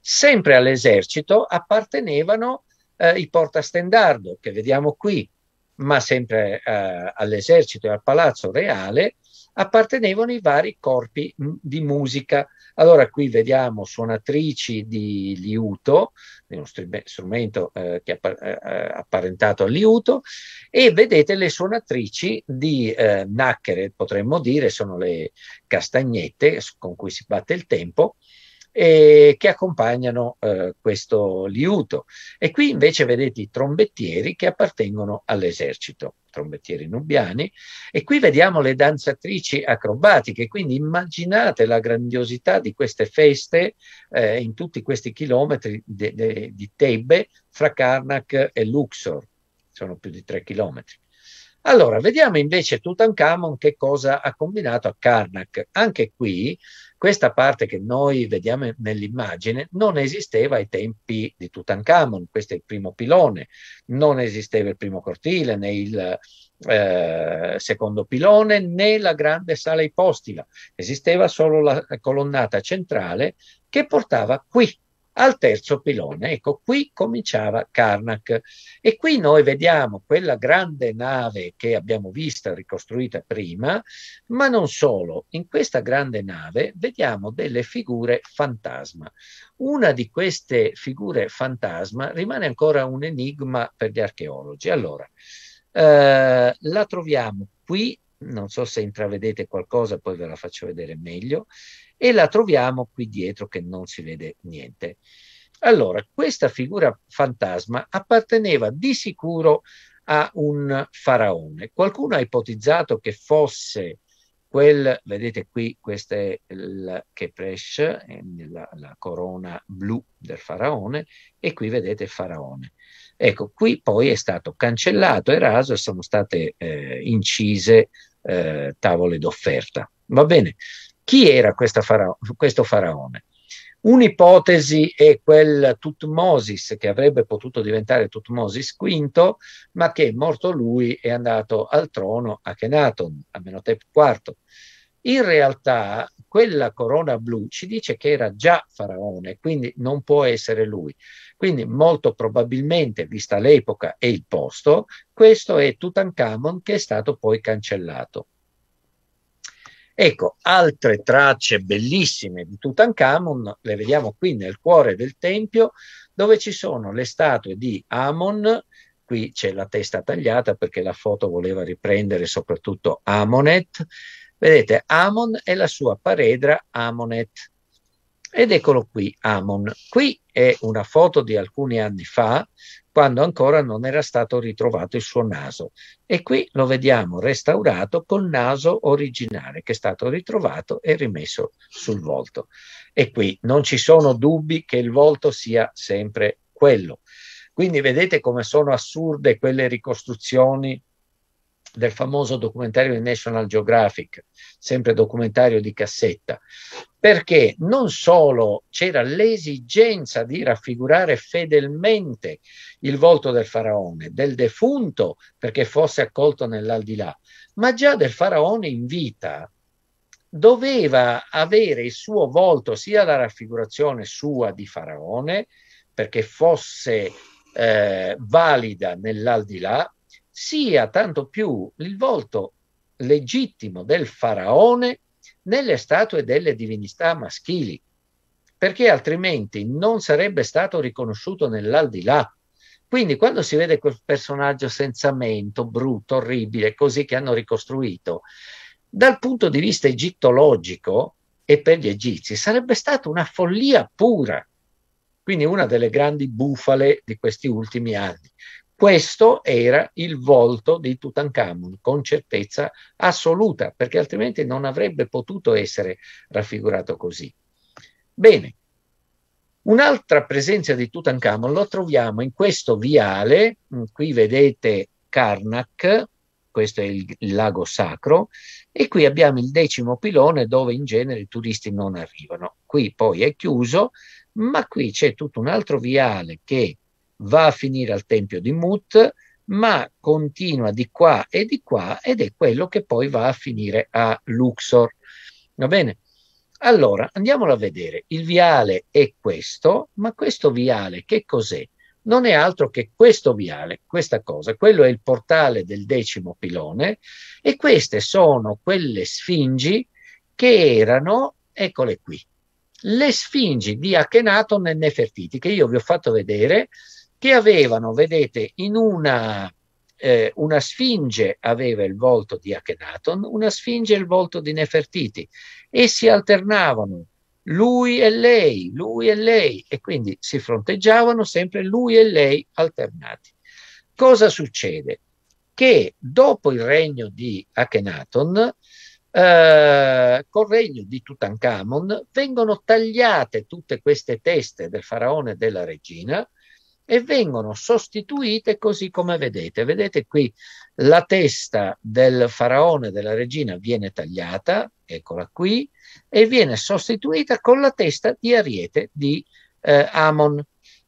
Sempre all'esercito appartenevano eh, i portastendardo che vediamo qui, ma sempre eh, all'esercito e al palazzo reale appartenevano i vari corpi mm, di musica. Allora qui vediamo suonatrici di liuto, uno strumento eh, che è eh, eh, apparentato al liuto, e vedete le suonatrici di eh, nacchere, potremmo dire, sono le castagnette con cui si batte il tempo, eh, che accompagnano eh, questo liuto. E qui invece vedete i trombettieri che appartengono all'esercito, trombettieri nubiani, e qui vediamo le danzatrici acrobatiche, quindi immaginate la grandiosità di queste feste eh, in tutti questi chilometri de, de, di Tebe fra Karnak e Luxor, sono più di tre chilometri. Allora, vediamo invece Tutankhamon che cosa ha combinato a Karnak. Anche qui questa parte che noi vediamo nell'immagine non esisteva ai tempi di Tutankhamon, questo è il primo pilone, non esisteva il primo cortile né il eh, secondo pilone né la grande sala ipostila, esisteva solo la colonnata centrale che portava qui al terzo pilone. Ecco, qui cominciava Karnak e qui noi vediamo quella grande nave che abbiamo vista ricostruita prima, ma non solo. In questa grande nave vediamo delle figure fantasma. Una di queste figure fantasma rimane ancora un enigma per gli archeologi. Allora, eh, la troviamo qui non so se intravedete qualcosa, poi ve la faccio vedere meglio, e la troviamo qui dietro che non si vede niente. Allora, questa figura fantasma apparteneva di sicuro a un faraone. Qualcuno ha ipotizzato che fosse quel, vedete qui, questa è il Kepresh, la, la corona blu del faraone, e qui vedete il faraone. Ecco, qui poi è stato cancellato e raso e sono state eh, incise eh, tavole d'offerta. Va bene. Chi era fara- questo faraone? Un'ipotesi è quel Tutmosis, che avrebbe potuto diventare Tutmosis V, ma che è morto lui è andato al trono a Kenaton, a Menotep IV. In realtà quella corona blu ci dice che era già faraone, quindi non può essere lui. Quindi molto probabilmente, vista l'epoca e il posto, questo è Tutankhamon che è stato poi cancellato. Ecco, altre tracce bellissime di Tutankhamon le vediamo qui nel cuore del tempio, dove ci sono le statue di Amon, qui c'è la testa tagliata perché la foto voleva riprendere soprattutto Amonet. Vedete, Amon e la sua paredra Amonet. Ed eccolo qui, Amon. Qui è una foto di alcuni anni fa, quando ancora non era stato ritrovato il suo naso. E qui lo vediamo restaurato col naso originale che è stato ritrovato e rimesso sul volto. E qui non ci sono dubbi che il volto sia sempre quello. Quindi vedete come sono assurde quelle ricostruzioni del famoso documentario di National Geographic, sempre documentario di cassetta, perché non solo c'era l'esigenza di raffigurare fedelmente il volto del faraone, del defunto perché fosse accolto nell'aldilà, ma già del faraone in vita doveva avere il suo volto sia la raffigurazione sua di faraone perché fosse eh, valida nell'aldilà sia tanto più il volto legittimo del faraone nelle statue delle divinità maschili, perché altrimenti non sarebbe stato riconosciuto nell'aldilà. Quindi quando si vede quel personaggio senza mento, brutto, orribile, così che hanno ricostruito, dal punto di vista egittologico e per gli egizi sarebbe stata una follia pura, quindi una delle grandi bufale di questi ultimi anni. Questo era il volto di Tutankhamun, con certezza assoluta, perché altrimenti non avrebbe potuto essere raffigurato così. Bene, un'altra presenza di Tutankhamon lo troviamo in questo viale, mm, qui vedete Karnak, questo è il, il lago sacro, e qui abbiamo il decimo pilone dove in genere i turisti non arrivano. Qui poi è chiuso, ma qui c'è tutto un altro viale che va a finire al tempio di Mut, ma continua di qua e di qua ed è quello che poi va a finire a Luxor. Va bene? Allora, andiamolo a vedere. Il viale è questo, ma questo viale che cos'è? Non è altro che questo viale, questa cosa. Quello è il portale del decimo pilone e queste sono quelle sfingi che erano, eccole qui, le sfingi di Achenaton e Nefertiti, che io vi ho fatto vedere che avevano, vedete, in una, eh, una sfinge aveva il volto di Akhenaton, una sfinge il volto di Nefertiti e si alternavano lui e lei, lui e lei e quindi si fronteggiavano sempre lui e lei alternati. Cosa succede? Che dopo il regno di Akhenaton, eh, col regno di Tutankhamon, vengono tagliate tutte queste teste del faraone e della regina e vengono sostituite così come vedete. Vedete qui la testa del faraone della regina viene tagliata, eccola qui, e viene sostituita con la testa di Ariete di eh, Amon.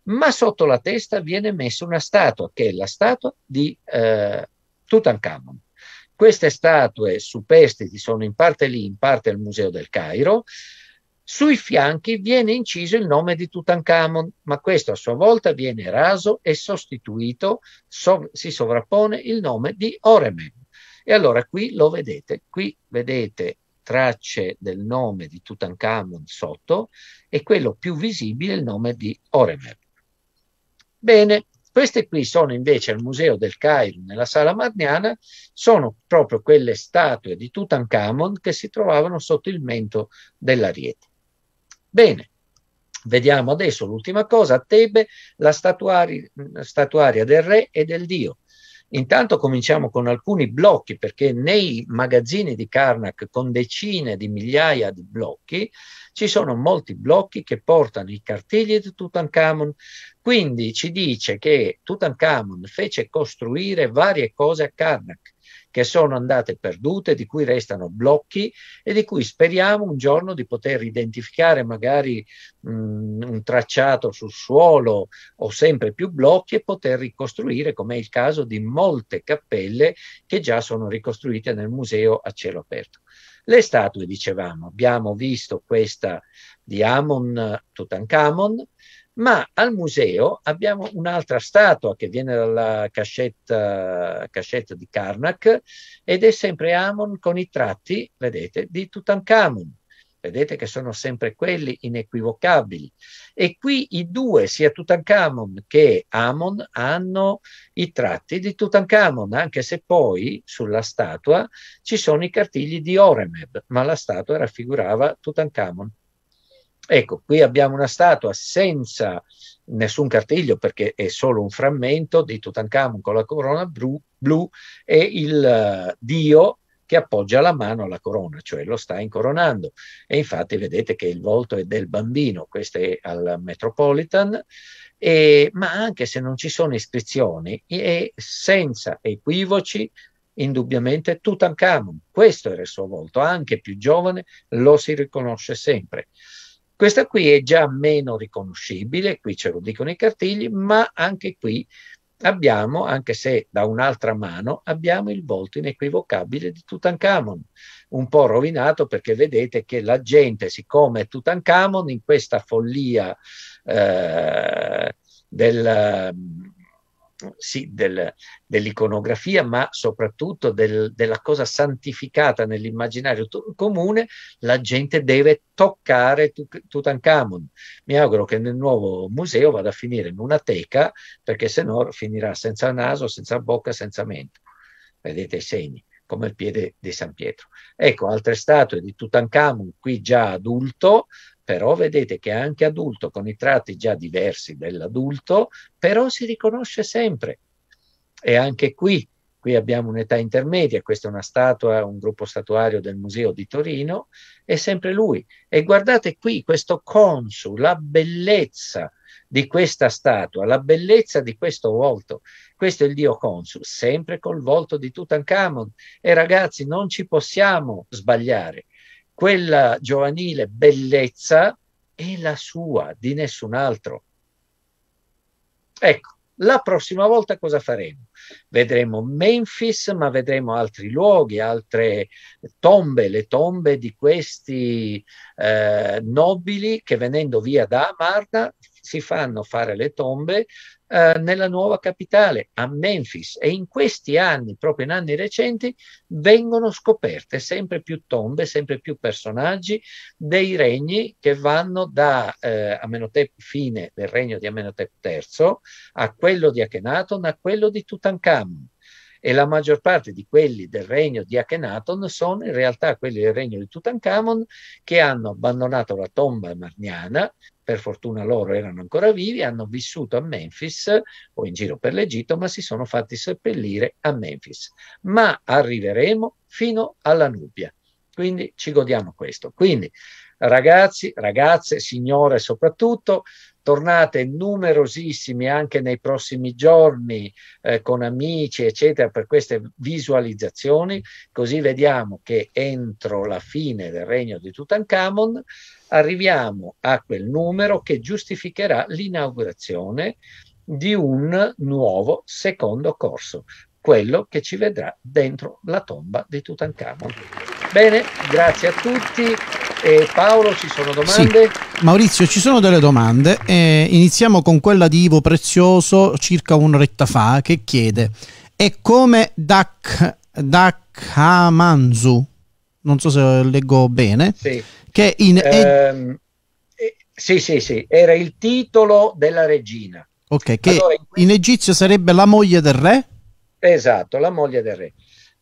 Ma sotto la testa viene messa una statua, che è la statua di eh, Tutankhamon. Queste statue superstiti sono in parte lì, in parte al Museo del Cairo, sui fianchi viene inciso il nome di Tutankhamon, ma questo a sua volta viene raso e sostituito, so, si sovrappone il nome di Oremen. E allora qui lo vedete, qui vedete tracce del nome di Tutankhamon sotto e quello più visibile il nome di Oremen. Bene, queste qui sono invece al Museo del Cairo, nella sala marniana, sono proprio quelle statue di Tutankhamon che si trovavano sotto il mento dell'ariete. Bene, vediamo adesso l'ultima cosa, a Tebe la statuari, statuaria del re e del dio. Intanto cominciamo con alcuni blocchi perché nei magazzini di Karnak con decine di migliaia di blocchi ci sono molti blocchi che portano i cartigli di Tutankhamon. Quindi ci dice che Tutankhamon fece costruire varie cose a Karnak che sono andate perdute, di cui restano blocchi e di cui speriamo un giorno di poter identificare magari mh, mm, un tracciato sul suolo o sempre più blocchi e poter ricostruire, come è il caso di molte cappelle che già sono ricostruite nel museo a cielo aperto. Le statue, dicevamo, abbiamo visto questa di Amon Tutankhamon, ma al museo abbiamo un'altra statua che viene dalla cascetta, cascetta, di Karnak ed è sempre Amon con i tratti, vedete, di Tutankhamon. Vedete che sono sempre quelli inequivocabili. E qui i due, sia Tutankhamon che Amon, hanno i tratti di Tutankhamon, anche se poi sulla statua ci sono i cartigli di Oremeb, ma la statua raffigurava Tutankhamon. Ecco, qui abbiamo una statua senza nessun cartiglio perché è solo un frammento di Tutankhamon con la corona blu, blu e il eh, dio che appoggia la mano alla corona, cioè lo sta incoronando. E infatti vedete che il volto è del bambino, questo è al Metropolitan, e, ma anche se non ci sono iscrizioni, è senza equivoci indubbiamente Tutankhamon. Questo era il suo volto, anche più giovane, lo si riconosce sempre. Questa qui è già meno riconoscibile, qui ce lo dicono i cartigli, ma anche qui abbiamo, anche se da un'altra mano, abbiamo il volto inequivocabile di Tutankhamon, un po' rovinato perché vedete che la gente, siccome Tutankhamon in questa follia eh, del sì, del, dell'iconografia, ma soprattutto del, della cosa santificata nell'immaginario comune, la gente deve toccare Tut Tutankhamon. Mi auguro che nel nuovo museo vada a finire in una teca, perché se no finirà senza naso, senza bocca, senza mento. Vedete i segni, come il piede di San Pietro. Ecco, altre statue di Tutankhamon, qui già adulto, però vedete che anche adulto con i tratti già diversi dell'adulto, però si riconosce sempre. E anche qui, qui abbiamo un'età intermedia, questa è una statua, un gruppo statuario del Museo di Torino, è sempre lui. E guardate qui questo consu, la bellezza di questa statua, la bellezza di questo volto. Questo è il dio consu, sempre col volto di Tutankhamon. E ragazzi, non ci possiamo sbagliare quella giovanile bellezza è la sua, di nessun altro. Ecco, la prossima volta cosa faremo? Vedremo Memphis, ma vedremo altri luoghi, altre tombe, le tombe di questi eh, nobili che venendo via da Amarna si fanno fare le tombe eh, nella nuova capitale, a Memphis. E in questi anni, proprio in anni recenti, vengono scoperte sempre più tombe, sempre più personaggi dei regni che vanno da eh, Amenhotep fine del regno di Amenhotep III a quello di Akhenaton, a quello di Tutankhamon e la maggior parte di quelli del regno di Akhenaton sono in realtà quelli del regno di Tutankhamon che hanno abbandonato la tomba marniana, per fortuna loro erano ancora vivi, hanno vissuto a Memphis o in giro per l'Egitto, ma si sono fatti seppellire a Memphis. Ma arriveremo fino alla Nubia, quindi ci godiamo questo. Quindi ragazzi, ragazze, signore soprattutto, tornate numerosissimi anche nei prossimi giorni eh, con amici, eccetera, per queste visualizzazioni, così vediamo che entro la fine del regno di Tutankhamon arriviamo a quel numero che giustificherà l'inaugurazione di un nuovo secondo corso, quello che ci vedrà dentro la tomba di Tutankhamon. Bene, grazie a tutti. E Paolo, ci sono domande? Sì. Maurizio, ci sono delle domande. Eh, iniziamo con quella di Ivo Prezioso circa un'oretta fa che chiede: è come Dak, Dak Dakamanzu, non so se leggo bene, sì. che in. Um, eh, sì, sì, sì, era il titolo della regina. Ok, che allora, in, in egizio sarebbe la moglie del re? Esatto, la moglie del re.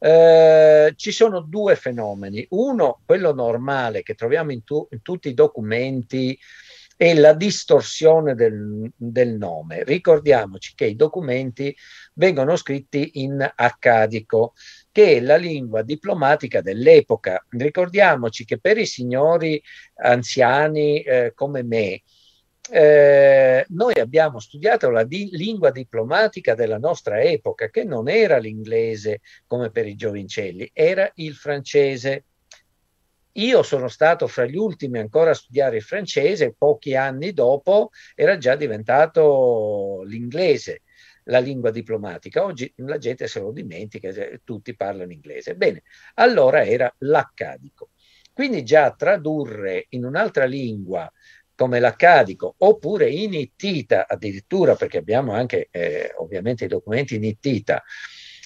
Eh, ci sono due fenomeni. Uno, quello normale che troviamo in, tu, in tutti i documenti, è la distorsione del, del, nome. Ricordiamoci che i documenti vengono scritti in accadico, che è la lingua diplomatica dell'epoca. Ricordiamoci che per i signori anziani eh, come me, eh, noi abbiamo studiato la di lingua diplomatica della nostra epoca, che non era l'inglese come per i giovincelli, era il francese. Io sono stato fra gli ultimi ancora a studiare il francese, pochi anni dopo era già diventato l'inglese la lingua diplomatica. Oggi la gente se lo dimentica, tutti parlano inglese. Bene, allora era l'accadico. Quindi già tradurre in un'altra lingua come l'accadico, oppure in Ittita addirittura, perché abbiamo anche eh, ovviamente i documenti in Ittita,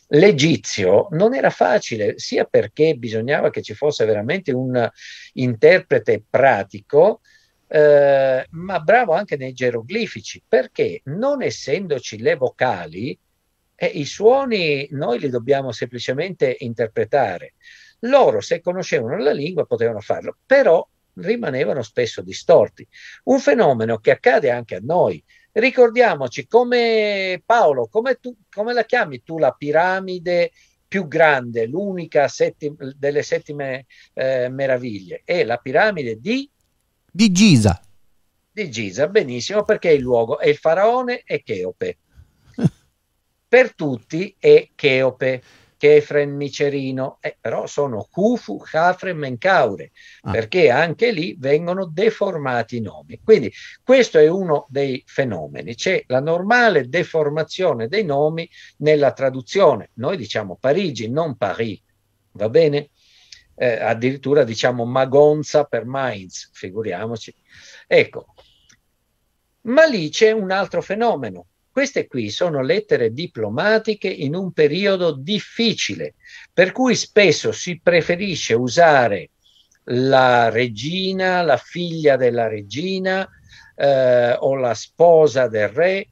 l'egizio non era facile, sia perché bisognava che ci fosse veramente un interprete pratico, eh, ma bravo anche nei geroglifici, perché non essendoci le vocali, eh, i suoni noi li dobbiamo semplicemente interpretare. Loro, se conoscevano la lingua, potevano farlo, però rimanevano spesso distorti. Un fenomeno che accade anche a noi. Ricordiamoci come Paolo, come, tu, come la chiami tu la piramide più grande, l'unica settim- delle settime eh, meraviglie, è la piramide di... di Giza. Di Giza, benissimo, perché il luogo è il faraone e Cheope. per tutti è Cheope Chefren Micerino, eh, però sono Kufu, Khafre, Menkaure, ah. perché anche lì vengono deformati i nomi. Quindi questo è uno dei fenomeni, c'è la normale deformazione dei nomi nella traduzione. Noi diciamo Parigi, non Paris, va bene? Eh, addirittura diciamo Magonza per Mainz, figuriamoci. Ecco, ma lì c'è un altro fenomeno queste qui sono lettere diplomatiche in un periodo difficile, per cui spesso si preferisce usare la regina, la figlia della regina eh, o la sposa del re,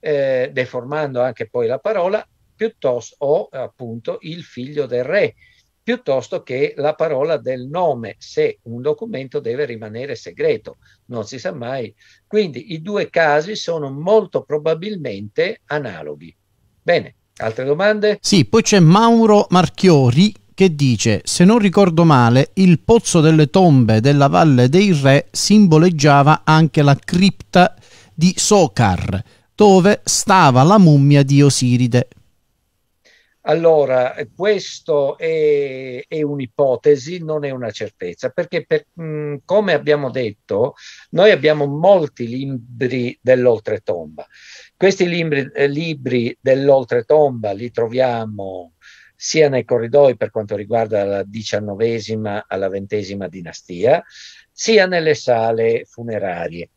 eh, deformando anche poi la parola, piuttosto o appunto il figlio del re, piuttosto che la parola del nome se un documento deve rimanere segreto, non si sa mai. Quindi i due casi sono molto probabilmente analoghi. Bene, altre domande? Sì, poi c'è Mauro Marchiori che dice, se non ricordo male, il pozzo delle tombe della Valle dei Re simboleggiava anche la cripta di Socar, dove stava la mummia di Osiride. Allora, questo è, è, un'ipotesi, non è una certezza, perché per, mh, mm, come abbiamo detto, noi abbiamo molti libri dell'oltretomba. Questi libri, eh, libri dell'oltretomba li troviamo sia nei corridoi per quanto riguarda la diciannovesima alla ventesima dinastia, sia nelle sale funerarie.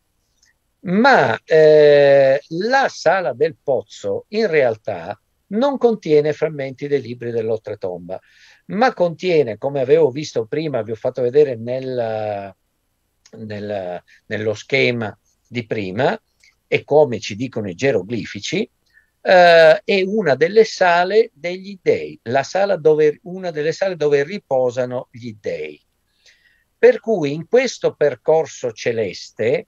Ma eh, la sala del pozzo in realtà non contiene frammenti dei libri dell'oltretomba, ma contiene, come avevo visto prima, vi ho fatto vedere nel, nel, nello schema di prima, e come ci dicono i geroglifici, eh, è una delle sale degli dei, dove, una delle sale dove riposano gli dei. Per cui in questo percorso celeste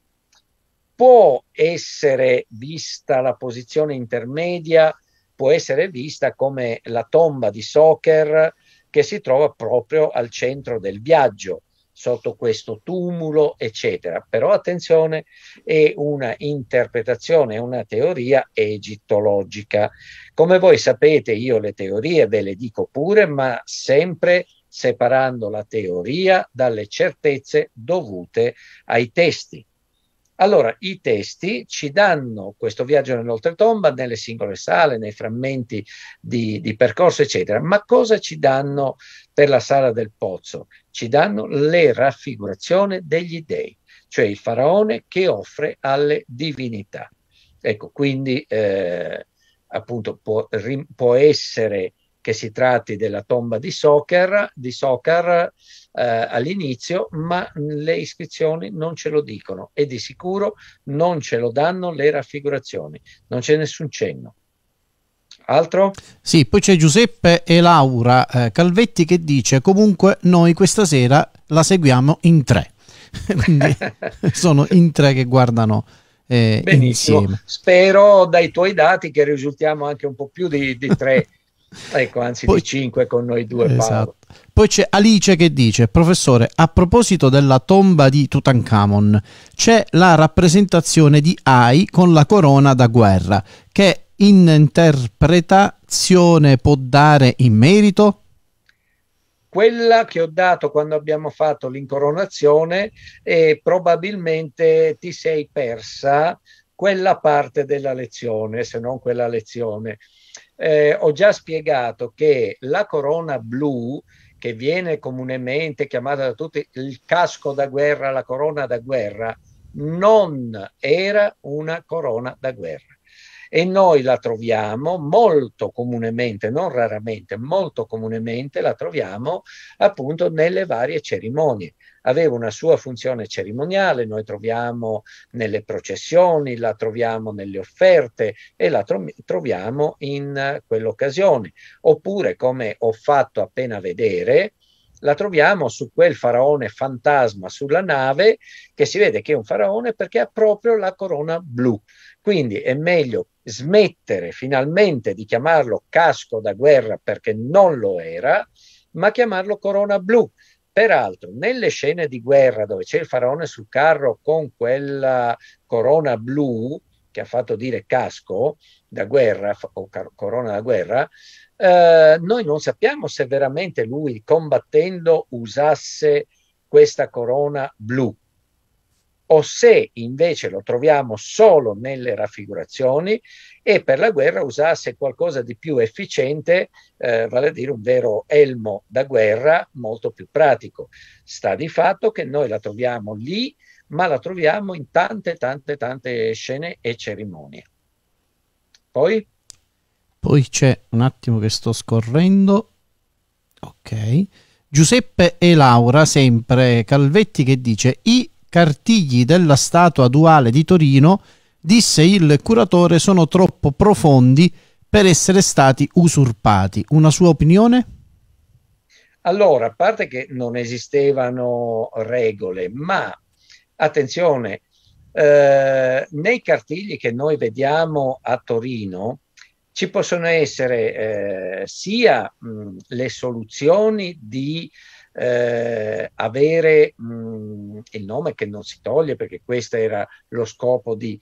può essere vista la posizione intermedia può essere vista come la tomba di Soker che si trova proprio al centro del viaggio, sotto questo tumulo, eccetera. Però attenzione, è una interpretazione, una teoria egittologica. Come voi sapete, io le teorie ve le dico pure, ma sempre separando la teoria dalle certezze dovute ai testi allora, i testi ci danno questo viaggio nell'oltretomba, nelle singole sale, nei frammenti di, di, percorso, eccetera, ma cosa ci danno per la sala del pozzo? Ci danno le raffigurazioni degli dei, cioè il faraone che offre alle divinità. Ecco, quindi eh, appunto può, può essere che si tratti della tomba di Socar, di soccer eh, all'inizio, ma le iscrizioni non ce lo dicono e di sicuro non ce lo danno le raffigurazioni, non c'è nessun cenno. Altro? Sì, poi c'è Giuseppe e Laura eh, Calvetti che dice comunque noi questa sera la seguiamo in tre, quindi sono in tre che guardano eh, Benissimo. insieme. Spero dai tuoi dati che risultiamo anche un po' più di, di tre. Ecco, anzi Poi, di 5 con noi due. Esatto. Paolo. Poi c'è Alice che dice, professore, a proposito della tomba di Tutankhamon, c'è la rappresentazione di Ai con la corona da guerra. Che interpretazione può dare in merito? quella che ho dato quando abbiamo fatto l'incoronazione e probabilmente ti sei persa quella parte della lezione, se non quella lezione eh, ho già spiegato che la corona blu, che viene comunemente chiamata da tutti il casco da guerra, la corona da guerra, non era una corona da guerra. E noi la troviamo molto comunemente, non raramente, molto comunemente la troviamo appunto nelle varie cerimonie aveva una sua funzione cerimoniale, noi troviamo nelle processioni, la troviamo nelle offerte e la tro- troviamo in quell'occasione. Oppure, come ho fatto appena vedere, la troviamo su quel faraone fantasma sulla nave che si vede che è un faraone perché ha proprio la corona blu. Quindi è meglio smettere finalmente di chiamarlo casco da guerra perché non lo era, ma chiamarlo corona blu, Peraltro, nelle scene di guerra dove c'è il faraone sul carro con quella corona blu che ha fatto dire casco da guerra o corona da guerra, eh, noi non sappiamo se veramente lui combattendo usasse questa corona blu o se invece lo troviamo solo nelle raffigurazioni e per la guerra usasse qualcosa di più efficiente, eh, vale a dire un vero elmo da guerra molto più pratico. Sta di fatto che noi la troviamo lì, ma la troviamo in tante, tante, tante scene e cerimonie. Poi? Poi c'è un attimo che sto scorrendo. Ok. Giuseppe e Laura, sempre Calvetti, che dice i cartigli della statua duale di Torino, disse il curatore, sono troppo profondi per essere stati usurpati. Una sua opinione? Allora, a parte che non esistevano regole, ma attenzione, eh, nei cartigli che noi vediamo a Torino ci possono essere eh, sia mh, le soluzioni di eh, avere mh, il nome che non si toglie perché questo era lo scopo di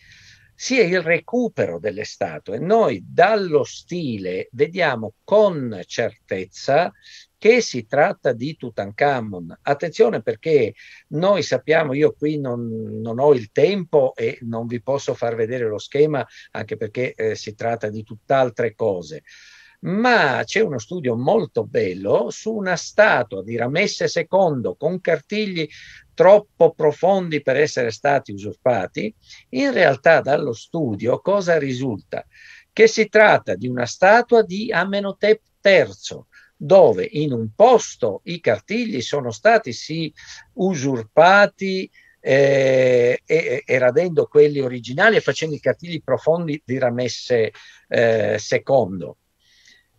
sia il recupero delle statue. Noi dallo stile vediamo con certezza che si tratta di Tutankhamon. Attenzione perché noi sappiamo, io qui non, non, ho il tempo e non vi posso far vedere lo schema, anche perché eh, si tratta di tutt'altre cose ma c'è uno studio molto bello su una statua di Ramesse II con cartigli troppo profondi per essere stati usurpati. In realtà dallo studio cosa risulta? Che si tratta di una statua di Amenhotep III, dove in un posto i cartigli sono stati sì usurpati eh, e, e, radendo quelli originali e facendo i cartigli profondi di Ramesse eh, II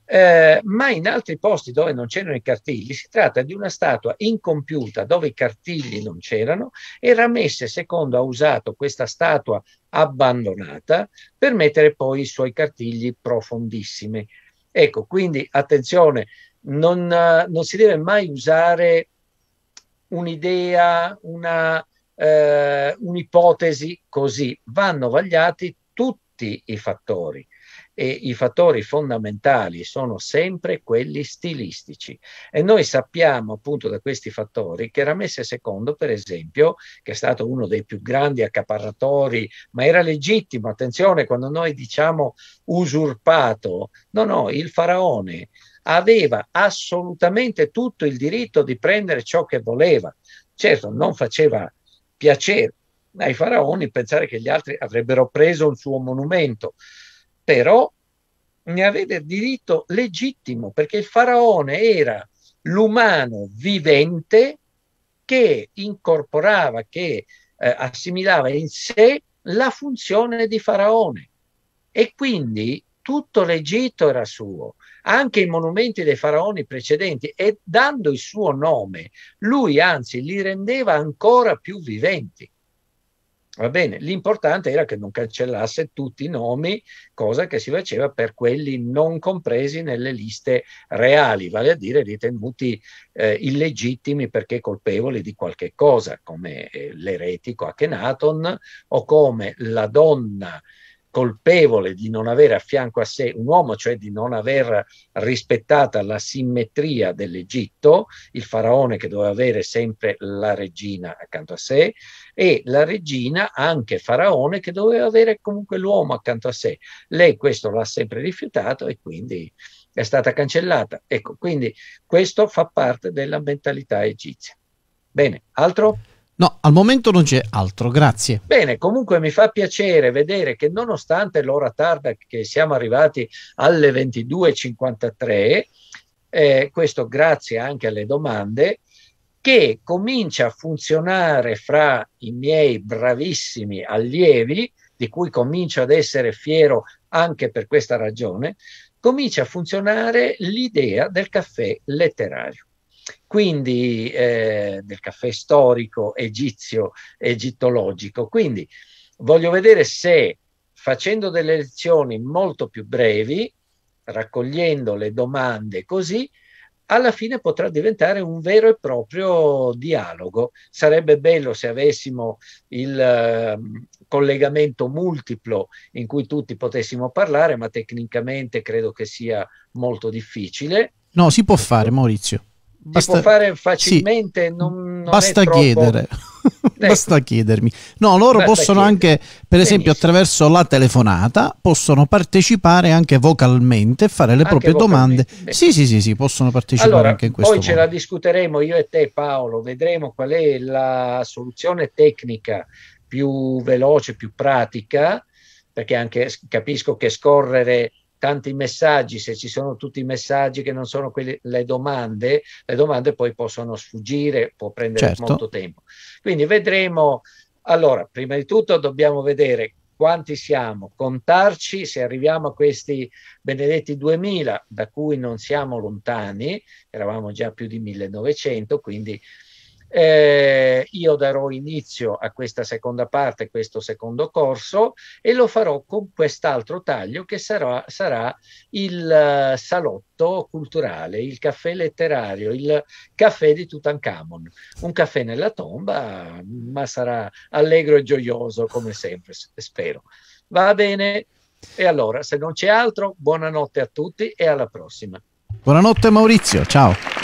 eh, ma in altri posti dove non c'erano i cartigli si tratta di una statua incompiuta dove i cartigli non c'erano e Ramesse II ha usato questa statua abbandonata per mettere poi i suoi cartigli profondissimi. Ecco, quindi attenzione, non, eh, non si deve mai usare un'idea, una, eh, un'ipotesi così, vanno vagliati tutti i fattori e i fattori fondamentali sono sempre quelli stilistici e noi sappiamo appunto da questi fattori che Ramesse II per esempio che è stato uno dei più grandi accaparratori ma era legittimo attenzione quando noi diciamo usurpato no no il faraone aveva assolutamente tutto il diritto di prendere ciò che voleva certo non faceva piacere ai faraoni pensare che gli altri avrebbero preso il suo monumento però ne aveva il diritto legittimo perché il faraone era l'umano vivente che incorporava, che eh, assimilava in sé la funzione di faraone e quindi tutto l'Egitto era suo, anche i monumenti dei faraoni precedenti e dando il suo nome, lui anzi li rendeva ancora più viventi. Va bene, l'importante era che non cancellasse tutti i nomi, cosa che si faceva per quelli non compresi nelle liste reali, vale a dire ritenuti eh, illegittimi perché colpevoli di qualche cosa, come eh, l'eretico Akhenaton o come la donna colpevole di non avere a fianco a sé un uomo, cioè di non aver rispettata la simmetria dell'Egitto, il faraone che doveva avere sempre la regina accanto a sé, e la regina anche Faraone che doveva avere comunque l'uomo accanto a sé. Lei questo l'ha sempre rifiutato e quindi è stata cancellata. Ecco, quindi questo fa parte della mentalità egizia. Bene, altro? No, al momento non c'è altro, grazie. Bene, comunque mi fa piacere vedere che nonostante l'ora tarda che siamo arrivati alle 22.53, eh, questo grazie anche alle domande, che comincia a funzionare fra i miei bravissimi allievi, di cui comincio ad essere fiero anche per questa ragione, comincia a funzionare l'idea del caffè letterario. Quindi eh, del caffè storico egizio, egittologico. Quindi voglio vedere se facendo delle lezioni molto più brevi, raccogliendo le domande così, alla fine potrà diventare un vero e proprio dialogo. Sarebbe bello se avessimo il ehm, collegamento multiplo in cui tutti potessimo parlare, ma tecnicamente credo che sia molto difficile. No, si può fare, Maurizio. Basta, si può fare facilmente, sì, non, non basta chiedere. Ecco. Basta chiedermi. No, loro Basta possono chiedere. anche, per esempio, attraverso la telefonata, possono partecipare anche vocalmente e fare le anche proprie domande. Sì, sì, sì, sì, possono partecipare allora, anche in questo. Poi modo. ce la discuteremo io e te Paolo, vedremo qual è la soluzione tecnica più veloce, più pratica, perché anche capisco che scorrere tanti messaggi, se ci sono tutti i messaggi che non sono quelli, le domande, le domande poi possono sfuggire, può prendere certo. molto tempo. Quindi vedremo, allora, prima di tutto dobbiamo vedere quanti siamo, contarci se arriviamo a questi benedetti 2000 da cui non siamo lontani, eravamo già più di 1900, quindi eh, io darò inizio a questa seconda parte, questo secondo corso e lo farò con quest'altro taglio che sarà, sarà il eh, salotto culturale, il caffè letterario, il caffè di Tutankhamon. Un caffè nella tomba, ma sarà allegro e gioioso come sempre, spero. Va bene? E allora, se non c'è altro, buonanotte a tutti e alla prossima. Buonanotte Maurizio, ciao.